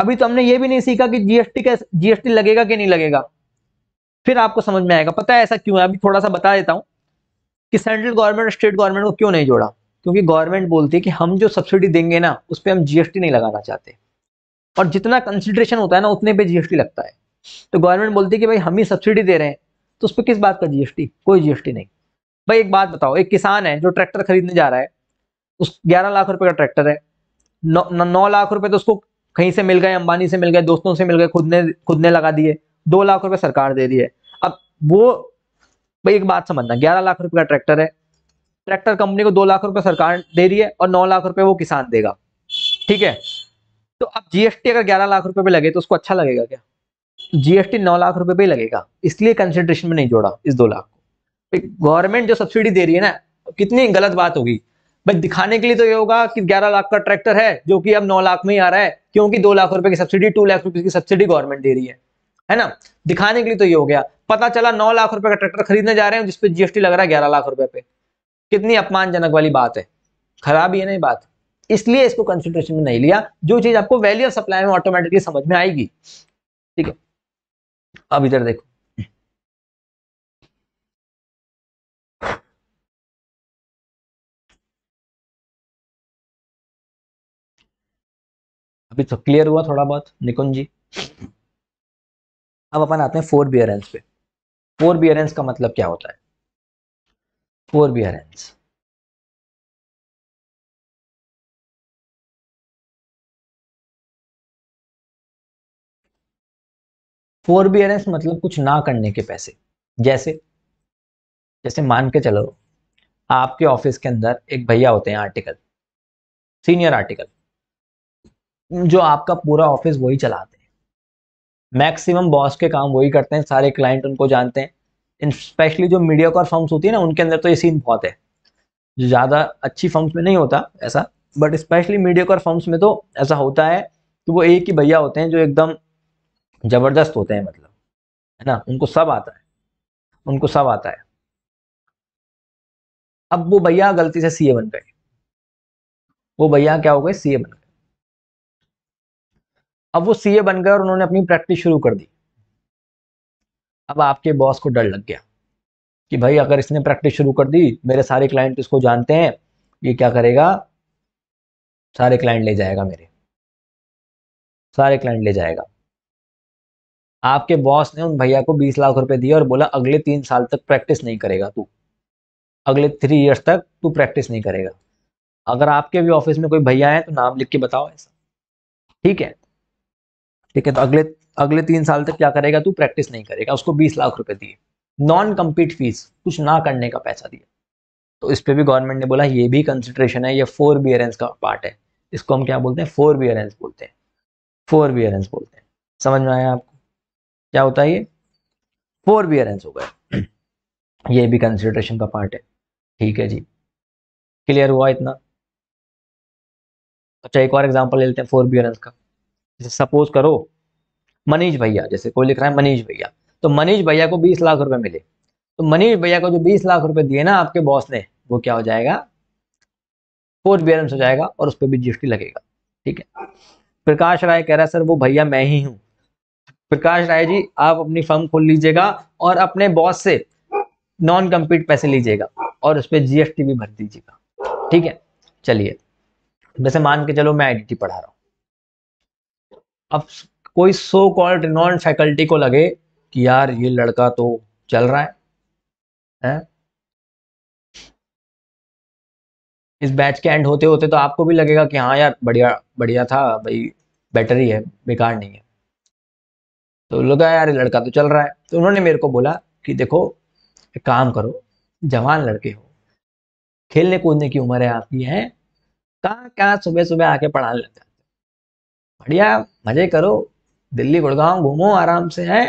Speaker 2: अभी तो हमने ये भी नहीं सीखा कि जीएसटी का जीएसटी लगेगा कि नहीं लगेगा फिर आपको समझ में आएगा पता है ऐसा क्यों है अभी थोड़ा सा बता देता हूँ कि सेंट्रल गवर्नमेंट और स्टेट गवर्नमेंट को क्यों नहीं जोड़ा क्योंकि गवर्नमेंट बोलती है कि हम जो सब्सिडी देंगे ना उस पर हम जीएसटी नहीं लगाना चाहते और जितना कंसिड्रेशन होता है ना उतने पे जीएसटी लगता है तो गवर्नमेंट बोलती है कि भाई हम ही सब्सिडी दे रहे हैं तो उस पर किस बात का जीएसटी कोई जीएसटी नहीं भाई एक बात बताओ एक किसान है जो ट्रैक्टर खरीदने जा रहा है उस ग्यारह लाख रुपए का ट्रैक्टर है नौ, नौ लाख रुपए तो उसको कहीं से मिल गए अंबानी से मिल गए दोस्तों से मिल गए खुद ने खुद ने लगा दिए दो लाख रुपए सरकार दे रही है अब वो भाई एक बात समझना ग्यारह लाख रुपए का ट्रैक्टर है ट्रैक्टर कंपनी को दो लाख रुपए सरकार दे रही है और नौ लाख रुपए वो किसान देगा ठीक है तो अब जीएसटी अगर ग्यारह लाख रुपए पे लगे तो उसको अच्छा लगेगा क्या जीएसटी नौ लाख रुपए पे लगेगा इसलिए कंसिडरेशन में नहीं जोड़ा इस दो लाख गवर्नमेंट जो सब्सिडी दे रही है ना कितनी गलत बात होगी भाई दिखाने के लिए तो ये होगा कि 11 लाख का ट्रैक्टर है जो कि अब 9 लाख में ही आ रहा है क्योंकि 2 लाख रुपए की सब्सिडी 2 लाख रुपए की सब्सिडी गवर्नमेंट दे रही है है ना दिखाने के लिए तो ये हो गया पता चला 9 लाख रुपए का ट्रैक्टर खरीदने जा रहे हैं जिसपे जीएसटी लग रहा है ग्यारह लाख रुपए पे कितनी अपमानजनक वाली बात है खराब ही है नहीं बात इसलिए इसको कंसिडरेशन में नहीं लिया जो चीज आपको वैल्यू ऑफ सप्लाई में ऑटोमेटिकली समझ में आएगी ठीक है अब इधर देखो
Speaker 1: अभी तो क्लियर हुआ थोड़ा बहुत
Speaker 2: निकुंज जी अब अपन आते हैं फोर बियरेंस पे फोर बियरेंस का मतलब क्या होता है फोर बियरेंस फोर बियरेंस मतलब कुछ ना करने के पैसे जैसे जैसे मान के चलो आपके ऑफिस के अंदर एक भैया होते हैं आर्टिकल सीनियर आर्टिकल जो आपका पूरा ऑफिस वही चलाते हैं मैक्सिमम बॉस के काम वही करते हैं सारे क्लाइंट उनको जानते हैं स्पेशली जो मीडिया कॉर फर्म्स होती है ना उनके अंदर तो ये सीन बहुत है ज़्यादा अच्छी फर्म्स में नहीं होता ऐसा but specially mediocre firms में तो ऐसा होता है कि वो एक ही भैया होते हैं जो एकदम ज़बरदस्त होते हैं मतलब है ना उनको सब आता है उनको सब आता है अब वो भैया गलती से सीए बन गए वो भैया क्या हो गए सीए बन गए अब वो सीए बन गए और उन्होंने अपनी प्रैक्टिस शुरू कर दी अब आपके बॉस को डर लग गया कि भाई अगर इसने प्रैक्टिस शुरू कर दी मेरे सारे क्लाइंट इसको जानते हैं ये क्या करेगा सारे क्लाइंट ले जाएगा मेरे सारे क्लाइंट ले जाएगा आपके बॉस ने उन भैया को बीस लाख रुपए दिए और बोला अगले तीन साल तक प्रैक्टिस नहीं करेगा तू अगले थ्री इयर्स तक तू प्रैक्टिस नहीं करेगा अगर आपके भी ऑफिस में कोई भैया है तो नाम लिख के बताओ ऐसा ठीक है ठीक है तो अगले अगले तीन साल तक क्या करेगा तू प्रैक्टिस नहीं करेगा उसको बीस लाख रुपए दिए नॉन कम्पीट फीस कुछ ना करने का पैसा दिया तो इस पर भी गवर्नमेंट ने बोला ये भी कंसिडरेशन है ये फोर बियरेंस का पार्ट है इसको हम क्या बोलते हैं फोर बियरेंस बोलते हैं फोर बियरेंस बोलते हैं समझ में आया आपको क्या होता है ये फोर बियरेंस हो गया ये भी कंसिडरेशन का पार्ट है ठीक है जी क्लियर हुआ इतना अच्छा एक और एग्जाम्पल लेते हैं फोर बियरेंस का जैसे सपोज करो मनीष भैया जैसे कोई लिख रहा है मनीष भैया तो मनीष भैया को बीस लाख रुपए मिले तो मनीष भैया को जो बीस लाख रुपए दिए ना आपके बॉस ने वो क्या हो जाएगा फोर्थ बियरेंस हो जाएगा और उस पर भी जीएसटी लगेगा ठीक है प्रकाश राय कह रहा है सर वो भैया मैं ही हूँ प्रकाश राय जी आप अपनी फर्म खोल लीजिएगा और अपने बॉस से नॉन कम्पीट पैसे लीजिएगा और उस पर जीएसटी भी भर दीजिएगा ठीक है चलिए वैसे मान के चलो मैं आई पढ़ा रहा हूँ अब कोई सो कॉल्ड नॉन फैकल्टी को लगे कि यार ये लड़का तो चल रहा है, है? इस बैच के एंड होते होते तो आपको भी लगेगा कि हाँ यार बढ़िया बढ़िया था भाई बेटर ही है बेकार नहीं है तो लगा यार लड़का तो चल रहा है तो उन्होंने मेरे को बोला कि देखो एक काम करो जवान लड़के हो खेलने कूदने की उम्र है आपकी है कहा क्या सुबह सुबह आके पढ़ाने लग बढ़िया मजे करो दिल्ली गुड़गांव घूमो आराम से हैं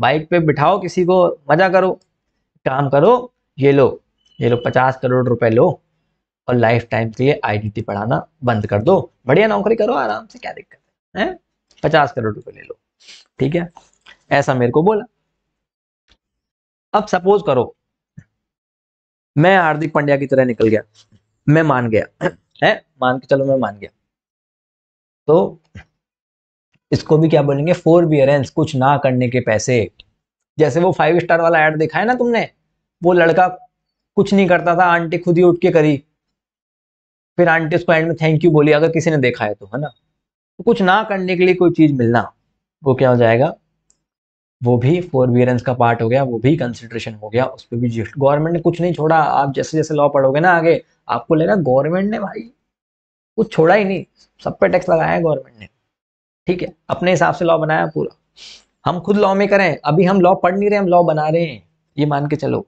Speaker 2: बाइक पे बिठाओ किसी को मजा करो काम करो ये लो ये लो पचास करोड़ रुपए लो और लाइफ टाइम के लिए आईडीटी पढ़ाना बंद कर दो बढ़िया नौकरी करो आराम से क्या दिक्कत है हैं पचास करोड़ रुपए ले लो ठीक है ऐसा मेरे को बोला अब सपोज करो मैं हार्दिक पांड्या की तरह निकल गया मैं मान गया है मान के चलो मैं मान गया तो इसको भी क्या बोलेंगे फोर बियरेंस कुछ ना करने के पैसे जैसे वो फाइव स्टार वाला ऐड देखा है ना तुमने वो लड़का कुछ नहीं करता था आंटी खुद ही उठ के करी फिर आंटी उसको एंड में थैंक यू बोली अगर किसी ने देखा है तो है ना तो कुछ ना करने के लिए कोई चीज़ मिलना वो क्या हो जाएगा वो भी फोर बियरेंस का पार्ट हो गया वो भी कंसिडरेशन हो गया उस पर भी गवर्नमेंट ने कुछ नहीं छोड़ा आप जैसे जैसे लॉ पढ़ोगे ना आगे आपको लगेगा गवर्नमेंट ने भाई कुछ छोड़ा ही नहीं सब पे टैक्स लगाया है गवर्नमेंट ने ठीक है अपने हिसाब से लॉ बनाया पूरा हम खुद लॉ में करें अभी हम लॉ पढ़ नहीं रहे हम लॉ बना रहे हैं ये मान के चलो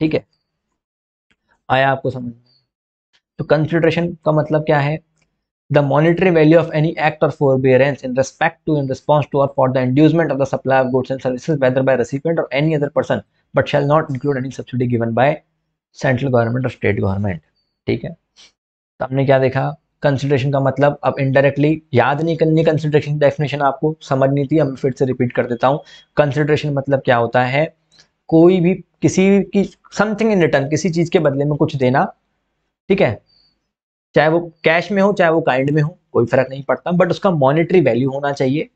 Speaker 2: ठीक है आया आपको समझ में तो कंसिडरेशन का मतलब क्या है the monetary value of any act or forbearance in respect to in response to और for the inducement of the supply of goods and service whether by recipient or any other person but shall not include any subsidy given by central government और state government ठीक है तो हमने क्या देखा consideration का मतलब अब इनडायरेक्टली याद नहीं करनी कंसिडरेशन डेफिनेशन आपको समझ नहीं थी अब फिर से रिपीट कर देता हूँ कंसिडरेशन मतलब क्या होता है कोई भी किसी की समथिंग इन रिटर्न किसी चीज़ के बदले में कुछ देना ठीक है चाहे वो कैश में हो चाहे वो काइंड में हो कोई फर्क नहीं पड़ता बट उसका मॉनिटरी वैल्यू होना चाहिए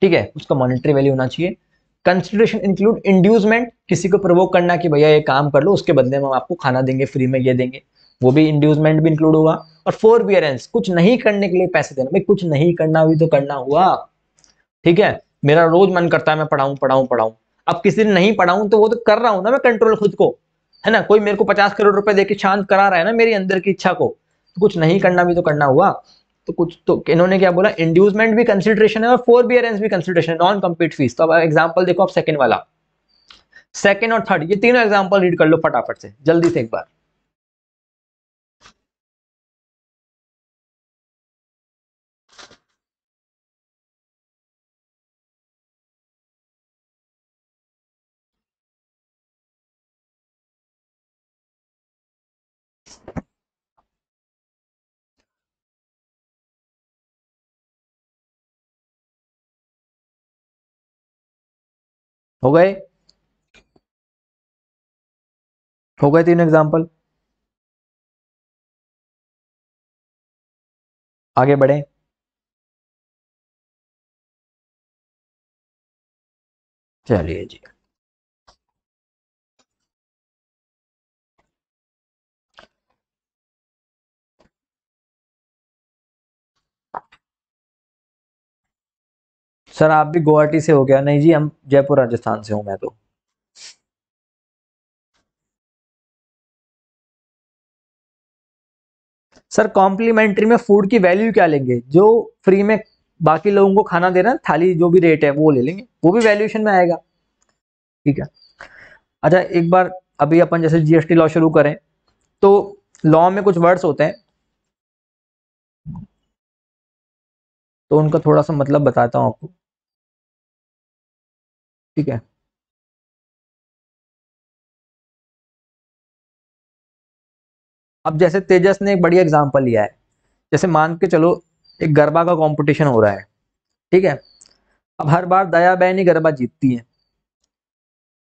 Speaker 2: ठीक है उसका मॉनिटरी वैल्यू होना चाहिए कंसिडरेशन इंक्लूड इंड्यूसमेंट किसी को प्रवोक करना कि भैया ये काम कर लो उसके बदले में हम आपको खाना देंगे फ्री में ये देंगे वो भी इंड्यूसमेंट भी इंक्लूड होगा और फोर बियरेंस कुछ नहीं करने के लिए पैसे देना भाई कुछ नहीं करना हुई तो करना हुआ ठीक है मेरा रोज मन करता है मैं पढ़ाऊं पढ़ाऊं पढ़ाऊं अब किसी दिन नहीं पढ़ाऊं तो वो तो कर रहा हूँ ना मैं कंट्रोल खुद को है ना कोई मेरे को पचास करोड़ रुपए देके शांत करा रहा है ना मेरी अंदर की इच्छा को तो कुछ नहीं करना भी तो करना हुआ तो कुछ तो इन्होंने क्या बोला इंड्यूसमेंट भी कंसिडरेशन है और फोर बियरेंस भी कंसिडरेशन नॉन कम्पीट फीस तो अब एग्जाम्पल देखो आप सेकंड वाला सेकेंड और थर्ड ये तीनों एग्जाम्पल रीड कर लो फटाफट से जल्दी से एक बार
Speaker 1: हो गए हो गए तीन एग्जाम्पल आगे बढ़े चलिए जी सर आप भी गुवाहाटी से हो गया नहीं जी हम जयपुर राजस्थान से हूं मैं तो
Speaker 2: सर कॉम्प्लीमेंट्री में फूड की वैल्यू क्या लेंगे जो फ्री में बाकी लोगों को खाना दे रहे हैं थाली जो भी रेट है वो ले लेंगे वो भी वैल्यूएशन में आएगा ठीक है अच्छा एक बार अभी अपन जैसे जीएसटी लॉ शुरू करें तो लॉ में कुछ वर्ड्स होते हैं तो उनका थोड़ा सा मतलब बताता हूँ
Speaker 1: आपको ठीक है
Speaker 2: अब जैसे तेजस ने एक बढ़िया एग्जाम्पल लिया है जैसे मान के चलो एक गरबा का कंपटीशन हो रहा है ठीक है अब हर बार दया बहन ही गरबा जीतती है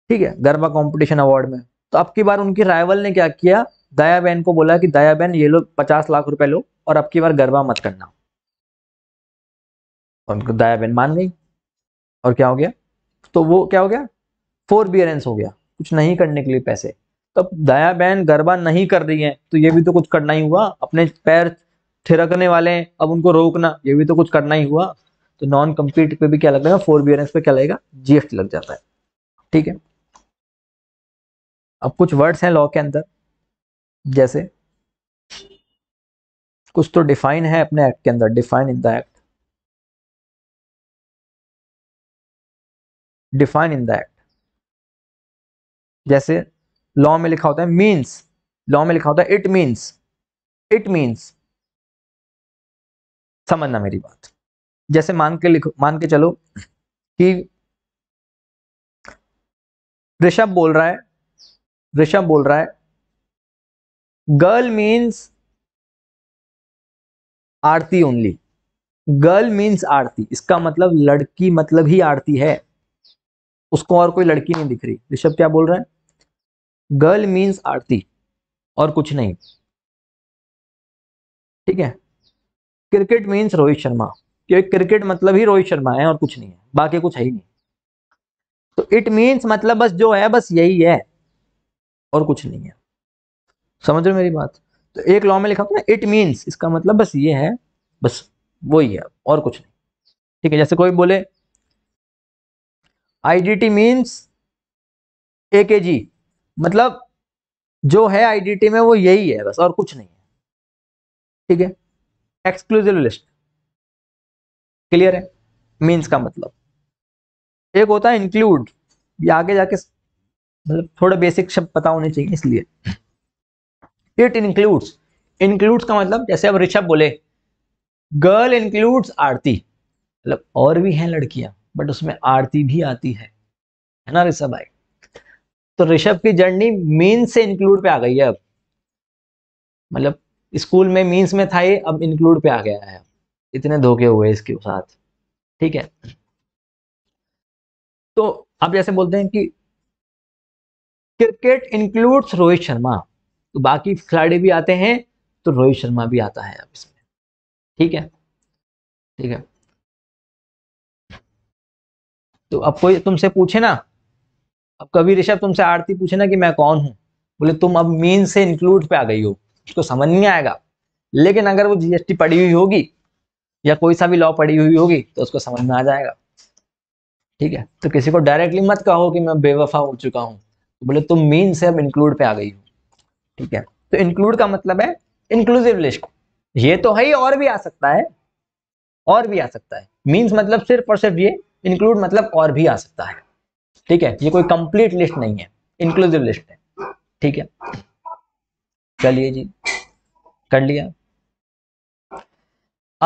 Speaker 2: ठीक है गरबा कंपटीशन अवार्ड में तो अब की बार उनकी राइवल ने क्या किया दया बहन को बोला कि दया बहन ये लो पचास लाख रुपए लो और अब की बार गरबा मत करना उनको दया बहन मान गई और क्या हो गया तो वो क्या हो गया फोर बियरेंस हो गया कुछ नहीं करने के लिए पैसे तब तो दया बहन गरबा नहीं कर रही है तो ये भी तो कुछ करना ही हुआ अपने पैर थिरकने वाले हैं अब उनको रोकना ये भी तो कुछ करना ही हुआ तो नॉन कम्पीट पे भी क्या लगेगा फोर बियरेंस पे क्या लगेगा जीएसटी लग जाता है ठीक है अब कुछ वर्ड्स हैं लॉ के अंदर जैसे कुछ तो डिफाइन है अपने एक्ट के अंदर define in the act
Speaker 1: define in the act
Speaker 2: जैसे लॉ में लिखा होता है मीन्स लॉ में लिखा होता है इट मीन्स इट मीन्स समझना मेरी बात जैसे मान के लिखो मान के
Speaker 1: चलो कि ऋषभ बोल रहा है
Speaker 2: ऋषभ बोल रहा है girl means Aarti only girl means Aarti इसका मतलब लड़की मतलब ही आरती है उसको और कोई लड़की नहीं दिख रही ऋषभ क्या बोल रहा है गर्ल मीन्स आरती और कुछ नहीं ठीक है क्रिकेट मीन्स रोहित शर्मा क्योंकि क्रिकेट मतलब ही रोहित शर्मा है और कुछ नहीं है बाकी कुछ है ही नहीं तो इट मीन्स मतलब बस जो है बस यही है और कुछ नहीं है समझ रहे मेरी बात तो एक लॉ में लिखा ना इट मीन्स इसका मतलब बस ये है बस वही है और कुछ नहीं ठीक है जैसे कोई बोले आईडीटी मींस एकेजी मतलब जो है आईडीटी में वो यही है बस और कुछ नहीं है ठीक है एक्सक्लूसिव लिस्ट क्लियर है मींस का मतलब एक होता है इंक्लूड ये आगे जाके मतलब थोड़ा बेसिक शब्द पता होने चाहिए इसलिए इट इंक्लूड्स इंक्लूड्स का मतलब जैसे अब ऋषभ बोले गर्ल इंक्लूड्स आरती मतलब और भी हैं लड़कियां बट उसमें आरती भी आती है है ना ऋषभ भाई तो ऋषभ की जर्नी मीन से इंक्लूड पे आ गई है अब मतलब स्कूल में मीन्स में था ये अब इंक्लूड पे आ गया है इतने धोखे हुए इसके साथ ठीक है तो आप जैसे बोलते हैं कि क्रिकेट इंक्लूड्स रोहित शर्मा तो बाकी खिलाड़ी भी आते हैं तो रोहित शर्मा भी आता है अब इसमें ठीक है ठीक है तो अब कोई तुमसे पूछे ना अब कभी ऋषभ तुमसे आरती पूछे ना कि मैं कौन हूँ बोले तुम अब मीन से इंक्लूड पे आ गई हो उसको समझ नहीं आएगा लेकिन अगर वो जीएसटी पड़ी हुई होगी या कोई सा भी लॉ पड़ी हुई होगी तो उसको समझ में आ जाएगा ठीक है तो किसी को डायरेक्टली मत कहो कि मैं बेवफा हो चुका हूँ तो बोले तुम मीन से अब इंक्लूड पे आ गई हो ठीक है तो इंक्लूड का मतलब है इंक्लूसिव लिस्ट ये तो है ही और भी आ सकता है और भी आ सकता है मीन्स मतलब सिर्फ और सिर्फ ये इंक्लूड मतलब और भी आ सकता है ठीक है ये कोई कंप्लीट लिस्ट नहीं है इंक्लूसिव लिस्ट है ठीक है चलिए जी कर लिया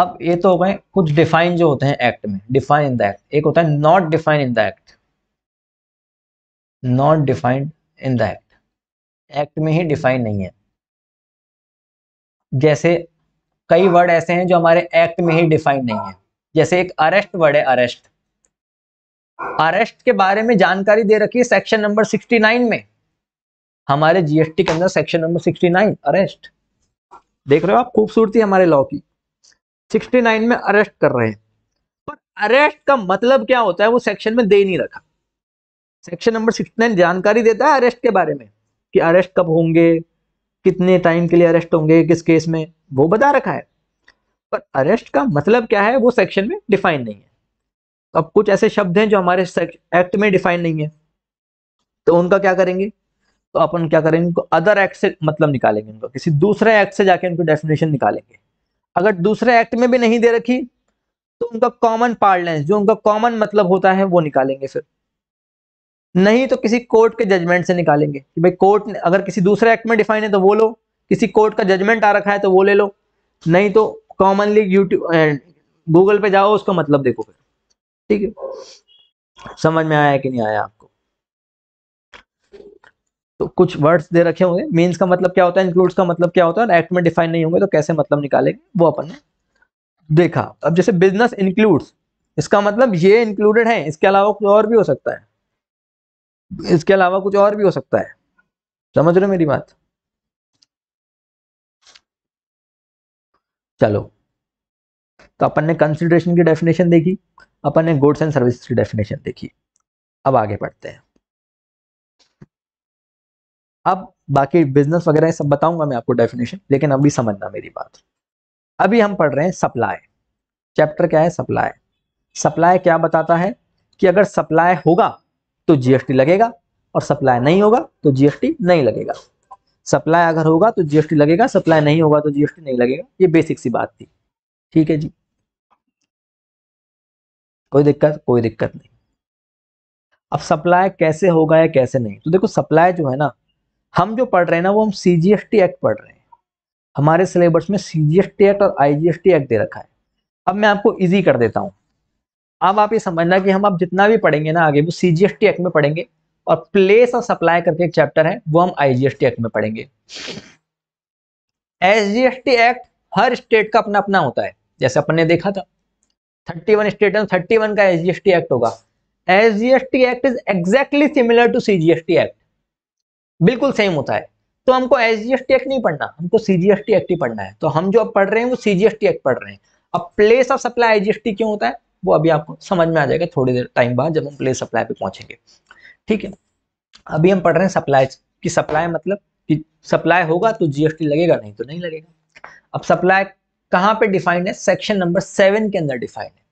Speaker 2: अब ये तो हो गए कुछ डिफाइन जो होते हैं एक्ट में डिफाइन इन द एक्ट एक होता है not define in the act not defined in the act act में ही डिफाइन नहीं है जैसे कई वर्ड ऐसे हैं जो हमारे एक्ट में ही डिफाइन नहीं है जैसे एक अरेस्ट वर्ड है अरेस्ट अरेस्ट के बारे में जानकारी दे रखी है सेक्शन नंबर 69 में हमारे जीएसटी के अंदर सेक्शन नंबर 69 अरेस्ट देख रहे हो आप खूबसूरती हमारे लॉ की 69 में अरेस्ट कर रहे हैं पर अरेस्ट का मतलब क्या होता है वो सेक्शन में दे नहीं रखा सेक्शन नंबर 69 जानकारी देता है अरेस्ट के बारे में कि अरेस्ट कब होंगे कितने टाइम के लिए अरेस्ट होंगे किस केस में वो बता रखा है पर अरेस्ट का मतलब क्या है वो सेक्शन में डिफाइन नहीं है अब कुछ ऐसे शब्द हैं जो हमारे एक्ट में डिफाइन नहीं है तो उनका क्या करेंगे तो अपन क्या करेंगे इनको अदर एक्ट से मतलब निकालेंगे इनको किसी दूसरे एक्ट से जाके इनको डेफिनेशन निकालेंगे अगर दूसरे एक्ट में भी नहीं दे रखी तो उनका कॉमन पार्लेंस जो उनका कॉमन मतलब होता है वो निकालेंगे फिर नहीं तो किसी कोर्ट के जजमेंट से निकालेंगे कि भाई कोर्ट ने अगर किसी दूसरे एक्ट में डिफाइन है तो वो लो किसी कोर्ट का जजमेंट आ रखा है तो वो ले लो नहीं तो कॉमनली यूट्यूब गूगल पे जाओ उसका मतलब देखो फिर ठीक है समझ में आया कि नहीं आया आपको तो कुछ वर्ड्स दे रखे होंगे मीन्स का मतलब क्या होता है इंक्लूड्स का मतलब क्या होता है एक्ट में डिफाइन नहीं होंगे तो कैसे मतलब निकालेंगे वो अपन ने देखा अब जैसे बिजनेस इंक्लूड्स इसका मतलब ये इंक्लूडेड है इसके अलावा कुछ और भी हो सकता है इसके अलावा कुछ और भी हो सकता है समझ रहे हो मेरी बात चलो तो अपन ने कंसिडरेशन की डेफिनेशन देखी अपन ने गुड्स एंड सर्विस की डेफिनेशन देखी अब आगे बढ़ते हैं अब बाकी बिजनेस वगैरह सब बताऊंगा मैं आपको डेफिनेशन लेकिन अभी समझना मेरी बात अभी हम पढ़ रहे हैं सप्लाई चैप्टर क्या है सप्लाई सप्लाई क्या बताता है कि अगर सप्लाई होगा तो जीएसटी लगेगा और सप्लाई नहीं होगा तो जीएसटी नहीं लगेगा सप्लाई अगर होगा तो जीएसटी लगेगा सप्लाई नहीं होगा तो जीएसटी नहीं लगेगा ये बेसिक सी बात थी ठीक है जी कोई दिक्कत कोई दिक्कत नहीं अब सप्लाई कैसे होगा या कैसे नहीं तो देखो सप्लाई जो है ना हम जो पढ़ रहे हैं ना वो हम C G S T act पढ़ रहे हैं हमारे सिलेबस में C G S T act और I G S T act दे रखा है अब मैं आपको इजी कर देता हूं अब आप ये समझना कि हम आप जितना भी पढ़ेंगे ना आगे वो C G S T act में पढ़ेंगे और प्लेस और सप्लाई करके एक चैप्टर है वो हम I G S T act में पढ़ेंगे S G S T act हर स्टेट का अपना अपना होता है जैसे अपन ने देखा था थर्टी वन स्टेट तो थर्टी वन का एसजीएसटी एक्ट होगा SGST act is exactly similar to CGST act बिल्कुल सेम होता है तो हमको एसजीएसटी एक्ट नहीं पढ़ना हमको सीजीएसटी एक्ट ही पढ़ना है तो हम जो अब पढ़ रहे हैं वो सीजीएसटी एक्ट पढ़ रहे हैं अब प्लेस ऑफ सप्लाई एसजीएसटी क्यों होता है वो अभी आपको समझ में आ जाएगा थोड़ी देर टाइम बाद जब हम प्लेस सप्लाई पे पहुंचेंगे ठीक है अभी हम पढ़ रहे हैं सप्लाई की सप्लाई मतलब कि सप्लाई होगा तो जीएसटी लगेगा नहीं तो नहीं लगेगा अब सप्लाई कहां पे डिफाइंड है सेक्शन नंबर सेवन के अंदर डिफाइंड है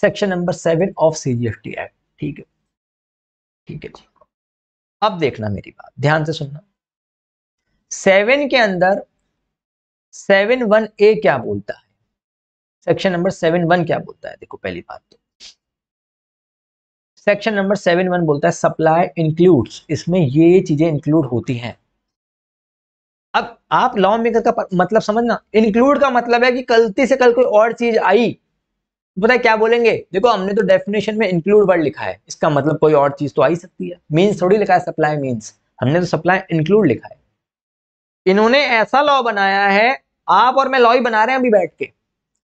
Speaker 2: section number seven of C G F T act ठीक है ठीक है जी अब देखना मेरी बात ध्यान से सुनना सेवन के अंदर सेवन वन ए क्या बोलता है सेक्शन नंबर सेवन वन क्या बोलता है देखो पहली बात तो सेक्शन नंबर सेवन वन बोलता है सप्लाई इंक्लूड्स इसमें ये चीजें इंक्लूड होती हैं अब आप लॉ मेकर का मतलब समझना इंक्लूड का मतलब है कि गलती से कल कोई और चीज आई बताए क्या बोलेंगे देखो हमने तो डेफिनेशन में इंक्लूड वर्ड लिखा है इसका मतलब कोई और चीज तो आ सकती है मीन्स थोड़ी लिखा है सप्लाई मीन्स हमने तो सप्लाई इंक्लूड लिखा है इन्होंने ऐसा लॉ बनाया है आप और मैं लॉ ही बना रहे हैं अभी बैठ के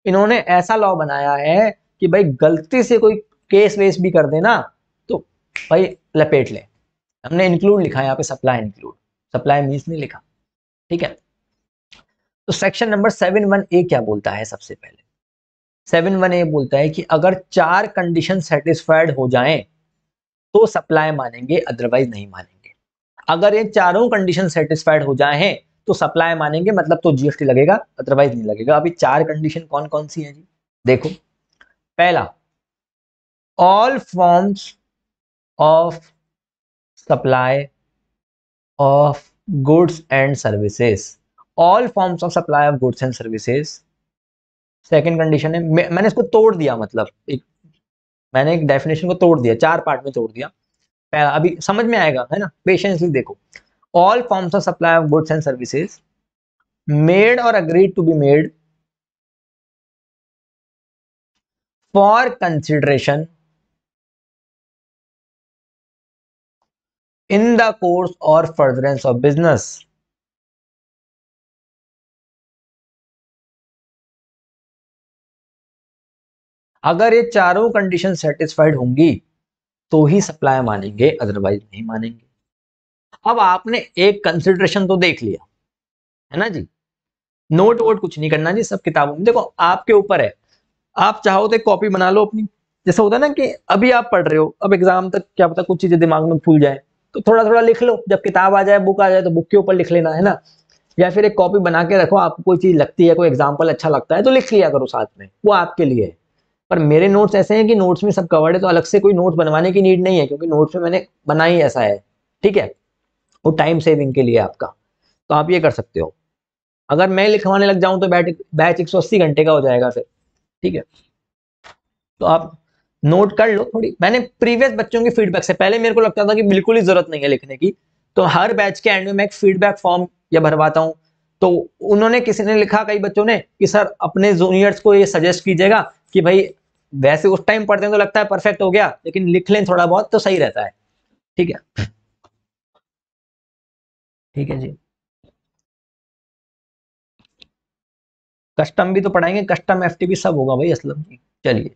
Speaker 2: इन्होंने ऐसा लॉ बनाया है कि भाई गलती से कोई केस वेस भी कर देना तो भाई लपेट ले हमने इंक्लूड लिखा है यहाँ पे सप्लाई इंक्लूड सप्लाई मीन्स नहीं लिखा ठीक है तो section number seven one A क्या बोलता है सबसे पहले सेवन वन ए बोलता है कि अगर चार कंडीशन सेटिस्फाइड हो जाएं तो सप्लाई मानेंगे अदरवाइज नहीं मानेंगे अगर ये चारों कंडीशन सेटिस्फाइड हो जाएं तो सप्लाई मानेंगे मतलब तो जीएसटी लगेगा अदरवाइज नहीं लगेगा अभी चार कंडीशन कौन कौन सी है जी देखो पहला all forms of supply of goods and services all forms of supply of goods and services second condition है मैंने इसको तोड़ दिया मतलब एक मैंने एक डेफिनेशन को तोड़ दिया चार पार्ट में तोड़ दिया पहला अभी समझ में आएगा है ना पेशेंसली देखो all forms of supply of goods and services made or agreed to be made for consideration
Speaker 1: in the course or furtherance of business अगर ये चारों कंडीशन सेटिस्फाइड
Speaker 2: होंगी तो ही सप्लाई मानेंगे अदरवाइज नहीं मानेंगे अब आपने एक कंसिडरेशन तो देख लिया है ना जी नोट वोट कुछ नहीं करना जी सब किताबों में देखो आपके ऊपर है आप चाहो तो कॉपी बना लो अपनी जैसा होता है ना कि अभी आप पढ़ रहे हो अब एग्जाम तक क्या पता कुछ चीजें दिमाग में फूल जाए तो थोड़ा थोड़ा लिख लो जब किताब आ जाए बुक आ जाए तो बुक के ऊपर लिख लेना है ना या फिर एक कॉपी बना के रखो आपको कोई चीज़ लगती है कोई एग्जाम्पल अच्छा लगता है तो लिख लिया करो साथ में वो आपके लिए है पर मेरे नोट्स ऐसे हैं कि नोट्स में सब कवर्ड है तो अलग से कोई नोट बनवाने की नीड नहीं है क्योंकि नोट्स में मैंने बना ही ऐसा है ठीक है वो टाइम सेविंग के लिए आपका तो आप ये कर सकते हो अगर मैं लिखवाने लग जाऊं तो बैच एक 180 घंटे का हो जाएगा फिर ठीक है तो आप नोट कर लो थोड़ी मैंने प्रीवियस बच्चों की फीडबैक से पहले मेरे को लगता था कि बिल्कुल ही जरूरत नहीं है लिखने की तो हर बैच के एंड में मैं एक फीडबैक फॉर्म या भरवाता हूँ तो उन्होंने किसी ने लिखा कई बच्चों ने कि सर अपने जूनियर्स को ये सजेस्ट कीजिएगा कि भाई वैसे उस टाइम पढ़ते हैं तो लगता है परफेक्ट हो गया लेकिन लिख लें थोड़ा बहुत तो सही रहता है ठीक है ठीक है जी कस्टम भी तो पढ़ाएंगे कस्टम एफ सब होगा भाई असलम जी चलिए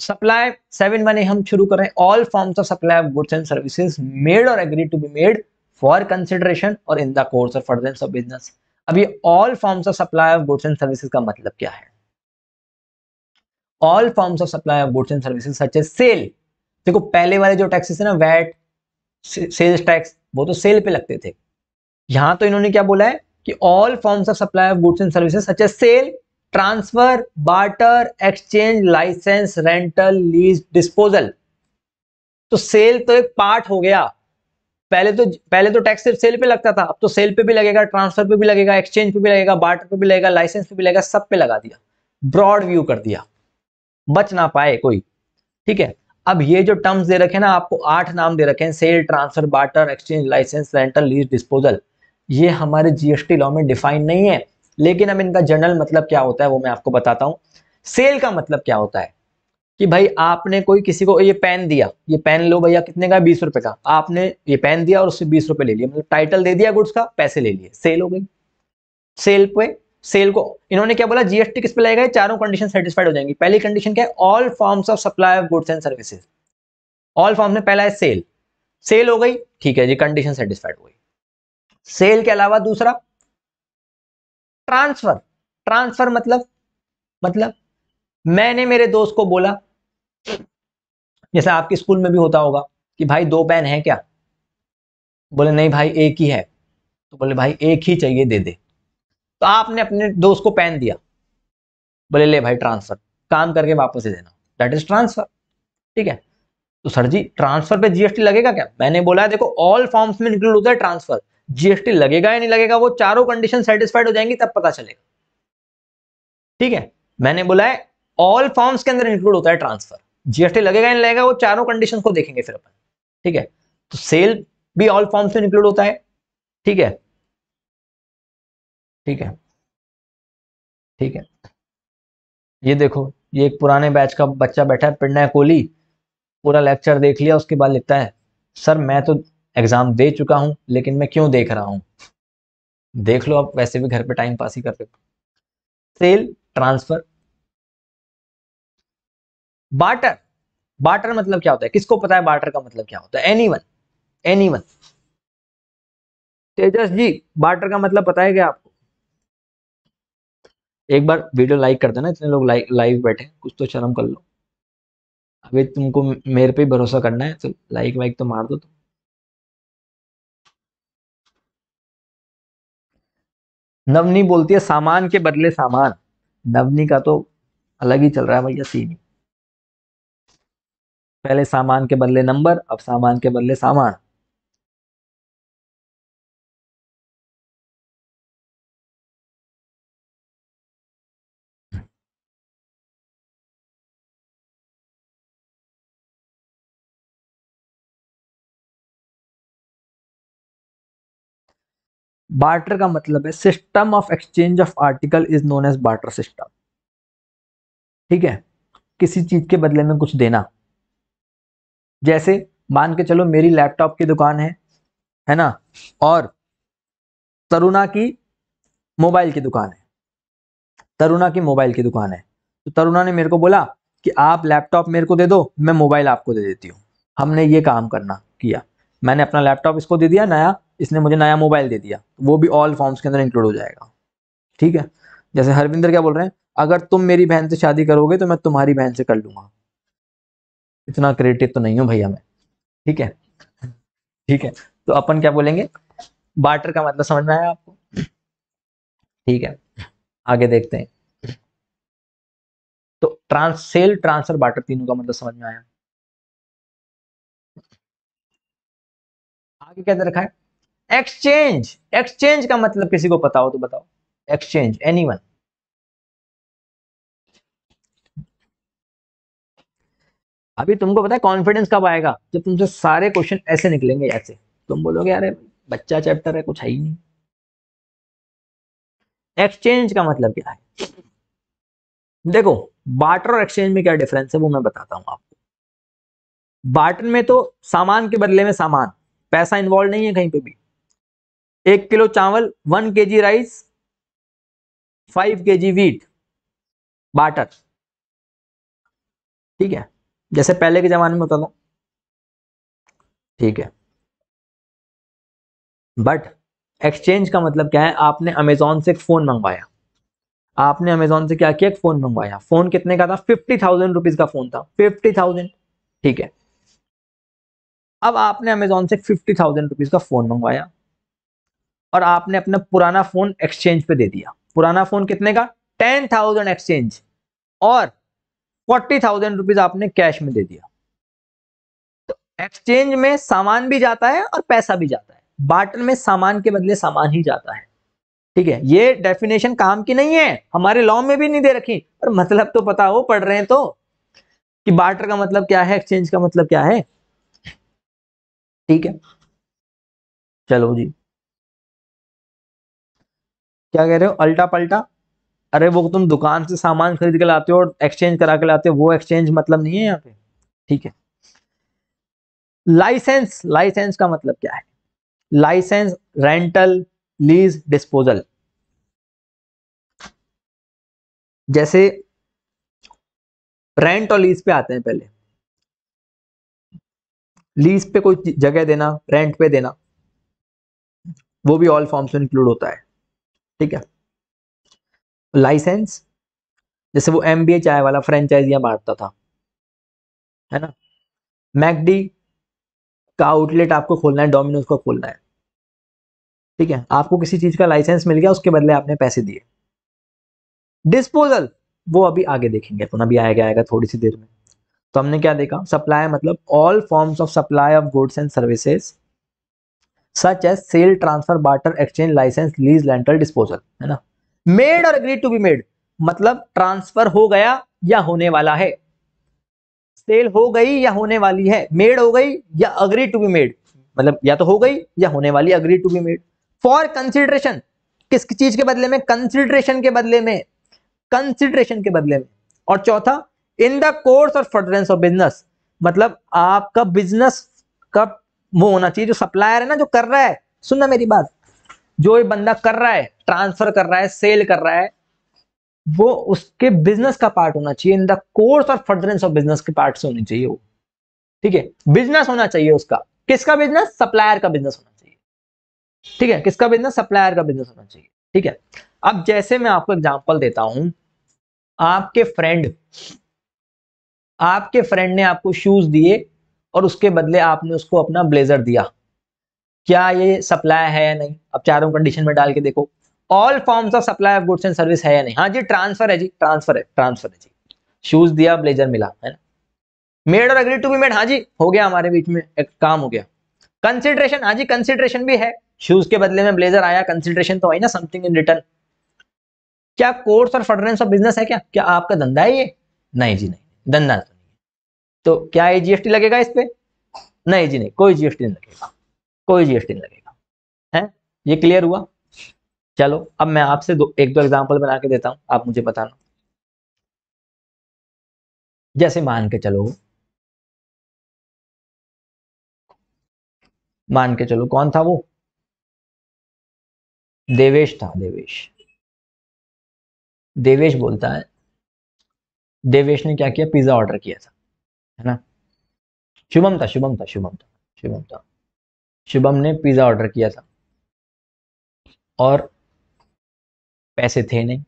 Speaker 2: सप्लाई सेवन वन हम शुरू कर रहे हैं all forms of supply of goods and services made or agree to be made for consideration और in the course of furtherance of business अब ये all forms of supply of goods and services का मतलब क्या है all forms of supply of goods and services such as sale देखो पहले वाले जो टैक्सेस है ना वैट सेल्स टैक्स वो तो सेल पे लगते थे यहां तो इन्होंने क्या बोला है कि all forms of supply of goods and services such as sale transfer barter exchange licence rental lease disposal तो सेल तो एक पार्ट हो गया पहले तो पहले तो टैक्स सिर्फ सेल पे लगता था अब तो सेल पे भी लगेगा ट्रांसफर पे भी लगेगा एक्सचेंज पे भी लगेगा बार्टर पे भी लगेगा लाइसेंस पे भी लगेगा सब पे लगा दिया ब्रॉड व्यू कर दिया बच ना पाए कोई ठीक है अब ये जो टर्म्स दे रखे ना आपको आठ नाम दे रखे हैं sale transfer barter exchange licence rental lease disposal ये हमारे जीएसटी लॉ में डिफाइन नहीं है लेकिन अब इनका जनरल मतलब क्या होता है वो मैं आपको बताता हूँ सेल का मतलब क्या होता है कि भाई आपने कोई किसी को ये पेन दिया ये पेन लो भैया कितने का बीस रुपए का आपने ये पेन दिया और उससे बीस रुपए ले लिए मतलब टाइटल दे दिया गुड्स का पैसे ले लिए सेल हो गई सेल पे सेल को इन्होंने क्या बोला जीएसटी किस पे लगेगा चारों कंडीशन सेटिस्फाइड हो जाएंगी पहली कंडीशन क्या है all forms of supply of goods and services all form में पहला है सेल सेल हो गई ठीक है जी कंडीशन सेटिस्फाइड हो गई सेल के अलावा दूसरा ट्रांसफर ट्रांसफर मतलब मतलब मैंने मेरे दोस्त को बोला जैसे आपके स्कूल में भी होता होगा कि भाई दो पेन है क्या बोले नहीं भाई एक ही है तो बोले भाई एक ही चाहिए दे दे तो आपने अपने दोस्त को पेन दिया बोले ले भाई ट्रांसफर काम करके वापस ही देना दैट इज ट्रांसफर ठीक है तो सर जी ट्रांसफर पे जीएसटी लगेगा क्या मैंने बोला देखो ऑल फॉर्म्स में इंक्लूड होता है ट्रांसफर जीएसटी लगेगा या नहीं लगेगा वो चारों कंडीशन सेटिस्फाइड हो जाएंगी तब पता चलेगा ठीक है मैंने बोला है ऑल फॉर्म्स के अंदर इंक्लूड होता है ट्रांसफर जीएसटी लगेगा या नहीं लगेगा वो चारों कंडीशन को देखेंगे फिर अपन ठीक है तो सेल भी ऑल फॉर्म्स में इंक्लूड होता है ठीक है ठीक है ठीक है ये देखो ये एक पुराने बैच का बच्चा बैठा है पिंडा कोहली पूरा लेक्चर देख लिया उसके बाद लिखता है सर मैं तो एग्ज़ाम दे चुका हूं लेकिन मैं क्यों देख रहा हूं देख लो आप वैसे भी घर पे टाइम पास ही कर रहे हो सेल ट्रांसफर बाटर बाटर मतलब क्या होता है किसको पता है बाटर का मतलब क्या होता है any one any one Tejas ji barter का मतलब पता है क्या आपको एक बार वीडियो लाइक कर देना इतने लोग लाइव बैठे कुछ तो शर्म कर लो अभी तुमको मेरे पे भरोसा करना है तो लाइक वाइक तो मार दो तुम नवनी बोलती है सामान के बदले सामान नवनी का तो अलग ही चल रहा है भैया सीन पहले सामान के बदले नंबर अब सामान के बदले सामान बार्टर का मतलब है system of exchange of article is known as barter system ठीक है किसी चीज के बदले में कुछ देना जैसे मान के चलो मेरी लैपटॉप की दुकान है है ना और तरुणा की मोबाइल की दुकान है तरुणा की मोबाइल की दुकान है तो तरुणा ने मेरे को बोला कि आप लैपटॉप मेरे को दे दो मैं मोबाइल आपको दे देती हूँ हमने ये काम करना किया मैंने अपना लैपटॉप इसको दे दिया नया इसने मुझे नया मोबाइल दे दिया तो वो भी ऑल फॉर्म्स के अंदर इंक्लूड हो जाएगा ठीक है जैसे हरविंदर क्या बोल रहे हैं अगर तुम मेरी बहन से शादी करोगे तो मैं तुम्हारी बहन से कर लूंगा इतना क्रिएटिव तो नहीं हूँ भैया मैं ठीक है ठीक है तो अपन क्या बोलेंगे बाटर का मतलब समझ में आया आपको ठीक है आगे देखते हैं तो ट्रांस सेल ट्रांसफर बाटर तीनों का मतलब समझ में आया आगे क्या रखा है एक्सचेंज एक्सचेंज का मतलब किसी को पता हो तो बताओ एक्सचेंज वन अभी तुमको पता है कॉन्फिडेंस कब आएगा जब तुमसे सारे क्वेश्चन ऐसे निकलेंगे ऐसे तुम बोलोगे यार बच्चा चैप्टर है कुछ है ही नहीं एक्सचेंज का मतलब क्या है देखो बाटर और एक्सचेंज में क्या डिफरेंस है वो मैं बताता हूं आपको बाटर में तो सामान के बदले में सामान पैसा इन्वॉल्व नहीं है कहीं पे भी एक किलो चावल वन के जी राइस फाइव के जी वीट बाटर
Speaker 1: ठीक है जैसे पहले
Speaker 2: के जमाने में होता था ठीक है बट एक्सचेंज का मतलब क्या है आपने अमेजोन से एक फोन मंगवाया आपने अमेजोन से क्या किया एक फोन मंगवाया फोन कितने का था फिफ्टी थाउजेंड रुपीज का फोन था फिफ्टी थाउजेंड ठीक है अब आपने अमेजोन से फिफ्टी थाउजेंड रुपीज का फोन मंगवाया और आपने अपना पुराना फोन एक्सचेंज पे दे दिया पुराना फोन कितने का टेन थाउजेंड एक्सचेंज और फोर्टी थाउजेंड रुपीज आपने कैश में दे दिया तो एक्सचेंज में सामान भी जाता है और पैसा भी जाता है बार्टर में सामान के बदले सामान ही जाता है ठीक है ये डेफिनेशन काम की नहीं है हमारे लॉ में भी नहीं दे रखी पर मतलब तो पता हो पढ़ रहे हैं तो कि बार्टर का मतलब क्या है एक्सचेंज का मतलब क्या है ठीक है चलो जी क्या कह रहे हो अल्टा पल्टा अरे वो तुम दुकान से सामान खरीद के लाते हो और एक्सचेंज करा के लाते हो वो एक्सचेंज मतलब नहीं है यहाँ पे ठीक है लाइसेंस लाइसेंस का मतलब क्या है लाइसेंस रेंटल लीज डिस्पोजल जैसे रेंट और लीज पे आते हैं पहले लीज पे कोई जगह देना रेंट पे देना वो भी ऑल फॉर्म्स में इंक्लूड होता है ठीक है लाइसेंस जैसे वो एम चाय वाला फ्रेंचाइजियां बांटता था है ना मैकडी का आउटलेट आपको खोलना है डोमिनोज को खोलना है ठीक है आपको किसी चीज का लाइसेंस मिल गया उसके बदले आपने पैसे दिए डिस्पोजल वो अभी आगे देखेंगे अपन अभी आएगा आएगा थोड़ी सी देर में तो हमने क्या देखा सप्लाई मतलब all forms of supply of goods and services such as sale transfer barter exchange licence lease rental disposal है ना मेड और अग्री टू बी मेड मतलब ट्रांसफर हो गया या होने वाला है सेल हो गई या होने वाली है मेड हो गई या अग्री टू बी मेड मतलब या तो हो गई या होने वाली agree to be made for consideration किस चीज के बदले में कंसिडरेशन के बदले में कंसिडरेशन के बदले में और चौथा इन द कोर्स और फर्टरेंस ऑफ बिजनेस मतलब आपका बिजनेस का वो होना चाहिए जो सप्लायर है ना जो कर रहा है सुनना मेरी बात जो ये बंदा कर रहा है ट्रांसफर कर रहा है सेल कर रहा है वो उसके बिजनेस का पार्ट होना चाहिए in the course or furtherance of business के पार्ट से होनी चाहिए वो ठीक है बिजनेस होना चाहिए उसका किसका बिजनेस सप्लायर का बिजनेस होना चाहिए ठीक है किसका बिजनेस सप्लायर का बिजनेस होना चाहिए ठीक है अब जैसे मैं आपको एग्जाम्पल देता हूं आपके फ्रेंड आपके फ्रेंड ने आपको शूज दिए और उसके बदले आपने उसको अपना ब्लेजर दिया क्या ये सप्लाई है या नहीं अब चारों कंडीशन में डाल के देखो all forms of supply of goods and service है या नहीं हाँ जी ट्रांसफर है जी ट्रांसफर है ट्रांसफर है जी शूज दिया ब्लेजर मिला है ना मेड और अग्री टू बी मेड हाँ जी हो गया हमारे बीच में एक काम हो गया कंसिडरेशन हाँ जी कंसिडरेशन भी है शूज के बदले में ब्लेजर आया कंसिडरेशन तो आई ना समथिंग इन रिटर्न क्या course or furtherance of business है क्या क्या आपका धंधा है ये नहीं जी नहीं धंधा तो तो क्या ये जीएसटी लगेगा इस पर नहीं जी नहीं कोई जीएसटी नहीं लगेगा कोई जीएसटी नहीं लगेगा है ये क्लियर हुआ चलो अब मैं आपसे दो एक दो एग्जाम्पल बना के देता हूं आप मुझे बताना जैसे मान के चलो
Speaker 1: मान के चलो कौन था वो देवेश था देवेश देवेश
Speaker 2: बोलता है देवेश ने क्या किया पिज्जा ऑर्डर किया था है ना शुभम था शुभम था शुभम था शुभम था शुभम ने पिज़्ज़ा ऑर्डर किया था और पैसे थे नहीं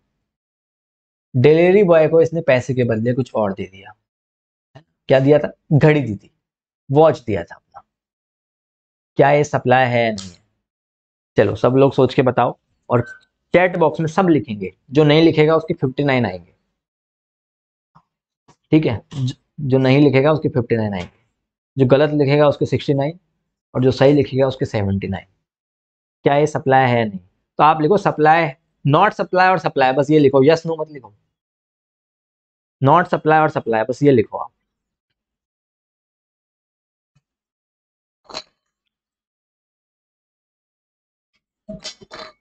Speaker 2: डिलीवरी बॉय को इसने पैसे के बदले कुछ और दे दिया क्या दिया था घड़ी दी थी वॉच दिया था अपना क्या ये सप्लाई है नहीं है चलो सब लोग सोच के बताओ और चैट बॉक्स में सब लिखेंगे जो नहीं लिखेगा उसके फिफ्टी नाइन आएंगे ठीक है जो नहीं लिखेगा उसकी फिफ्टी नाइन आएंगे जो गलत लिखेगा उसके सिक्सटी नाइन और जो सही लिखेगा उसके सेवेंटी नाइन क्या ये सप्लाई है नहीं तो आप लिखो सप्लाई नॉट सप्लाई और सप्लाई बस ये लिखो यस नो मत लिखो नॉट सप्लाई और सप्लाई बस ये लिखो आप
Speaker 1: Thank you.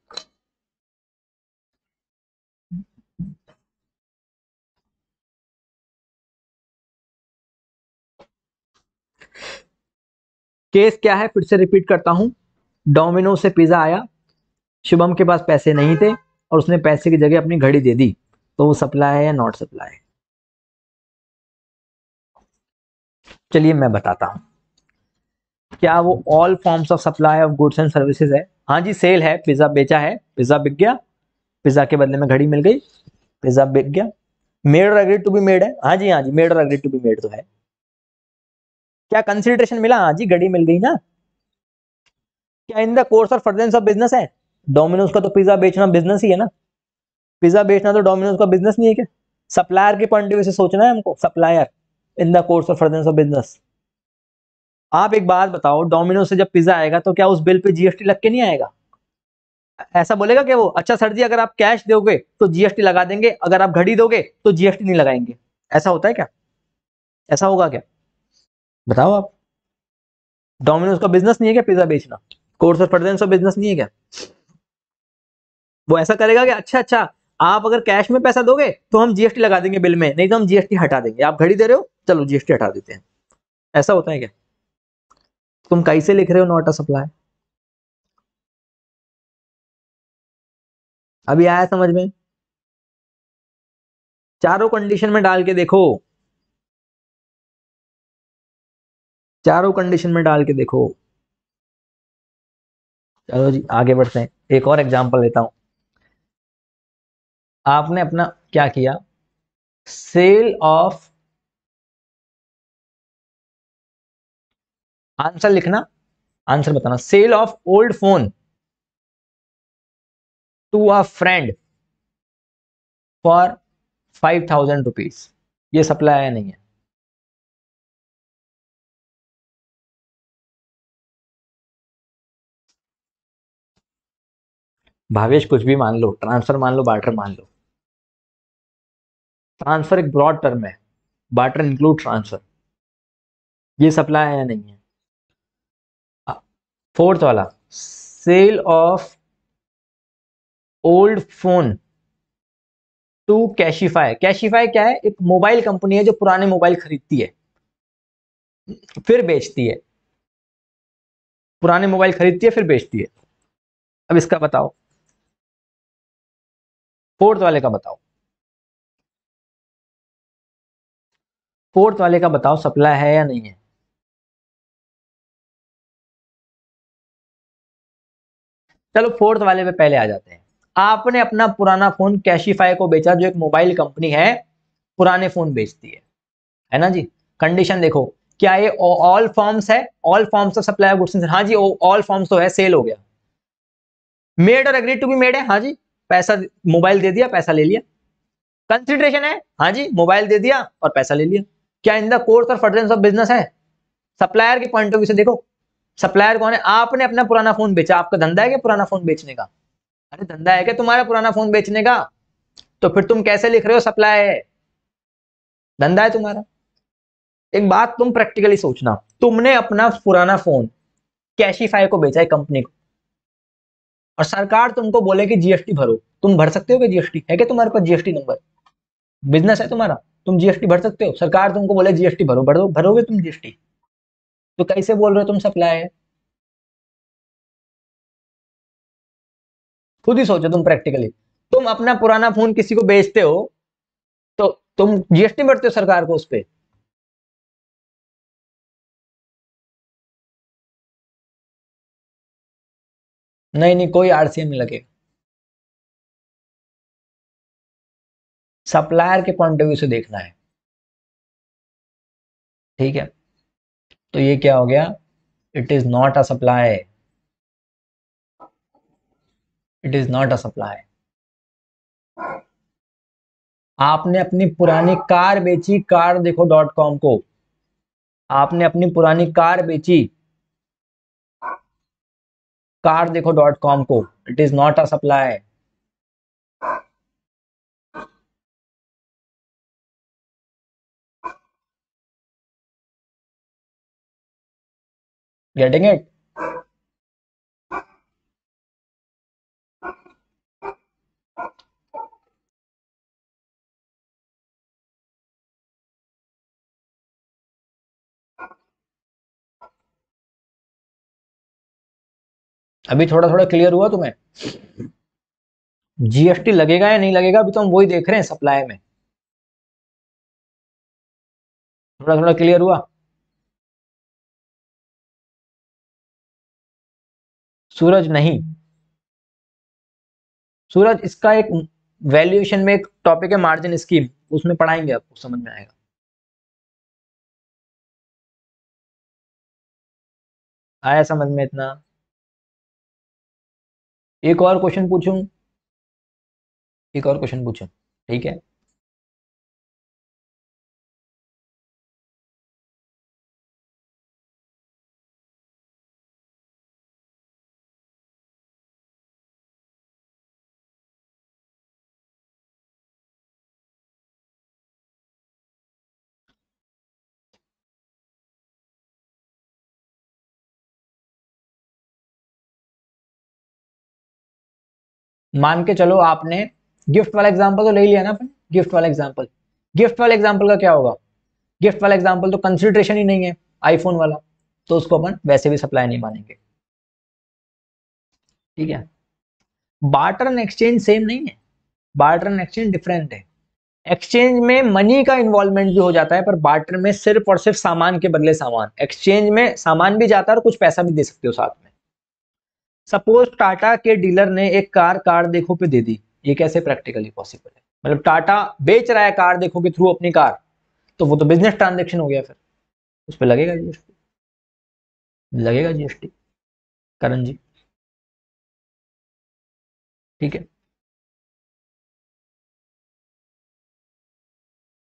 Speaker 2: केस क्या है फिर से रिपीट करता हूँ डोमिनो से पिज़्ज़ा आया शुभम के पास पैसे नहीं थे और उसने पैसे की जगह अपनी घड़ी दे दी तो वो सप्लाई है या नॉट सप्लाई चलिए मैं बताता हूं क्या वो all forms of supply of goods and services है हाँ जी सेल है पिज्ज़ा बेचा है पिज्ज़ा बिक गया पिज्ज़ा के बदले में घड़ी मिल गई पिज्ज़ा बिक गया made or agree to be made है हाँ जी हाँ जी made or agree to be made तो है क्या कंसिडरेशन मिला हाँ जी घड़ी मिल गई ना क्या in the course or furtherance of business है डोमिनोज का तो पिज्जा बेचना बिजनेस ही है ना पिज्जा बेचना तो डोमिनोज का बिजनेस नहीं है क्या सप्लायर के पॉइंट ऑफ व्यू से सोचना है हमको supplier in the course of furtherance of business आप एक बात बताओ डोमिनोज से जब पिज्जा आएगा तो क्या उस बिल पे जीएसटी लग के नहीं आएगा ऐसा बोलेगा क्या वो अच्छा सर जी अगर आप कैश दोगे तो जीएसटी लगा देंगे अगर आप घड़ी दोगे तो जीएसटी नहीं लगाएंगे ऐसा होता है क्या ऐसा होगा क्या बताओ आप डोमिनोज का बिजनेस नहीं है क्या पिज्जा बेचना कोर्स ऑफ प्रेजेंस का बिजनेस नहीं है क्या वो ऐसा करेगा कि अच्छा अच्छा आप अगर कैश में पैसा दोगे तो हम जीएसटी लगा देंगे बिल में नहीं तो हम जीएसटी हटा देंगे आप घड़ी दे रहे हो चलो जीएसटी हटा देते हैं ऐसा होता है क्या तुम कैसे लिख रहे हो नॉट अ सप्लाई
Speaker 1: अभी आया समझ में चारों कंडीशन में डाल के देखो
Speaker 2: चारों कंडीशन में डाल के देखो चलो जी आगे बढ़ते हैं एक और एग्जाम्पल लेता हूं आपने अपना क्या किया सेल ऑफ
Speaker 1: आंसर लिखना आंसर बताना sale of old phone to a friend for five thousand rupees ये सप्लाई नहीं है
Speaker 2: भावेश कुछ भी मान लो ट्रांसफर मान लो बार्टर मान लो ट्रांसफर एक ब्रॉड टर्म है बार्टर इंक्लूड ट्रांसफर ये सप्लाई है या नहीं है फोर्थ वाला sale of old phone to Cashify Cashify क्या है एक मोबाइल कंपनी है जो पुराने मोबाइल खरीदती है फिर बेचती है पुराने मोबाइल खरीदती है फिर बेचती है
Speaker 1: अब इसका बताओ फोर्थ वाले का बताओ फोर्थ वाले का बताओ सप्लाई है या नहीं है
Speaker 2: चलो फोर्थ वाले पे पहले आ जाते हैं आपने अपना पुराना फोन कैशिफाई को बेचा जो एक मोबाइल कंपनी है पुराने फोन बेचती है है ना जी कंडीशन देखो क्या ये ऑल फॉर्म्स है all forms of supply goods हाँ जी ऑल फॉर्म्स तो है सेल हो गया made or agree to be made है हाँ जी पैसा मोबाइल दे दिया पैसा ले लिया कंसिडरेशन है हाँ जी मोबाइल दे दिया और पैसा ले लिया क्या in the course or furtherance of business है सप्लायर के पॉइंट ऑफ व्यू से देखो सप्लायर कौन है आपने अपना पुराना फोन बेचा आपका धंधा है क्या पुराना फोन बेचने का अरे धंधा है क्या तुम्हारा पुराना फोन बेचने का तो फिर तुम कैसे लिख रहे हो सप्लाई है धंधा है तुम्हारा एक बात तुम प्रैक्टिकली सोचना तुमने अपना पुराना फोन कैशीफाई को बेचा है कंपनी को और सरकार तुमको बोले कि जीएसटी भरो तुम भर सकते हो कि जीएसटी है क्या तुम्हारे पास जीएसटी नंबर बिजनेस है तुम्हारा तुम जीएसटी भर सकते हो सरकार तुमको बोले जीएसटी भरो भरो भरोगे तुम जीएसटी तो कैसे बोल रहे हो तुम सप्लाई है
Speaker 1: खुद ही सोचो तुम प्रैक्टिकली तुम अपना पुराना फोन किसी को बेचते हो तो तुम जीएसटी भरते हो सरकार को उस पर नहीं नहीं कोई आरसीएम नहीं लगेगा
Speaker 2: सप्लायर के पॉइंट ऑफ व्यू से देखना है ठीक है तो ये क्या हो गया it is not a supply it is not a supply आपने अपनी पुरानी कार बेची कार देखो डॉट कॉम को आपने अपनी पुरानी कार बेची कार देखो डॉट कॉम को it is not a supply
Speaker 1: getting it अभी थोड़ा थोड़ा क्लियर हुआ तुम्हें जीएसटी लगेगा या नहीं लगेगा अभी तो हम वही देख रहे हैं सप्लाई में थोड़ा थोड़ा क्लियर हुआ सूरज नहीं सूरज इसका एक वैल्यूएशन में एक टॉपिक है मार्जिन स्कीम उसमें पढ़ाएंगे आपको समझ में आएगा आया समझ में इतना एक और क्वेश्चन पूछूं एक और क्वेश्चन पूछूं ठीक है
Speaker 2: मान के चलो आपने गिफ्ट वाला एग्जाम्पल तो ले लिया ना गिफ्ट वाला एग्जाम्पल गिफ्ट वाला एग्जाम्पल का क्या होगा गिफ्ट वाला एग्जाम्पल तो कंसिडरेशन ही नहीं है आईफोन वाला तो उसको अपन वैसे भी सप्लाई नहीं मानेंगे ठीक है बार्टर एंड एक्सचेंज सेम नहीं है बार्टर एंड एक्सचेंज डिफरेंट है एक्सचेंज में मनी का इन्वॉल्वमेंट भी हो जाता है पर बार्टर में सिर्फ और सिर्फ सामान के बदले सामान एक्सचेंज में सामान भी जाता है और कुछ पैसा भी दे सकते हो साथ में सपोज टाटा के डीलर ने एक कार कार देखो पे दे दी ये कैसे प्रैक्टिकली पॉसिबल है मतलब टाटा बेच रहा है कार देखो के थ्रू अपनी कार तो वो तो बिजनेस ट्रांजेक्शन हो गया फिर उस पर लगेगा जीएसटी लगेगा जीएसटी करण जी
Speaker 1: ठीक है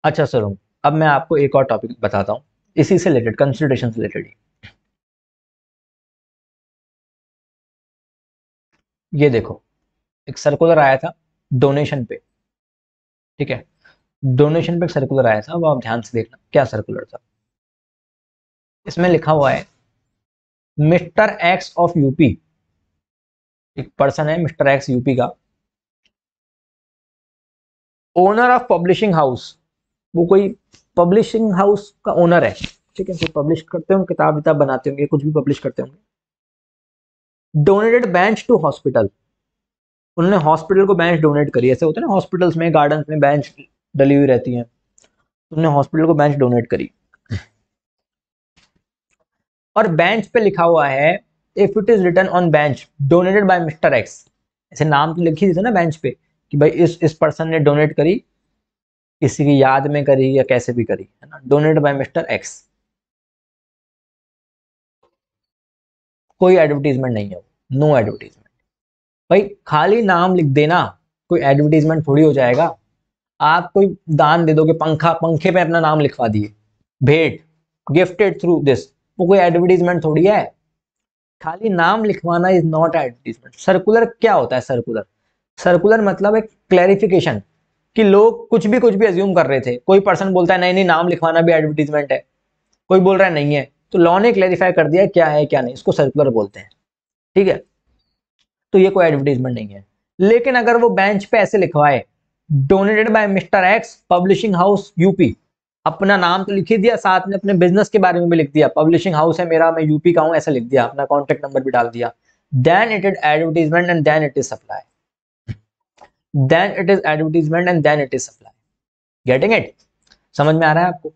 Speaker 1: अच्छा सर अब मैं आपको एक और टॉपिक बताता हूँ इसी से रिलेटेड कंसल्टेशन से रिलेटेड ही
Speaker 2: ये देखो एक सर्कुलर आया था डोनेशन पे ठीक है डोनेशन पे एक सर्कुलर आया था वो आप ध्यान से देखना क्या सर्कुलर था इसमें लिखा हुआ है मिस्टर एक्स ऑफ यूपी एक पर्सन है मिस्टर एक्स यूपी का ओनर ऑफ पब्लिशिंग हाउस वो कोई पब्लिशिंग हाउस का ओनर है ठीक है पब्लिश करते होंगे किताब विताब बनाते होंगे कुछ भी पब्लिश करते होंगे डोनेटेड बेंच टू हॉस्पिटल उन्होंने हॉस्पिटल को बेंच डोनेट करी ऐसे होते हैं ना हॉस्पिटल्स में गार्डन में बेंच डली हुई रहती है उन्होंने हॉस्पिटल को बेंच डोनेट करी और बेंच पे लिखा हुआ है if it is written on bench donated by mister X ऐसे नाम तो लिखी थी ना बेंच पे कि भाई इस इस पर्सन ने डोनेट करी किसी की याद में करी या कैसे भी करी है ना डोनेट बाय मिस्टर एक्स कोई एडवर्टीजमेंट नहीं है नो एडवर्टीजमेंट भाई खाली नाम लिख देना कोई एडवर्टीजमेंट थोड़ी हो जाएगा आप कोई दान दे दोगे पंखा पंखे पे अपना नाम लिखवा दिए भेंट गिफ्टेड थ्रू दिस वो कोई एडवर्टीजमेंट थोड़ी है खाली नाम लिखवाना इज नॉट एडवर्टीजमेंट सर्कुलर क्या होता है सर्कुलर सर्कुलर मतलब एक क्लैरिफिकेशन कि लोग कुछ भी कुछ भी एज्यूम कर रहे थे कोई पर्सन बोलता है नहीं नहीं नाम लिखवाना भी एडवर्टीजमेंट है कोई बोल रहा है नहीं है तो लॉ ने क्लैरिफाई कर दिया क्या है क्या नहीं इसको सर्कुलर बोलते हैं ठीक है तो ये कोई एडवर्टीजमेंट नहीं है लेकिन अगर वो बेंच पे ऐसे लिखवाए donated by mister X publishing house UP अपना नाम तो लिख ही दिया साथ में अपने बिजनेस के बारे में भी लिख दिया पब्लिशिंग हाउस है मेरा मैं यूपी का हूं ऐसा लिख दिया अपना कॉन्टेक्ट नंबर भी डाल दिया then it is advertisement and then it is supply then it is advertisement and then it is supply getting it समझ में आ रहा है आपको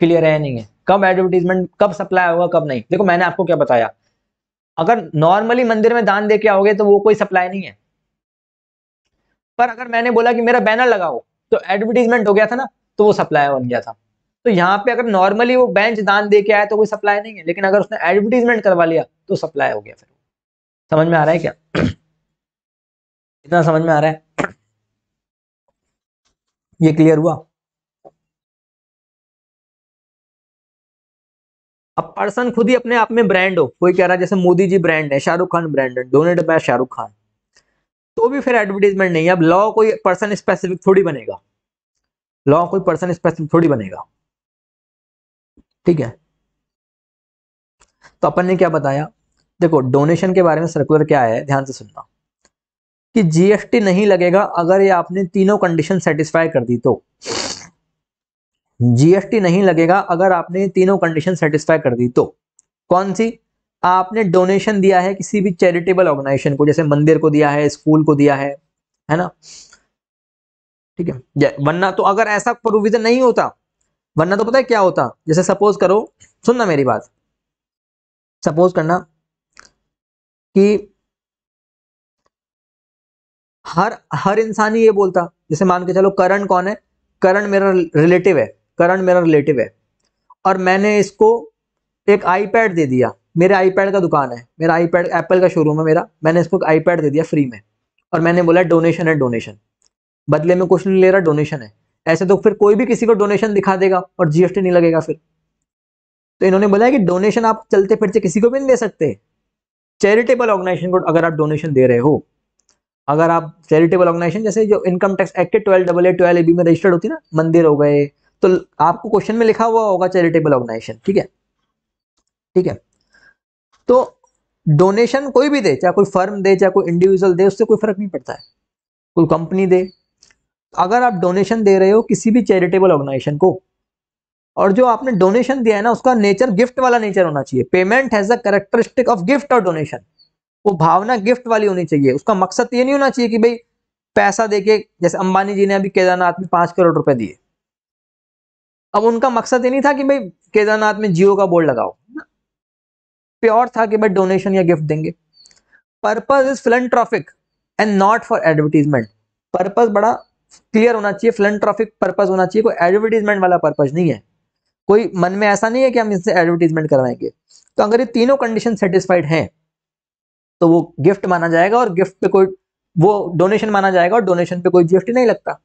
Speaker 2: क्लियर है नहीं है कब एडवर्टीजमेंट कब सप्लाई होगा कब नहीं देखो मैंने आपको क्या बताया अगर नॉर्मली मंदिर में दान दे के आओगे तो वो कोई सप्लाई नहीं है पर अगर मैंने बोला कि मेरा बैनर लगाओ तो एडवर्टीजमेंट हो गया था ना तो वो सप्लाई बन गया था तो यहाँ पे अगर नॉर्मली वो बेंच दान दे के आया तो कोई सप्लाई नहीं है लेकिन अगर उसने एडवर्टीजमेंट करवा लिया तो सप्लाई हो गया फिर समझ में आ रहा है क्या इतना समझ में आ रहा है ये क्लियर हुआ अब पर्सन खुद ही अपने आप में ब्रांड हो कोई कह रहा है जैसे मोदी जी ब्रांड है शाहरुख खान ब्रांड है डोनेट बाय शाहरुख खान तो भी फिर एडवर्टीजमेंट नहीं है अब लॉ कोई पर्सन स्पेसिफिक थोड़ी बनेगा लॉ कोई पर्सन स्पेसिफिक थोड़ी बनेगा ठीक है तो अपन ने क्या बताया देखो डोनेशन के बारे में सर्कुलर क्या है ध्यान से सुनना कि जीएसटी नहीं लगेगा अगर ये आपने तीनों कंडीशन सेटिस्फाई कर दी तो जीएसटी नहीं लगेगा अगर आपने तीनों कंडीशन सेटिस्फाई कर दी तो कौन सी आपने डोनेशन दिया है किसी भी चैरिटेबल ऑर्गेनाइजेशन को जैसे मंदिर को दिया है स्कूल को दिया है है ना ठीक है वरना तो अगर ऐसा प्रोविजन नहीं होता वरना तो पता है क्या होता जैसे सपोज करो सुनना मेरी बात सपोज करना कि हर हर इंसान ही ये बोलता जैसे मान के चलो करण कौन है करण मेरा रिलेटिव है करण मेरा रिलेटिव है और मैंने इसको एक आईपैड दे दिया मेरे आईपैड का दुकान है मेरा आईपैड एप्पल का शोरूम है मेरा मैंने इसको आईपैड दे दिया फ्री में और मैंने बोला डोनेशन है डोनेशन बदले में कुछ नहीं ले रहा डोनेशन है ऐसे तो फिर कोई भी किसी को डोनेशन दिखा देगा और जीएसटी नहीं लगेगा फिर तो इन्होंने बोला कि डोनेशन आप चलते फिरते किसी को भी नहीं दे सकते चैरिटेबल ऑर्गेनाइजेशन को अगर आप डोनेशन दे रहे हो अगर आप चैरिटेबल ऑर्गेनाइजेशन जैसे जो इनकम टैक्स एक्ट के twelve double A twelve A B में रजिस्टर्ड होती है ना मंदिर हो गए तो आपको क्वेश्चन में लिखा हुआ होगा चैरिटेबल ऑर्गेनाइजेशन ठीक है ठीक है तो डोनेशन कोई भी दे चाहे कोई फर्म दे चाहे कोई इंडिविजुअल दे उससे कोई फर्क नहीं पड़ता है कोई कंपनी दे अगर आप डोनेशन दे रहे हो किसी भी चैरिटेबल ऑर्गेनाइजेशन को और जो आपने डोनेशन दिया है ना उसका नेचर गिफ्ट वाला नेचर होना चाहिए payment has a characteristic of gift और डोनेशन वो भावना गिफ्ट वाली होनी चाहिए उसका मकसद ये नहीं होना चाहिए कि भाई पैसा देके जैसे अंबानी जी ने अभी केदारनाथ में पांच करोड़ रुपए दिए अब उनका मकसद ये नहीं था कि भाई केदारनाथ में जियो का बोर्ड लगाओ प्योर था कि भाई डोनेशन या गिफ्ट देंगे purpose is trophic and not for advertisement purpose बड़ा क्लियर होना चाहिए ट्रॉफिक पर्पज होना चाहिए कोई एडवर्टीजमेंट वाला पर्पज नहीं है कोई मन में ऐसा नहीं है कि हम इससे एडवर्टीजमेंट करवाएंगे तो अगर ये तीनों कंडीशन सेटिस्फाइड हैं तो वो गिफ्ट माना जाएगा और गिफ्ट पे कोई वो डोनेशन माना जाएगा और डोनेशन पे कोई जीएसटी नहीं लगता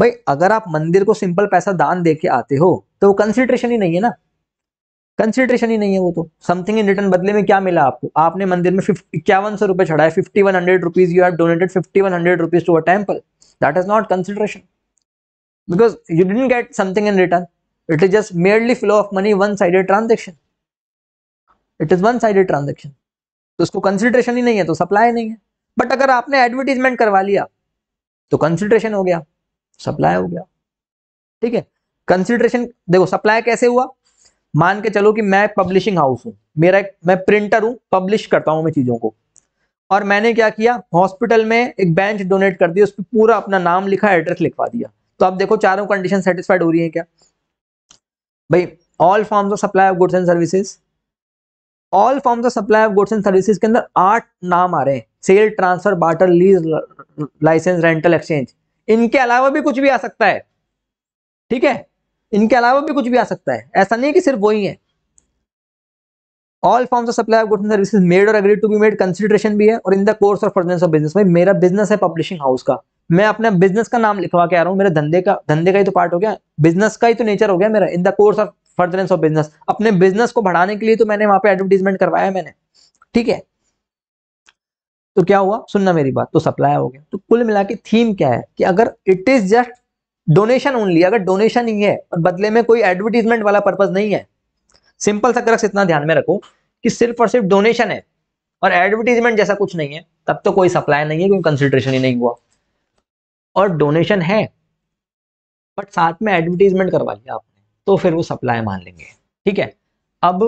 Speaker 2: भाई अगर आप मंदिर को सिंपल पैसा दान दे के आते हो तो वो कंसिडरेशन ही नहीं है ना कंसिडरेशन ही नहीं है वो तो समथिंग इन रिटर्न बदले में क्या मिला आपको आपने मंदिर में इक्यावन सौ रुपए चढ़ाए fifty one hundred rupees you have donated fifty one hundred rupees to a temple that is not consideration because you डिट get something in return it is just merely flow of money one sided transaction it is one sided transaction तो उसको consideration ही नहीं है तो supply नहीं है but अगर आपने एडवर्टीजमेंट करवा लिया तो कंसिडरेशन हो गया सप्लाई हो गया ठीक है कंसिडरेशन देखो सप्लाई कैसे हुआ मान के चलो कि मैं पब्लिशिंग हाउस हूं मेरा मैं प्रिंटर हूं पब्लिश करता हूं मैं चीजों को और मैंने क्या किया हॉस्पिटल में एक बेंच डोनेट कर दिया उस पर पूरा अपना नाम लिखा एड्रेस लिखवा दिया तो आप देखो चारों कंडीशन सेटिस्फाइड हो रही है क्या भाई all forms of supply of goods and services all forms of supply of goods and services के अंदर आठ नाम आ रहे हैं sale transfer barter lease licence rental exchange इनके अलावा भी कुछ भी आ सकता है ठीक है इनके अलावा भी कुछ भी आ सकता है ऐसा नहीं कि सिर्फ वही है all forms of supply of goods and services made or agree to be made consideration भी है और in the course of furtherance of business भाई मेरा बिजनेस है पब्लिशिंग हाउस का मैं अपना बिजनेस का नाम लिखवा के आ रहा हूँ मेरे धंधे का धंधे का ही तो पार्ट हो गया बिजनेस का ही तो नेचर हो गया मेरा in the course of furtherance of business अपने बिजनेस को बढ़ाने के लिए तो मैंने वहां पे एडवर्टीजमेंट करवाया मैंने ठीक है तो क्या हुआ सुनना मेरी बात तो सप्लाई हो गया तो कुल मिला के थीम क्या है कि अगर it is just donation only अगर डोनेशन ही है और बदले में कोई एडवर्टीजमेंट वाला पर्पज नहीं है सिंपल सा क्रक्स इतना ध्यान में रखो कि सिर्फ और सिर्फ डोनेशन है और एडवर्टीजमेंट जैसा कुछ नहीं है तब तो कोई सप्लाई नहीं है कोई कंसिडरेशन ही नहीं हुआ और डोनेशन है बट साथ में एडवर्टीजमेंट करवा लिया आपने तो फिर वो सप्लाई मान लेंगे ठीक है अब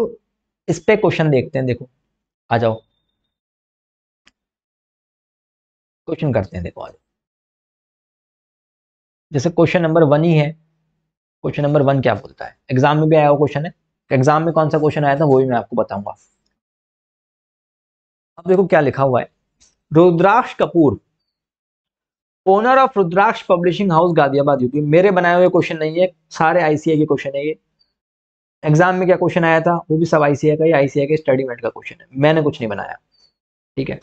Speaker 2: इस पे क्वेश्चन देखते हैं देखो आ जाओ क्वेश्चन करते हैं देखो आज जैसे क्वेश्चन नंबर वन ही है क्वेश्चन नंबर वन क्या बोलता है एग्जाम में भी आया हुआ क्वेश्चन है एग्जाम तो में कौन सा क्वेश्चन आया था वो भी मैं आपको बताऊंगा अब देखो क्या लिखा हुआ है Rudraksh Kapoor owner of Rudraksh publishing house Ghaziabad UP मेरे बनाए हुए क्वेश्चन नहीं है सारे आईसीए के क्वेश्चन है ये एग्जाम में क्या क्वेश्चन आया था वो भी सब आईसीए का ही आईसीए के स्टडी मेट का क्वेश्चन है मैंने कुछ नहीं बनाया ठीक है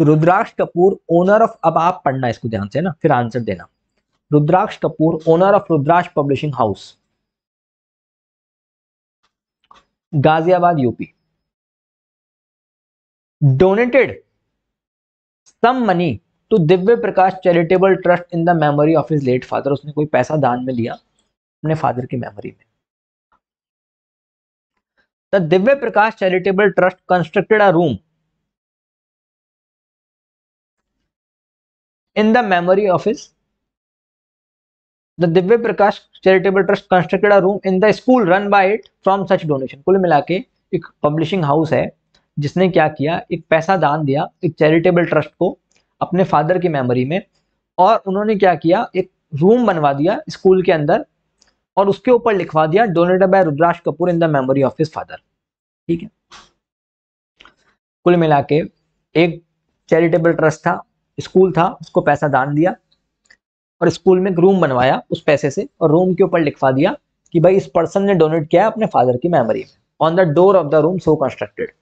Speaker 2: तो रुद्राक्ष कपूर ओनर ऑफ अब आप पढ़ना इसको ध्यान से ना फिर आंसर देना Rudraksh Kapoor owner of Rudraksh publishing house Ghaziabad UP donated some money to Divya Prakash charitable trust in the memory of his late father उसने कोई पैसा दान में लिया अपने फादर की मेमोरी में the Divya Prakash charitable trust constructed a room
Speaker 1: in the memory office
Speaker 2: his Divya Prakash charitable trust constructed constructed a room in the school run by it from कुल मिला के एक पब्लिशिंग हाउस है जिसने क्या किया एक पैसा दान दिया एक चैरिटेबल ट्रस्ट को अपने फादर की मेमोरी में और उन्होंने क्या किया एक रूम बनवा दिया स्कूल के अंदर और उसके ऊपर लिखवा दिया donated by Rudraksh Kapoor in the memory of his father ठीक है कुल मिला के एक चैरिटेबल ट्रस्ट था स्कूल था उसको पैसा दान दिया और स्कूल में एक रूम बनवाया उस पैसे से और रूम के ऊपर लिखवा दिया कि भाई इस पर्सन ने डोनेट किया अपने फादर की मेमोरी में on the door of the room so constructed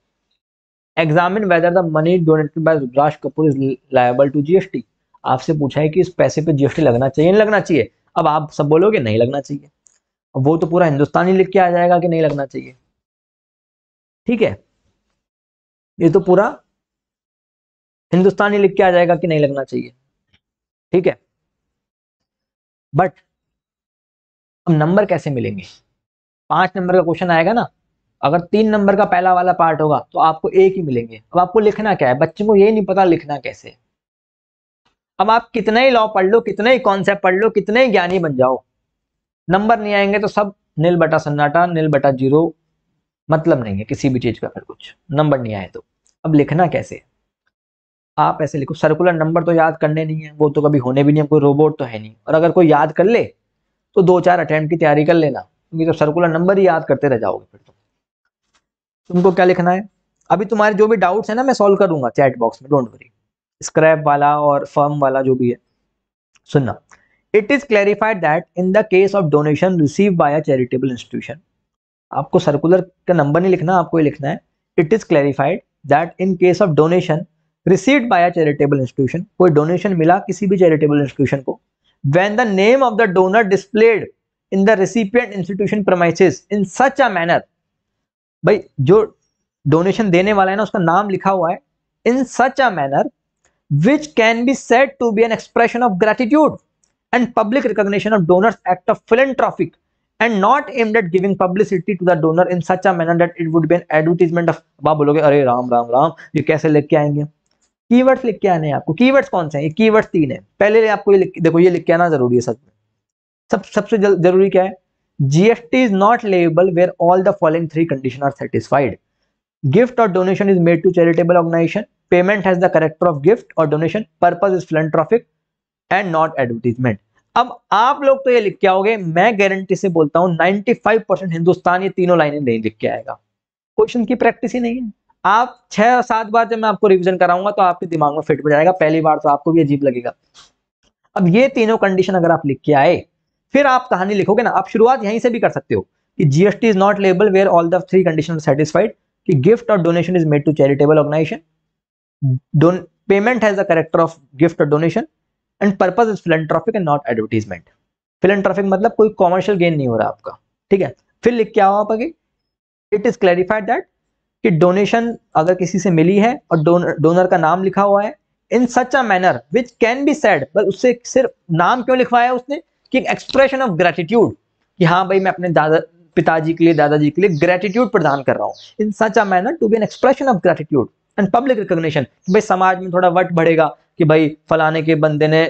Speaker 2: examine whether the money donated by Rudraksh Kapoor is liable to GST आपसे पूछा है कि इस पैसे पे जीएसटी लगना चाहिए नहीं लगना चाहिए अब आप सब बोलोगे नहीं लगना चाहिए अब वो तो पूरा हिंदुस्तानी लिख के आ जाएगा कि नहीं लगना चाहिए ठीक है ये तो पूरा
Speaker 1: हिंदुस्तानी लिख के आ जाएगा कि नहीं लगना चाहिए ठीक है
Speaker 2: बट अब नंबर कैसे मिलेंगे पांच नंबर का क्वेश्चन आएगा ना अगर तीन नंबर का पहला वाला पार्ट होगा तो आपको एक ही मिलेंगे अब आपको लिखना क्या है बच्चों को ये नहीं पता लिखना कैसे अब आप कितना ही लॉ पढ़ लो कितना ही कॉन्सेप्ट पढ़ लो कितने ही ज्ञानी बन जाओ नंबर नहीं आएंगे तो सब नील बटा सन्नाटा नील बटा जीरो मतलब नहीं है किसी भी चीज का फिर कुछ नंबर नहीं आए तो अब लिखना कैसे आप ऐसे लिखो सर्कुलर नंबर तो याद करने नहीं है वो तो कभी होने भी नहीं है कोई रोबोट तो है नहीं और अगर कोई याद कर ले तो दो चार अटैम्प्ट की तैयारी कर लेना क्योंकि तो सर्कुलर नंबर ही याद करते रह जाओगे फिर तो तुमको क्या लिखना है अभी तुम्हारे जो भी डाउट्स है ना मैं सॉल्व करूंगा चैट बॉक्स में डोंट वरी स्क्रैप वाला और फर्म वाला जो भी है सुनना it is clarified that in the case of donation receive by a charitable institution आपको सर्कुलर का नंबर नहीं लिखना आपको ये लिखना है it is clarified that in case of donation received by a charitable institution कोई डोनेशन मिला किसी भी चैरिटेबल इंस्टीट्यूशन को when the name of the donor displayed in the recipient institution premises in such a manner भाई जो donation देने वाला है ना उसका नाम लिखा हुआ है in such a manner which can be set to be an expression of gratitude and public recognition of donors act of philanthropic and not aimed at giving publicity to the donor in such a manner that it would be an advertisement of आप बोलोगे अरे राम राम राम ये कैसे लेके आएंगे keywords लिख के आने हैं आपको कीवर्ड्स कौन से हैं कीवर्ड्स तीन है पहले आपको ये देखो ये लिख के आना जरूरी है सच में सब सबसे जरूरी क्या है GST is not liable where all the following three condition are satisfied gift और donation is made to charitable organisation payment has the character of gift और donation purpose is philanthropic and not advertisement अब आप लोग तो ये लिख के आओगे मैं गारंटी से बोलता हूं 95 परसेंट हिंदुस्तान ये तीनों लाइनें नहीं लिख के आएगा क्वेश्चन की प्रैक्टिस ही नहीं है आप छह सात बार जब मैं आपको रिविजन कराऊंगा तो आपके दिमाग में फिट हो जाएगा पहली बार तो आपको भी अजीब लगेगा अब ये तीनों कंडीशन अगर आप लिख के आए फिर आप कहानी लिखोगे ना आप शुरुआत यहीं से भी कर सकते हो कि GST is not liable where all the three condition satisfied कि गिफ्ट और donation is made to charitable organisation payment has the character of gift और donation and purpose is philanthropic and not advertisement philanthropic मतलब कोई commercial gain नहीं हो रहा आपका ठीक है फिर लिख के आओ आप आगे इट इज क्लैरिफाइड दैट कि डोनेशन अगर किसी से मिली है और डोनर डोनर का नाम लिखा हुआ है in such a manner which can be said पर उससे सिर्फ नाम क्यों लिखवाया उसने कि एक्सप्रेशन ऑफ ग्रेटिट्यूड कि हाँ भाई मैं अपने दादा पिताजी के लिए दादाजी के लिए ग्रेटिट्यूड प्रदान कर रहा हूँ in such a manner to be an expression of gratitude and public recognition भाई समाज में थोड़ा वट बढ़ेगा कि भाई फलाने के बंदे ने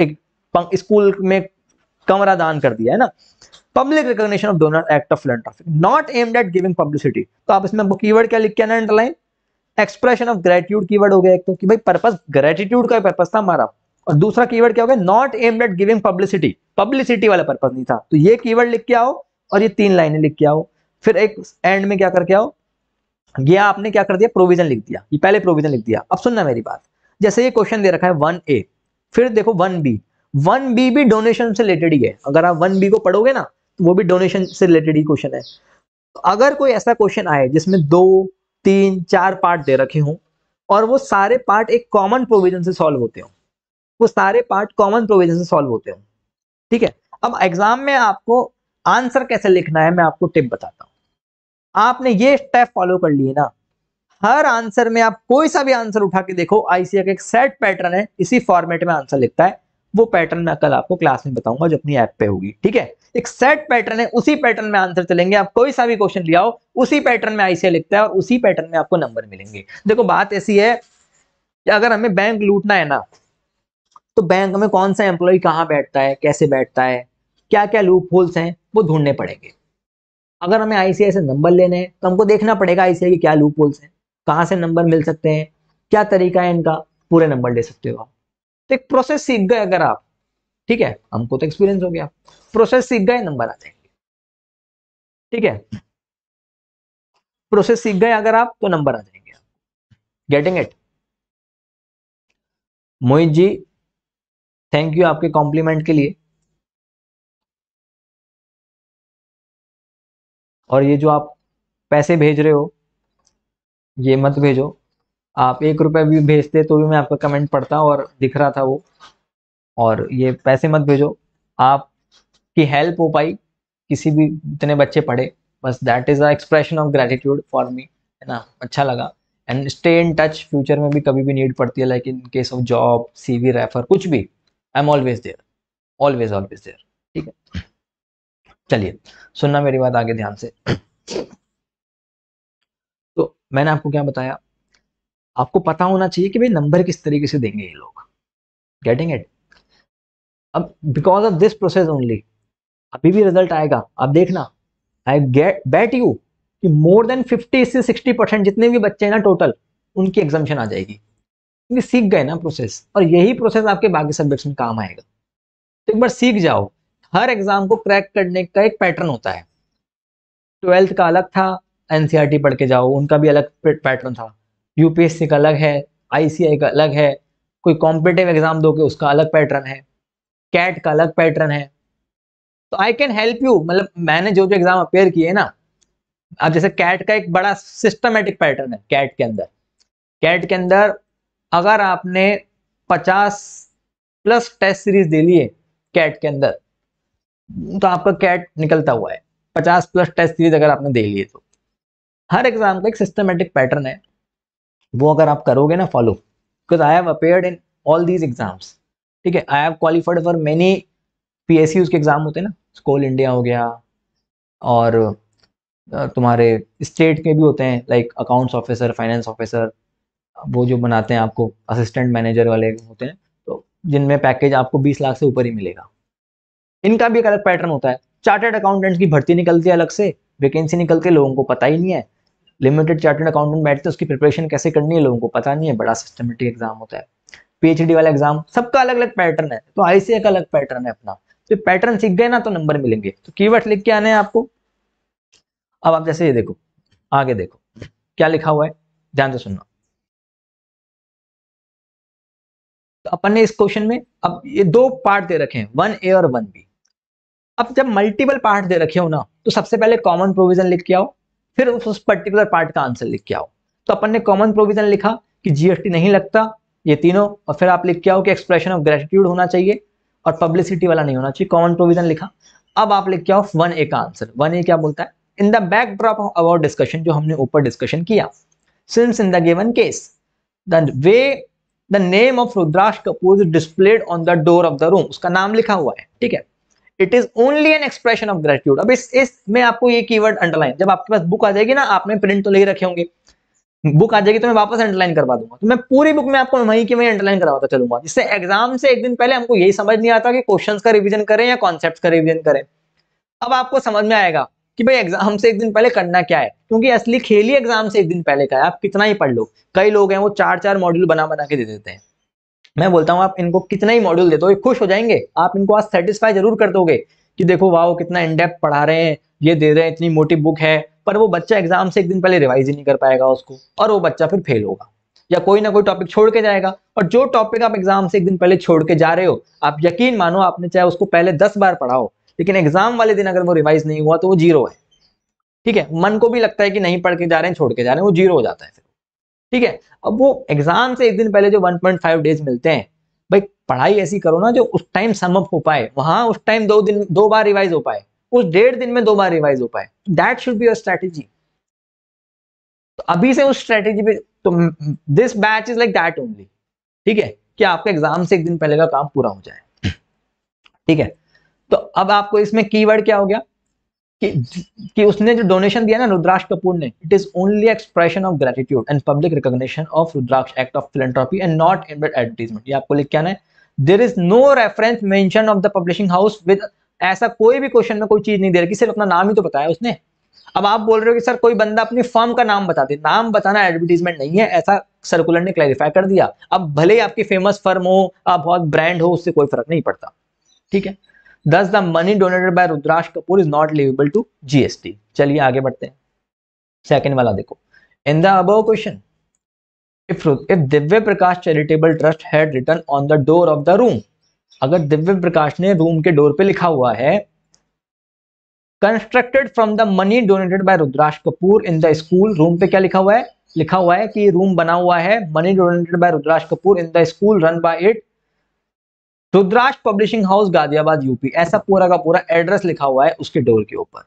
Speaker 2: एक स्कूल में कमरा दान कर दिया है ना public recognition of donor act of philanthropic not aimed at giving publicity तो आप इसमें हमको कीवर्ड क्या लिख के underline expression of gratitude keyword हो गया एक तो कि भाई पर्पस ग्रेटिट्यूड का पर्पस था हमारा और दूसरा कीवर्ड क्या हो गया not aimed at giving publicity publicity वाला पर्पस नहीं था तो ये कीवर्ड लिख के आओ और ये तीन लाइनें लिख के आओ फिर एक एंड में क्या करके आओ ये आपने क्या कर दिया प्रोविजन लिख दिया ये पहले प्रोविजन लिख दिया अब सुनना मेरी बात जैसे ये क्वेश्चन दे रखा है वन ए फिर देखो वन बी वन बी भी डोनेशन से रिलेटेड ही है अगर आप वन बी को पढ़ोगे ना वो भी डोनेशन से रिलेटेड ही क्वेश्चन है अगर कोई ऐसा क्वेश्चन आए जिसमें दो तीन चार पार्ट दे रखे हों और वो सारे पार्ट एक कॉमन प्रोविजन से सॉल्व होते हों वो सारे पार्ट कॉमन प्रोविजन से सॉल्व होते हों ठीक है अब एग्जाम में आपको आंसर कैसे लिखना है मैं आपको टिप बताता हूँ आपने ये स्टेप फॉलो कर लिए ना हर आंसर में आप कोई सा भी आंसर उठा के देखो आईसीए का एक सेट पैटर्न है इसी फॉर्मेट में आंसर लिखता है वो पैटर्न मैं कल आपको क्लास में बताऊंगा जो अपनी ऐप पे होगी ठीक है एक सेट पैटर्न है उसी पैटर्न में आंसर चलेंगे आप कोई सा भी क्वेश्चन लिया हो उसी पैटर्न में आईसीआई लिखता है और उसी पैटर्न में आपको नंबर मिलेंगे देखो बात ऐसी है कि अगर हमें बैंक लूटना है ना तो बैंक में कौन सा एम्प्लॉय कहाँ बैठता है कैसे बैठता है क्या क्या लूप होल्स हैं वो ढूंढने पड़ेंगे अगर हमें आईसीआई से नंबर लेने हैं तो हमको देखना पड़ेगा आईसीआई के क्या लूप होल्स हैं कहाँ से नंबर मिल सकते हैं क्या तरीका है इनका पूरे नंबर ले सकते हो आप तो एक प्रोसेस सीख गए अगर आप ठीक है हमको तो एक्सपीरियंस हो गया प्रोसेस सीख गए नंबर आ जाएंगे ठीक है प्रोसेस सीख गए अगर आप तो नंबर आ जाएंगे getting it Mohit ji thank you आपके कॉम्प्लीमेंट के लिए और ये जो आप पैसे भेज रहे हो ये मत भेजो आप एक रुपए भी भेजते तो भी मैं आपका कमेंट पढ़ता और दिख रहा था वो और ये पैसे मत भेजो आप की हेल्प हो पाई किसी भी इतने बच्चे पढ़े बस that is a expression of gratitude for me है ना अच्छा लगा and stay in touch future में भी कभी भी नीड पड़ती है like in case of job C V refer कुछ भी I am always there always always there ठीक है चलिए सुनना मेरी बात आगे ध्यान से तो मैंने आपको क्या बताया आपको पता होना चाहिए कि भाई नंबर किस तरीके से देंगे ये लोग गेटिंग इट अब because of this process only अभी भी रिजल्ट आएगा अब देखना आई गेट बैट यू कि मोर देन 50 से 60 परसेंट जितने भी बच्चे हैं ना टोटल उनकी एग्जामेशन आ जाएगी क्योंकि सीख गए ना प्रोसेस और यही प्रोसेस आपके बाकी सब्जेक्ट्स में काम आएगा तो एक बार सीख जाओ हर एग्जाम को क्रैक करने का एक पैटर्न होता है ट्वेल्थ का अलग था एनसीईआरटी e पढ़ के जाओ उनका भी अलग पैटर्न था यूपीएससी का अलग है आईसीआई का अलग है कोई कॉम्पिटेटिव एग्जाम के उसका अलग पैटर्न है कैट का अलग पैटर्न है तो आई कैन हेल्प यू मतलब मैंने जो जो एग्जाम अपेयर किए ना अब जैसे कैट का एक बड़ा सिस्टमेटिक पैटर्न है कैट के अंदर कैट के अंदर अगर आपने 50 प्लस टेस्ट सीरीज दे लिए कैट के अंदर तो आपका कैट निकलता हुआ है 50 प्लस टेस्ट सीरीज अगर आपने दे लिए तो हर एग्जाम का एक सिस्टमेटिक पैटर्न है वो अगर आप करोगे ना follow because I have appeared in all these exams ठीक है I have qualified for many P S के एग्ज़ाम होते हैं ना स्कोल इंडिया हो गया और तुम्हारे स्टेट के भी होते हैं like accounts officer finance officer वो जो बनाते हैं आपको असिस्टेंट मैनेजर वाले होते हैं तो जिनमें पैकेज आपको बीस लाख से ऊपर ही मिलेगा इनका भी एक अलग पैटर्न होता है चार्टेड अकाउंटेंट्स की भर्ती निकलती है अलग से वैकेंसी निकलती है लोगों को पता ही नहीं है लिमिटेड चार्टेड अकाउंटेंट बैठते हैं उसकी प्रिपरेशन कैसे करनी है लोगों को पता नहीं है बड़ा सिस्टमेटिक एग्जाम होता है पीएचडी वाला एग्जाम सबका अलग अलग पैटर्न है तो आईसीए का अलग पैटर्न है अपना तो पैटर्न सीख गए ना तो नंबर मिलेंगे तो कीवर्ड लिख के आने हैं आपको अब आप जैसे ये देखो आगे देखो क्या लिखा हुआ है ध्यान से सुनना तो अपन ने इस क्वेश्चन में अब ये दो पार्ट दे रखे हैं वन ए और वन बी अब जब मल्टीपल पार्ट दे रखे हो ना तो सबसे पहले कॉमन प्रोविजन लिख के आओ फिर उस पर्टिकुलर पार्ट का आंसर लिख के आओ तो अपन ने कॉमन प्रोविजन लिखा कि जीएसटी नहीं लगता ये तीनों और फिर आप लिख के आओ कि एक्सप्रेशन ऑफ ग्रेटिट्यूड होना चाहिए और पब्लिसिटी वाला नहीं होना चाहिए कॉमन प्रोविजन लिखा अब आप लिख के आओ वन ए का आंसर वन ए क्या बोलता है in the backdrop of our discussion जो हमने ऊपर डिस्कशन किया since in the given case the way the name of Rudraksh Kapoor displayed on the door of the room उसका नाम लिखा हुआ है ठीक है it is only an expression of gratitude अब इस इस में आपको ये कीवर्ड अंडरलाइन जब आपके पास बुक आ जाएगी ना आपने प्रिंट तो ले रखे होंगे बुक आ जाएगी तो मैं वापस अंडरलाइन करवा दूंगा तो मैं पूरी बुक में आपको वही की वही अंडरलाइन करवाता चलूंगा जिससे एग्जाम से एक दिन पहले हमको यही समझ नहीं आता कि क्वेश्चन का रिविजन करें या कॉन्सेप्ट का रिविजन करें अब आपको समझ में आएगा कि भाई एग्जाम हमसे एक दिन पहले करना क्या है क्योंकि असली खेली एग्जाम से एक दिन पहले का है आप कितना ही पढ़ लो कई लोग हैं वो चार चार मॉड्यूल बना बना के दे देते हैं मैं बोलता हूँ आप इनको कितना ही मॉड्यूल दे दो खुश हो जाएंगे आप इनको आज सेटिस्फाई जरूर कर दोगे कि देखो वाह कितना इनडेप्थ पढ़ा रहे हैं ये दे रहे हैं इतनी मोटी बुक है पर वो बच्चा एग्जाम से एक दिन पहले रिवाइज ही नहीं कर पाएगा उसको और वो बच्चा फिर फेल होगा या कोई ना कोई टॉपिक छोड़ के जाएगा और जो टॉपिक आप एग्जाम से एक दिन पहले छोड़ के जा रहे हो आप यकीन मानो आपने चाहे उसको पहले दस बार पढ़ाओ लेकिन एग्जाम वाले दिन अगर वो रिवाइज नहीं हुआ तो वो जीरो है ठीक है मन को भी लगता है कि नहीं पढ़ के जा रहे हैं छोड़ के जा रहे हैं वो जीरो हो जाता है फिर ठीक है अब वो एग्जाम से एक दिन पहले जो 1.5 डेज मिलते हैं भाई पढ़ाई ऐसी करो ना जो उस टाइम समअप हो पाए वहां उस टाइम दो दिन दो बार रिवाइज हो पाए उस डेढ़ दिन में दो बार रिवाइज हो पाए that should be your strategy तो अभी से उस स्ट्रेटेजी पे तो this batch is like that only ठीक है कि आपके एग्जाम से एक दिन पहले का काम पूरा हो जाए ठीक है तो अब आपको इसमें कीवर्ड क्या हो गया कि कि उसने जो डोनेशन दिया ना रुद्राक्ष कपूर ने it is only expression of gratitude and public recognition of Rudraksh act of philanthropy and not in advertisement ये आपको लिख क्या है there is no reference mention of the publishing house with ऐसा कोई भी क्वेश्चन में कोई चीज नहीं दे रखी सिर्फ अपना नाम ही तो बताया उसने अब आप बोल रहे हो कि सर कोई बंदा अपनी फर्म का नाम बता दे नाम बताना एडवर्टीजमेंट नहीं है ऐसा सर्कुलर ने क्लैरिफाई कर दिया अब भले ही आपकी फेमस फर्म हो आप बहुत ब्रांड हो उससे कोई फर्क नहीं पड़ता ठीक है thus the money donated by Rudraksh Kapoor is not leviable to GST चलिए आगे बढ़ते हैं सेकेंड वाला देखो इन द अब question if if Divya Prakash charitable trust had written on the door अगर दिव्य प्रकाश ने रूम के डोर पे लिखा हुआ है constructed from the money donated by Rudraksh Kapoor in the school room पे क्या लिखा हुआ है लिखा हुआ है कि रूम बना हुआ है money donated by Rudraksh Kapoor in the school run by it Rudraksh publishing house Ghaziabad UP ऐसा पूरा का पूरा एड्रेस लिखा हुआ है उसके डोर के ऊपर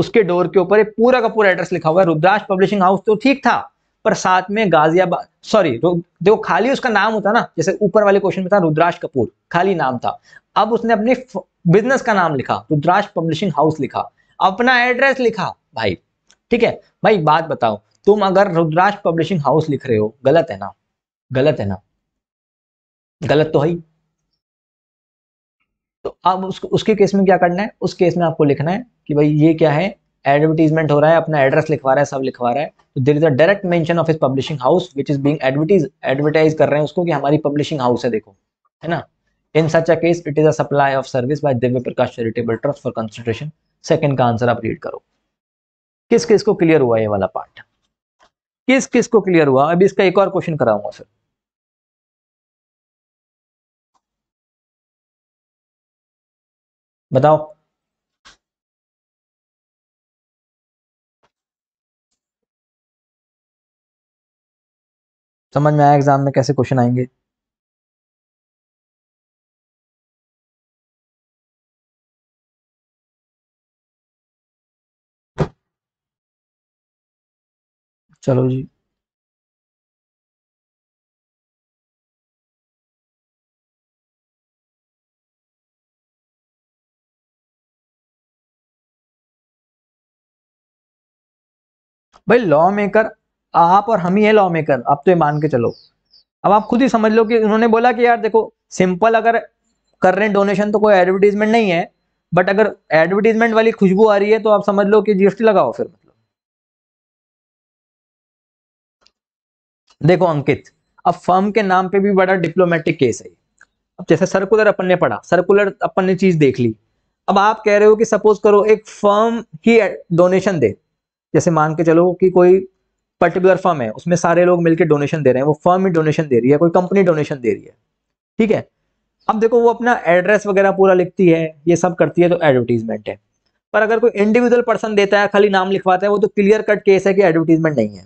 Speaker 2: उसके डोर के ऊपर पूरा का पूरा एड्रेस लिखा हुआ है रुद्राज पब्लिशिंग हाउस तो ठीक था पर साथ में गाजियाबाद सॉरी देखो खाली उसका नाम होता ना जैसे ऊपर वाले क्वेश्चन में था रुद्राज कपूर खाली नाम था अब उसने अपने बिजनेस का नाम लिखा रुद्राज पब्लिशिंग हाउस लिखा अपना एड्रेस लिखा भाई ठीक है भाई बात बताओ तुम अगर रुद्राज पब्लिशिंग हाउस लिख रहे हो गलत है ना गलत है ना गलत तो है ही तो अब उसको उसके केस में क्या करना है उस केस में आपको लिखना है कि भाई ये क्या है एडवर्टीजमेंट हो रहा है अपना एड्रेस लिखवा रहा है सब लिखवा रहा है तो there is a direct mention of इस publishing house which is being advertise advertise कर रहे हैं उसको कि हमारी पब्लिशिंग हाउस है देखो है ना in such a case it is a supply of service by Divya Prakash charitable trust for consultation second का आंसर आप रीड करो किस किस को क्लियर हुआ ये वाला पार्ट किस किस को क्लियर हुआ अभी इसका एक और क्वेश्चन
Speaker 1: कराऊंगा सर बताओ समझ में आया एग्ज़ाम में कैसे क्वेश्चन आएंगे चलो जी
Speaker 2: भाई लॉ मेकर आप और हम ही है लॉ मेकर आप तो ये मान के चलो अब आप खुद ही समझ लो कि उन्होंने बोला कि यार देखो सिंपल अगर कर रहे हैं डोनेशन तो कोई एडवर्टीजमेंट नहीं है बट अगर एडवर्टीजमेंट वाली खुशबू आ रही है तो आप समझ लो कि जीएसटी लगाओ फिर मतलब देखो अंकित अब फर्म के नाम पे भी बड़ा डिप्लोमेटिक केस है अब जैसे सर्कुलर अपन ने पढ़ा सर्कुलर अपन ने चीज देख ली अब आप कह रहे हो कि सपोज करो एक फर्म ही डोनेशन दे जैसे मान के चलो कि कोई पर्टिकुलर फर्म है उसमें सारे लोग मिलकर डोनेशन दे रहे हैं वो फर्म ही डोनेशन दे रही है कोई कंपनी डोनेशन दे रही है ठीक है अब देखो वो अपना एड्रेस वगैरह पूरा लिखती है ये सब करती है तो एडवर्टीजमेंट है पर अगर कोई इंडिविजुअल पर्सन देता है खाली नाम लिखवाता है वो तो क्लियर कट केस है कि एडवर्टीजमेंट नहीं है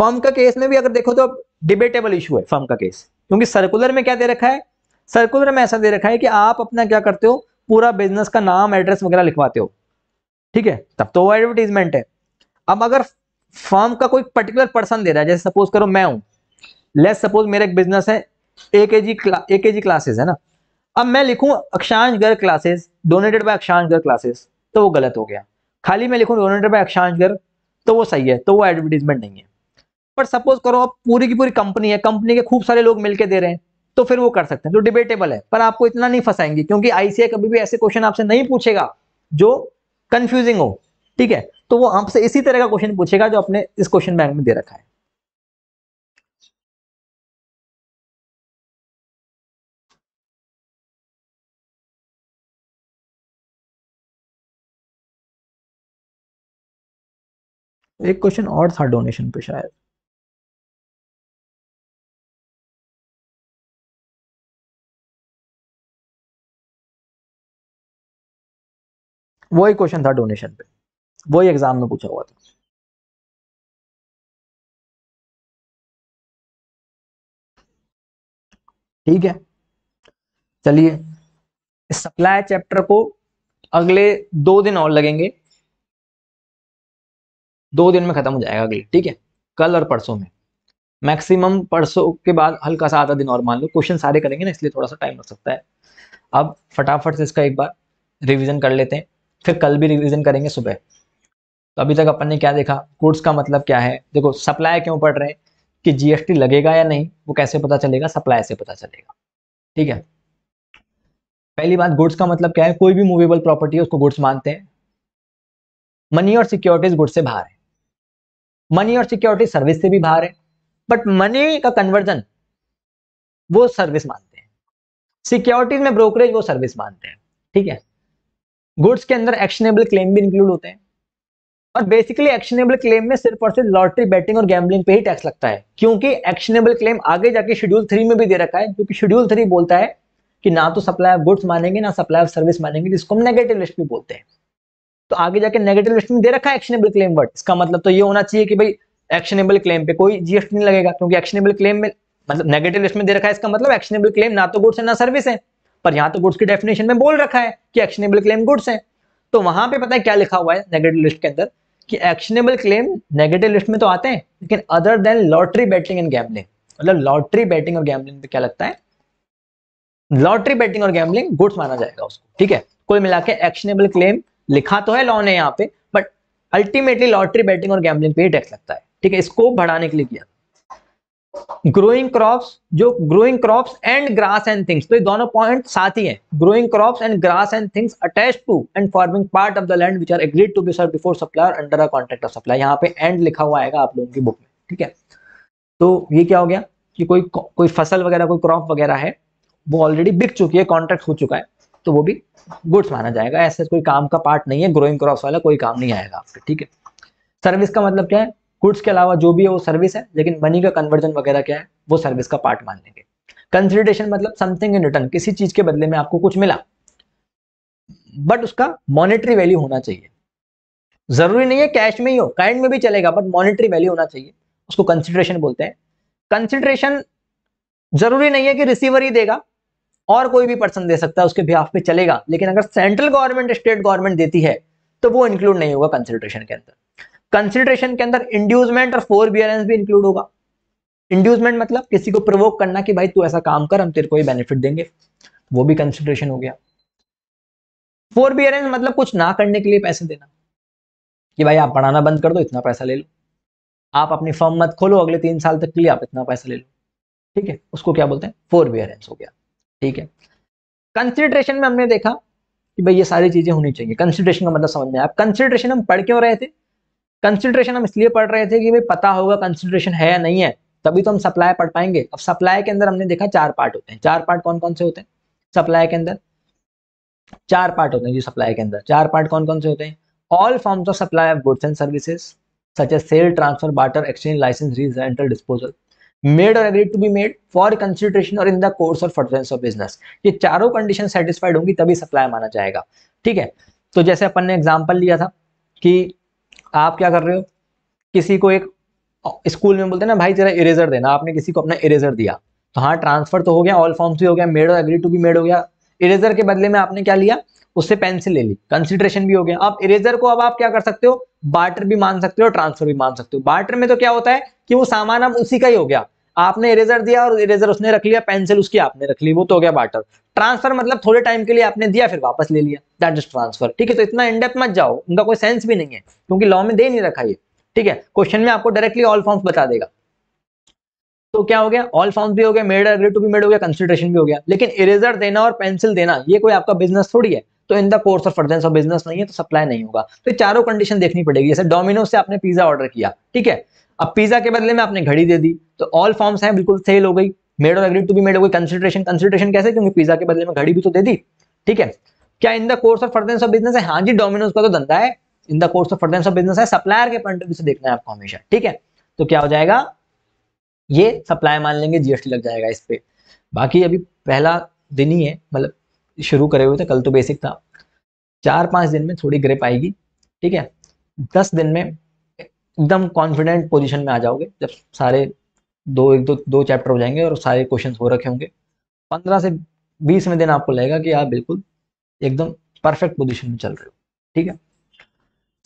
Speaker 2: फर्म का केस में भी अगर देखो तो डिबेटेबल इशू है फर्म का केस क्योंकि सर्कुलर में क्या दे रखा है सर्कुलर में ऐसा दे रखा है कि आप अपना क्या करते हो पूरा बिजनेस का नाम एड्रेस वगैरह लिखवाते हो ठीक है तब तो वो एडवर्टीजमेंट है अब अगर फॉर्म का कोई पर्टिकुलर पर्सन दे रहा है जैसे सपोज करो मैं हूं लेस सपोज मेरा एक बिजनेस है ए के जी ए के जी क्लासेस है ना अब मैं लिखू अक्षांश गर्ग क्लासेस डोनेटेड बाय अक्षांश गर्ग क्लासेस तो वो गलत हो गया खाली मैं लिखू डोनेटेड बाय अक्षांश गर्ग तो वो सही है तो वो एडवर्टीजमेंट नहीं है पर सपोज करो आप पूरी की पूरी कंपनी है कंपनी के खूब सारे लोग मिलकर दे रहे हैं तो फिर वो कर सकते हैं जो तो डिबेटेबल है पर आपको इतना नहीं फंसाएंगे क्योंकि आईसीआई कभी भी ऐसे क्वेश्चन आपसे नहीं पूछेगा जो कंफ्यूजिंग हो ठीक है तो वो आपसे इसी तरह का क्वेश्चन पूछेगा जो आपने इस क्वेश्चन बैंक में दे रखा
Speaker 1: है एक क्वेश्चन और था डोनेशन पे शायद वो एक क्वेश्चन था डोनेशन पे वही एग्जाम में पूछा हुआ था
Speaker 2: ठीक है चलिए सप्लाई चैप्टर को अगले दो दिन और लगेंगे दो दिन में खत्म हो जाएगा अगले ठीक है कल और परसों में मैक्सिमम परसों के बाद हल्का सा आधा दिन और मान लो क्वेश्चन सारे करेंगे ना इसलिए थोड़ा सा टाइम लग सकता है अब फटाफट से इसका एक बार रिवीजन कर लेते हैं फिर कल भी रिवीजन करेंगे सुबह तो अभी तक अपन ने क्या देखा गुड्स का मतलब क्या है देखो सप्लाई क्यों पढ़ रहे हैं कि जीएसटी लगेगा या नहीं वो कैसे पता चलेगा सप्लाई से पता चलेगा ठीक है पहली बात गुड्स का मतलब क्या है कोई भी मूवेबल प्रॉपर्टी है उसको गुड्स मानते हैं मनी और सिक्योरिटीज गुड्स से बाहर है मनी और सिक्योरिटी सर्विस से भी बाहर है बट मनी का कन्वर्जन वो सर्विस मानते हैं सिक्योरिटीज में ब्रोकरेज वो सर्विस मानते हैं ठीक है गुड्स के अंदर एक्शनेबल क्लेम भी इंक्लूड होते हैं और बेसिकली एक्शनेबल क्लेम में सिर्फ और सिर्फ लॉटरी बैटिंग और गैम्बलिंग पे ही टैक्स लगता है क्योंकि एक्शनेबल क्लेम आगे जाके शेड्यूल थ्री में भी दे रखा है क्योंकि शेड्यूल थ्री बोलता है कि ना तो सप्लाई ऑफ गुड्स मानेंगे ना सप्लाई ऑफ सर्विस मानेंगे जिसको हम नेगेटिव लिस्ट भी बोलते हैं तो आगे जाके नेगेटिव लिस्ट में दे रखा है एक्शनेबल क्लेम वर्ड इसका मतलब तो ये होना चाहिए कि भाई एक्शनेबल क्लेम पे कोई जीएसटी नहीं लगेगा क्योंकि एक्शनेबल क्लेम में मतलब नेगेटिव लिस्ट में दे रखा है इसका मतलब एक्शनेबल क्लेम ना तो गुड्स है ना सर्विस है पर यहाँ तो गुड्स की डेफिनेशन में बोल रखा है कि एक्शनेबल क्लेम गुड्स है तो वहां पे पता है क्या लिखा हुआ है नेगेटिव लिस्ट के अंदर कि एक्शनेबल क्लेम नेगेटिव लिस्ट में तो आते हैं लेकिन other than lottery betting and gambling मतलब लॉटरी बैटिंग और गैमलिंग पे क्या लगता है लॉटरी बैटिंग और गैमलिंग गुड्स माना जाएगा उसको ठीक है कुल मिला के एक्शनेबल क्लेम लिखा तो है लॉ ने यहाँ पे बट अल्टीमेटली लॉटरी बैटिंग और गैमलिंग पे ही टैक्स लगता है ठीक है इसको बढ़ाने के लिए किया ग्रोइंग क्रॉप्स जो growing crops and grass and things तो ये दोनों पॉइंट साथ ही हैं growing crops and grass and things attach to and forming part of the land which are agreed to be serve before supplier under a contract of supply यहाँ पे and लिखा हुआ आएगा आप लोगों की बुक में ठीक है तो ये क्या हो गया कि कोई कोई फसल वगैरह कोई क्रॉप वगैरह है वो ऑलरेडी बिक चुकी है कॉन्ट्रैक्ट हो चुका है तो वो भी गुड्स माना जाएगा ऐसे कोई काम का पार्ट नहीं है ग्रोइंग क्रॉप्स वाला कोई काम नहीं आएगा आपके ठीक है सर्विस का मतलब क्या है गुड्स के अलावा जो भी है वो सर्विस है लेकिन मनी का कन्वर्जन वगैरह क्या है वो सर्विस का पार्ट मान लेंगे कंसिडरेशन मतलब समथिंग इन रिटर्न किसी चीज के बदले में आपको कुछ मिला बट उसका मॉनिटरी वैल्यू होना चाहिए जरूरी नहीं है कैश में ही हो काइंड में भी चलेगा बट मॉनिटरी वैल्यू होना चाहिए उसको कंसिडरेशन बोलते हैं कंसिडरेशन जरूरी नहीं है कि रिसीवर ही देगा और कोई भी पर्सन दे सकता है उसके बिहाफ पे चलेगा लेकिन अगर सेंट्रल गवर्नमेंट स्टेट गवर्नमेंट देती है तो वो इंक्लूड नहीं होगा कंसिडरेशन के अंदर कंसिडरेशन के अंदर इंड्यूसमेंट और फोर बियरेंस भी इंक्लूड होगा इंड्यूसमेंट मतलब किसी को प्रोवोक करना कि भाई तू ऐसा काम कर हम तेरे को ही बेनिफिट देंगे वो भी कंसिडरेशन हो गया फोर बियरेंस मतलब कुछ ना करने के लिए पैसे देना कि भाई आप पढ़ाना बंद कर दो इतना पैसा ले लो आप अपनी फॉर्म मत खोलो अगले तीन साल तक के लिए आप इतना पैसा ले लो ठीक है उसको क्या बोलते हैं फोर बियरेंस हो गया ठीक है कंसिडरेशन में हमने देखा कि भाई ये सारी चीजें होनी चाहिए कंसिडरेशन का मतलब समझ में आया कंसिडरेशन हम पढ़ क्यों रहे थे कंसिड्रेशन हम इसलिए पढ़ रहे थे कि भाई पता होगा कंसिड्रेशन है या नहीं है तभी तो हम सप्लाई पढ़ पाएंगे अब सप्लाई के अंदर हमने देखा चार पार्ट होते हैं चार पार्ट कौन कौन से होते हैं सप्लाई के अंदर चार पार्ट होते हैं जी सप्लाई के अंदर चार पार्ट कौन कौन से होते हैं all forms of supply of goods and services such as sale transfer barter exchange licence lease rental disposal made और agreed to be made for consideration और in the course of furtherance of business ये चारों condition satisfied होंगी तभी supply माना जाएगा ठीक है तो जैसे अपन ने एग्जाम्पल लिया था कि आप क्या कर रहे हो किसी को एक स्कूल में बोलते हैं ना भाई जरा इरेजर देना आपने किसी को अपना इरेजर दिया तो हाँ ट्रांसफर तो हो गया ऑल फॉर्म्स भी हो गया made agree to be made हो गया इरेजर के बदले में आपने क्या लिया उससे पेंसिल ले ली कंसिडरेशन भी हो गया अब इरेजर को अब आप क्या कर सकते हो बार्टर भी मान सकते हो ट्रांसफर भी मान सकते हो बार्टर में तो क्या होता है कि वो सामान अब उसी का ही हो गया आपने इरेजर दिया और इरेजर उसने रख लिया पेंसिल उसकी आपने रख ली वो तो हो गया बार्टर ट्रांसफर मतलब थोड़े टाइम के लिए आपने दिया फिर वापस ले लिया दैट इज ट्रांसफर ठीक है तो इतना इंडेप्थ मत जाओ उनका कोई सेंस भी नहीं है क्योंकि लॉ में दे नहीं रखा ये ठीक है क्वेश्चन में आपको डायरेक्टली ऑल फॉर्म्स बता देगा तो क्या हो गया ऑल फॉर्म्स भी हो गया made agree to be made हो गया कंसिडरेशन भी हो गया लेकिन इरेजर देना और पेंसिल देना ये कोई आपका बिजनेस थोड़ी है तो in the course of furtherance of business नहीं है तो सप्लाई नहीं होगा तो चारों कंडीशन देखनी पड़ेगी जैसे डोमिनोज से आपने पिज्जा ऑर्डर किया ठीक है अब पिज्जा के बदले में आपने घड़ी दे दी तो ऑल फॉर्म्स हैं बिल्कुल सेल हो गई मेड और अग्री टू बी मेड कोई कंसिडरेशन कंसिडरेशन कैसे क्योंकि पिज्जा के बदले में घड़ी भी तो दे दी ठीक है क्या in the course of furtherance of business है हाँ जी डोमिनोज का तो धंधा है in the course of furtherance of business है सप्लायर के पॉइंट ऑफ व्यू से देखना है आपको हमेशा ठीक है तो क्या हो जाएगा ये सप्लाई मान लेंगे जीएसटी लग जाएगा इस पर बाकी अभी पहला दिन ही है मतलब शुरू करे हुए थे कल तो बेसिक था चार पांच दिन में थोड़ी ग्रिप आएगी ठीक है दस दिन में एकदम कॉन्फिडेंट पोजीशन में आ जाओगे जब सारे दो एक दो दो चैप्टर हो जाएंगे और सारे क्वेश्चन हो रखे होंगे पंद्रह से बीस में दिन आपको लगेगा कि आप बिल्कुल एकदम परफेक्ट पोजिशन में चल रहे हो ठीक है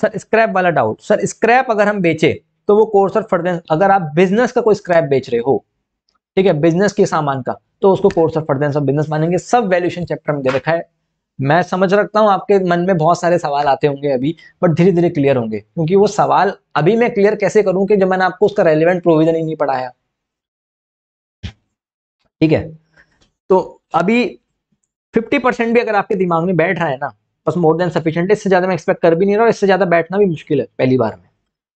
Speaker 2: सर स्क्रैप वाला डाउट सर स्क्रैप अगर हम बेचे तो वो कोर्स और फर्देंस अगर आप बिजनेस का कोई स्क्रैप बेच रहे हो ठीक है बिजनेस के सामान का तो उसको कोर्सर फर्देंस ऑफ बिजनेस मानेंगे सब वैल्यूशन चैप्टर में दे रखा है मैं समझ रखता हूं आपके मन में बहुत सारे सवाल आते होंगे अभी बट धीरे धीरे क्लियर होंगे क्योंकि वो सवाल अभी मैं क्लियर कैसे करूं कि जब मैंने आपको उसका रेलिवेंट प्रोविजन ही नहीं पढ़ाया ठीक है तो अभी 50 परसेंट भी अगर आपके दिमाग में बैठ रहा है ना बस मोर देन सफिशियंट इससे ज़्यादा मैं एक्सपेक्ट कर भी नहीं रहा और इससे ज़्यादा बैठना भी मुश्किल है पहली बार में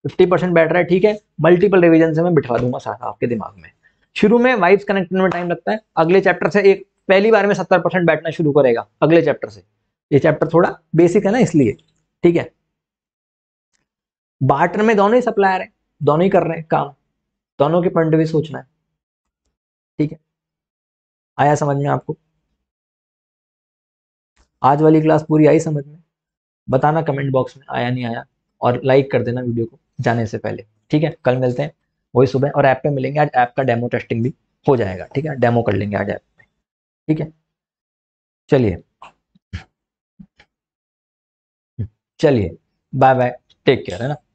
Speaker 2: फिफ्टी परसेंट बैठ रहा है ठीक है मल्टीपल रिविजन से मैं बिठवा दूंगा सारा आपके दिमाग में शुरू में वाइफ कनेक्ट में टाइम लगता है अगले चैप्टर से एक पहली बार में सत्तर परसेंट बैठना शुरू करेगा अगले चैप्टर से ये चैप्टर थोड़ा बेसिक है ना इसलिए ठीक है बार्टर में दोनों ही सप्लायर है दोनों ही कर रहे हैं काम दोनों के पॉइंट ऑफ व्यू सोचना है ठीक है आया समझ में आपको आज वाली क्लास पूरी आई समझ में बताना कमेंट बॉक्स में आया नहीं आया और लाइक कर देना वीडियो को जाने से पहले ठीक है कल मिलते हैं वही सुबह और ऐप पे मिलेंगे आज ऐप का डेमो टेस्टिंग भी हो जाएगा ठीक है डेमो कर लेंगे आज ऐप पे ठीक है चलिए चलिए बाय बाय टेक केयर है ना